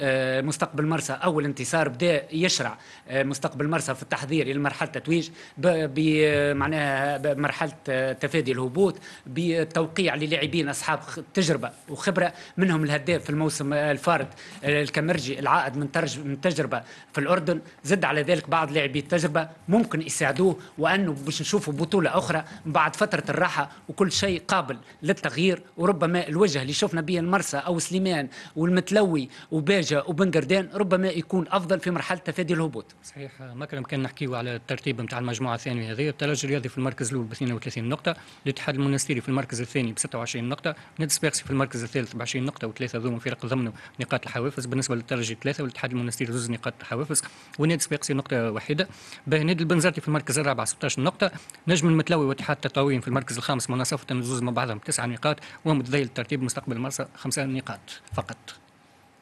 آه، مستقبل مرسى اول انتصار بدا يشرع آه، مستقبل مرسى في التحضير لمرحله التتويج بمعناها بمرحله آه، تفادي الهبوط بالتوقيع للاعبين اصحاب تجربه وخبره منهم الهداف في الموسم الفارد الكمرجي العائد من من تجربه في الاردن زد على ذلك بعض لاعبي التجربه ممكن يساعدوه وانه باش نشوفوا بطوله اخرى بعد فتره الراحه وكل شيء قابل للتغيير وربما الوجه اللي شفنا به المرسى او سليمان والمتلوي وباش وبن جردان ربما يكون افضل في مرحله تفادي الهبوط. صحيح مكرم كان نحكيو على الترتيب نتاع المجموعه الثانيه هذه الترجي الرياضي في المركز الاول ب 32 نقطه، الاتحاد المنستيري في المركز الثاني ب 26 نقطه، نادي سباقسي في المركز الثالث ب 20 نقطه وثلاثه ذوما فرق ضمنوا نقاط الحوافز بالنسبه للترجي ثلاثه والاتحاد المنستيري زوز نقاط الحوافز ونادي سباقسي نقطه واحده، نادي البنزرتي في المركز الرابع 16 نقطه، نجم المتلوي والاتحاد التطاوين في المركز الخامس مناصفه زوز مع بعضهم تسع نقاط وهم الترتيب مستقبل المرسى خمسة نقاط فقط.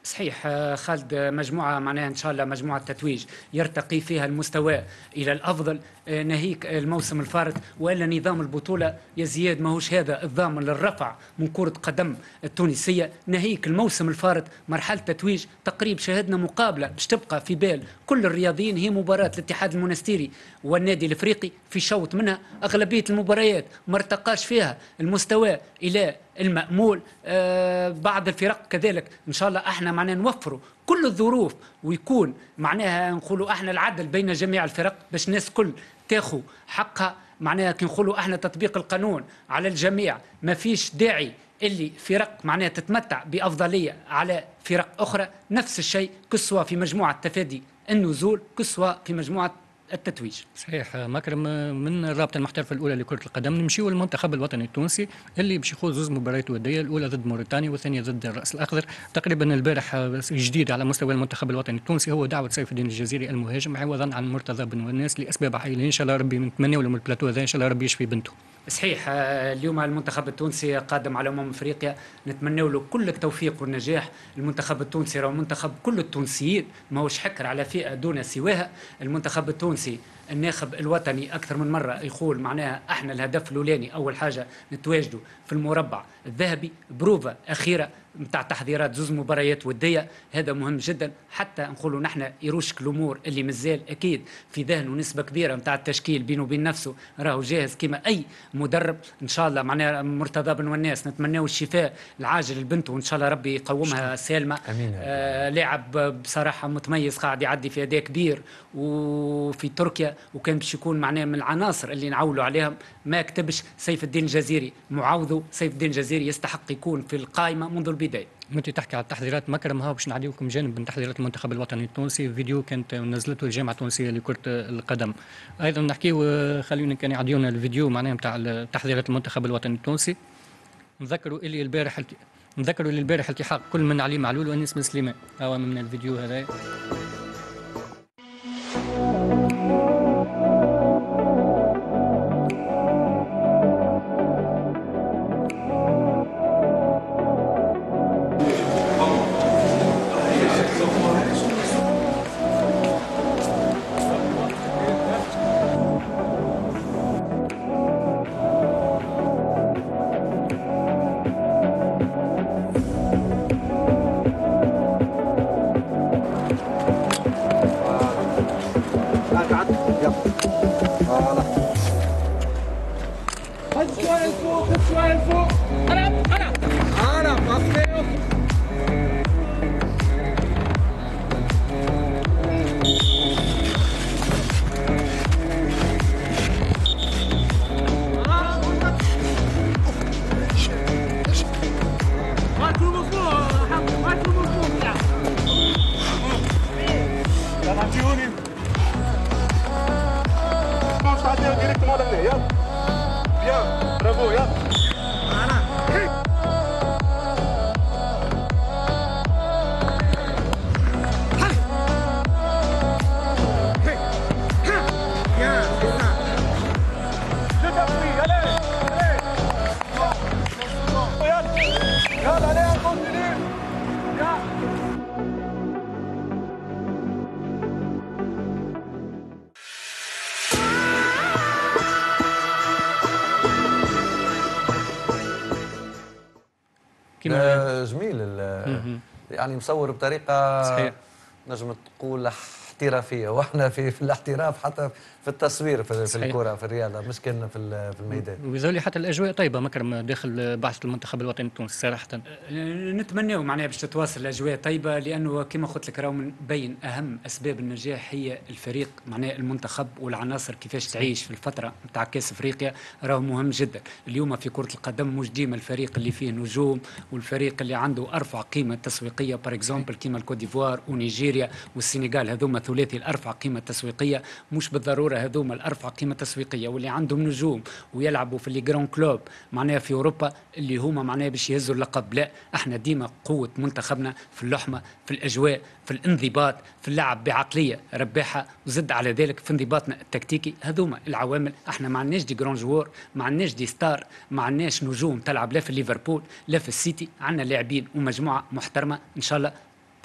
صحيح آه، خالد آه، مجموعة معناها إن شاء الله مجموعة تتويج يرتقي فيها المستوى إلى الأفضل آه، ناهيك الموسم الفارط وإلا نظام البطولة يا زياد ماهوش هذا الضامن للرفع من كرة قدم التونسية ناهيك الموسم الفارط مرحلة تتويج تقريب شاهدنا مقابلة باش تبقى في بال كل الرياضيين هي مباراة الاتحاد المنستيري والنادي الإفريقي في شوط منها أغلبية المباريات ما ارتقاش فيها المستوى إلى المأمول آه، بعض الفرق كذلك إن شاء الله احنا معناها نوفروا كل الظروف ويكون معناها نقولوا احنا العدل بين جميع الفرق باش الناس كل تاخو حقها معناها كي نقولوا احنا تطبيق القانون على الجميع ما فيش داعي اللي فرق معناها تتمتع بأفضلية على فرق أخرى نفس الشيء كسوة في مجموعة تفادي النزول كسوة في مجموعة التتويج صحيح مكرم من الرابطه المحترفه الاولى لكره القدم نمشيو للمنتخب الوطني التونسي اللي باش يخوض زوز مباريات وديه الاولى ضد موريتانيا والثانيه ضد الراس الاخضر تقريبا البارح جديد على مستوى المنتخب الوطني التونسي هو دعوه سيف الدين الجزيري المهاجم عوضا عن مرتضى بن وناس لاسباب عائليه ان شاء الله ربي نتمنى لهم البلاتو هذا ان شاء الله ربي يشفي بنته صحيح اليوم المنتخب التونسي قادم على امم افريقيا نتمنى له كل التوفيق والنجاح المنتخب التونسي راه منتخب كل التونسيين ماهوش حكر على فئه دون سواها المنتخب التونسي الفرنسي الناخب الوطني اكثر من مره يقول معناها احنا الهدف الاولاني اول حاجه نتواجدوا في المربع الذهبي بروفا اخيره نتاع تحضيرات زوز مباريات وديه هذا مهم جدا حتى نقولوا نحن يروشك الامور اللي مازال اكيد في ذهنه نسبه كبيره نتاع التشكيل بينه وبين نفسه راهو جاهز كما اي مدرب ان شاء الله معناها مرتضى بن والناس نتمناو الشفاء العاجل لبنته وان شاء الله ربي يقومها سالمه امين آه لاعب بصراحه متميز قاعد يعدي في اداء كبير وفي تركيا وكان باش يكون معناه من العناصر اللي نعولوا عليهم ما كتبش سيف الدين الجزيري معوضه سيف الدين الجزيري الجزائري يستحق يكون في القائمه منذ البدايه متى تحكي على التحضيرات مكرم ها باش نعديوكم جانب من تحضيرات المنتخب الوطني التونسي فيديو كانت نزلته الجامعه التونسيه لكره القدم ايضا نحكيو آه، خلينا كان يعديونا الفيديو معناها نتاع تحضيرات المنتخب الوطني التونسي نذكروا اللي البارح نذكروا اللي البارح التحاق كل من علي معلول وانيس بن سليمان هو من الفيديو هذا يعني مصور بطريقه صحيح نجم تقول احترافيه واحنا في, في الاحتراف حتى في التصوير في, في الكره في الرياضه مش كان في, في الميدان ويزولي حتى الاجواء طيبه مكرم داخل بعثه المنتخب الوطني التونسي صراحه أه، نتمنوا معناها باش تتواصل الاجواء طيبه لانه كما قلت لك راهو من بين اهم اسباب النجاح هي الفريق معناها المنتخب والعناصر كيفاش تعيش في الفتره نتاع كاس افريقيا راهو مهم جدا اليوم في كره القدم مش ديما الفريق اللي فيه نجوم والفريق اللي عنده ارفع قيمه تسويقيه بار اكزومبل كيما الكوت ديفوار ونيجيريا والسنغال هذوما الثلاثي الارفع قيمه تسويقيه مش بالضروره هذوما الارفع قيمه تسويقيه واللي عندهم نجوم ويلعبوا في لي جران كلوب معناها في اوروبا اللي هما معناها باش يهزوا اللقب لا احنا ديما قوه منتخبنا في اللحمه في الاجواء في الانضباط في اللعب بعقليه رباحه وزد على ذلك في انضباطنا التكتيكي هذوما العوامل احنا ما عندناش دي جران جوار ما عندناش دي ستار ما عندناش نجوم تلعب لا في ليفربول لا في السيتي عندنا لاعبين ومجموعه محترمه ان شاء الله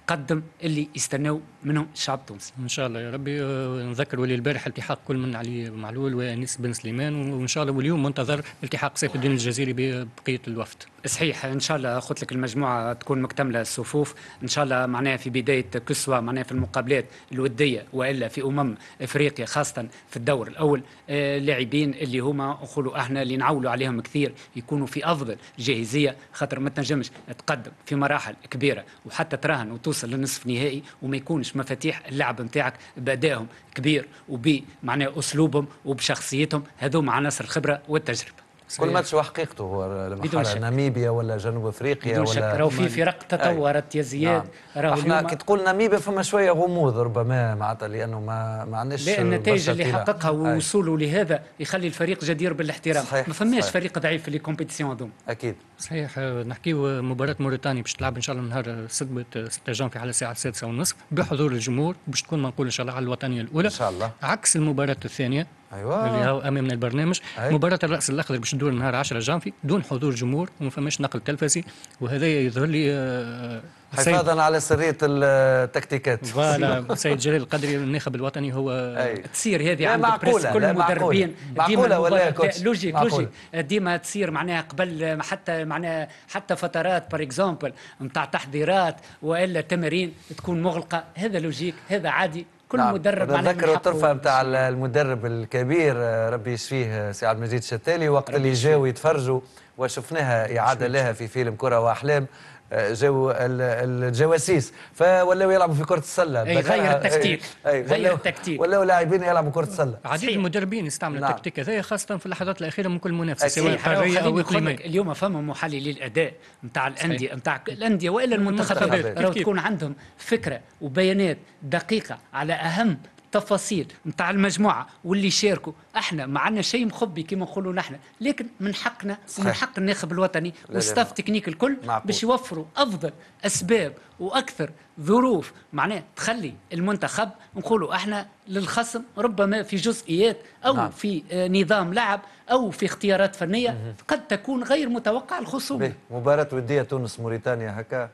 تقدم اللي يستناو منهم الشعب التونسي ان شاء الله يا ربي آه، نذكر ولي البارح التحاق كل من علي معلول وانيس بن سليمان وان شاء الله واليوم منتظر التحاق سيف الدين الجزيري ببقيه الوفد صحيح ان شاء الله قلت لك المجموعه تكون مكتمله الصفوف ان شاء الله معناها في بدايه كسوه معناها في المقابلات الوديه والا في امم افريقيا خاصه في الدور الاول اللاعبين آه، اللي هما نقولوا احنا اللي نعولوا عليهم كثير يكونوا في افضل جاهزيه خاطر ما تنجمش تقدم في مراحل كبيره وحتى تراهن وتوصل للنصف نهائي وما يكونش مفاتيح اللعب نتاعك بادائهم كبير وبمعناه اسلوبهم وبشخصيتهم هذوما عناصر الخبره والتجربه صحيح. كل ماتش وحقيقته هو لما ناميبيا ولا جنوب افريقيا بدون ولا شك راهو في فرق تطورت يا زياد نعم. راهو احنا كي تقول ناميبيا فما شويه غموض ربما معناتها لانه ما ما عندناش النتائج اللي حققها ووصوله لهذا يخلي الفريق جدير بالاحترام صحيح. ما فماش صحيح. فريق ضعيف في لي كومبيتيسيون هذوما اكيد صحيح آه، نحكيو آه، مباراه موريتانيا باش تلعب ان شاء الله نهار 6 6 آه، جانفي على الساعه 6 ونصف بحضور الجمهور باش تكون منقول ان شاء الله على الوطنيه الاولى ان شاء الله عكس المباراه الثانيه ايوه اللي هو امامنا البرنامج أيوة. مباراه الراس الاخضر باش تدور نهار 10 جانفي دون حضور جمهور وما فماش نقل تلفزي وهذا يظهر لي آه، حفاظا على سريه التكتيكات فوالا سيد جلال القدري الناخب الوطني هو أيوة. تصير هذه عند كل المدربين معقوله ولا كوتش لوجيك لوجيك ديما تصير معناها قبل حتى معناها حتى فترات بار اكزومبل نتاع تحضيرات والا تمارين تكون مغلقه هذا لوجيك هذا عادي كل نعم. مدرب معناه اتذكر الطرفه نتاع المدرب الكبير آه، ربي يشفيه آه، سي عبد المجيد الشتالي وقت اللي جاو يتفرجوا وشفناها اعاده لها في فيلم كره واحلام آه، جو الجواسيس فولاو يلعبوا في كره السله اي غير إيه، التكتيك إيه، غير التكتيك ولاو لاعبين يلعبوا كره السله عديد المدربين استعملوا نعم. التكتيك هذا خاصه في اللحظات الاخيره من كل منافسه سواء حريه او اقليميه اليوم فما محللي الاداء نتاع الانديه نتاع الانديه والا المنتخبات راه تكون عندهم فكره وبيانات دقيقه على اهم التفاصيل نتاع المجموعه واللي شاركوا احنا ما عندنا شيء مخبي كما نقولوا نحن لكن من حقنا ومن حق الناخب الوطني وستاف تكنيك الكل باش يوفروا افضل اسباب واكثر ظروف معناه تخلي المنتخب نقولوا احنا للخصم ربما في جزئيات او نعم. في آه، نظام لعب او في اختيارات فنيه قد تكون غير متوقعه الخصوم مباراه وديه تونس موريتانيا هكا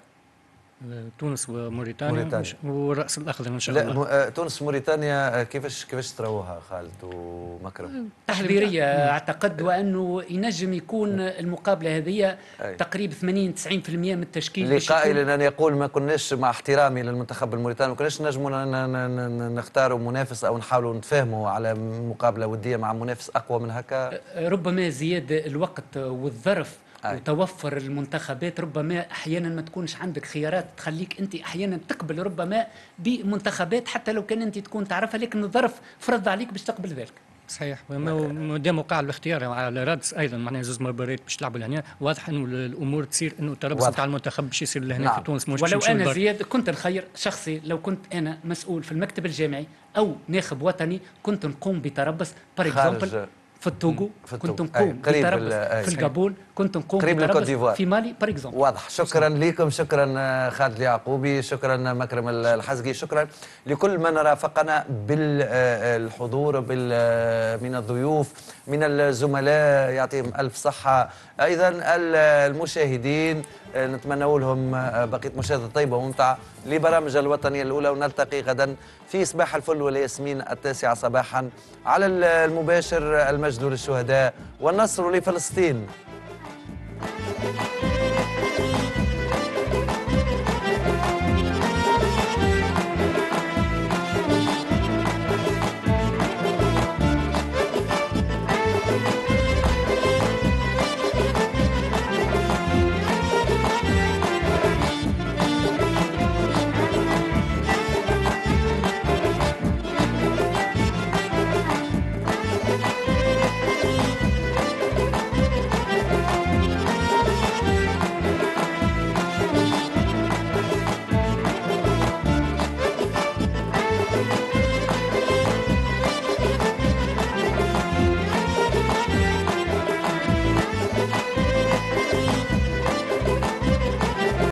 تونس وموريتانيا, موريتانيا. وراس الاخضر ان شاء لا الله آه، تونس موريتانيا آه، كيفاش كيفاش تراوها خالد ومكرم تحضيريه اعتقد وانه ينجم يكون المقابله هذه تقريبا 80 90% من التشكيل لقائل ان يقول ما كناش مع احترامي للمنتخب الموريتاني ما كناش نجموا نختاروا منافس او نحاولوا نتفاهموا على مقابله وديه مع منافس اقوى من هكا ربما زياد الوقت والظرف أي. وتوفر المنتخبات ربما احيانا ما تكونش عندك خيارات تخليك انت احيانا تقبل ربما بمنتخبات حتى لو كان انت تكون تعرفها لكن الظرف فرض عليك باش تقبل ذلك صحيح مادام وقع الاختيار على رادس ايضا معناها زوز مباريات باش تلعبوا لهنا واضح انه الامور تصير انه تربص تاع المنتخب باش يصير لهنا نعم. في تونس مش ولو انا زياد كنت نخير شخصي لو كنت انا مسؤول في المكتب الجامعي او ناخب وطني كنت نقوم بتربص بار اكزومبل في التوغو كنت نقوم قريب في الكابون كنت نقوم قريب للكوت ديفوار في مالي باغ اكزومبل واضح شكرا لكم شكرا آه، خالد اليعقوبي شكرا آه، مكرم الحزقي شكرا لكل من رافقنا بالحضور آه، من الضيوف من الزملاء يعطيهم ألف صحة أيضا المشاهدين آه، نتمنى لهم آه، بقية مشاهدة طيبة وممتعة لبرامج الوطنية الأولى ونلتقي غدا في صباح الفل والياسمين التاسعة صباحا على المباشر آه، المجد للشهداء والنصر لفلسطين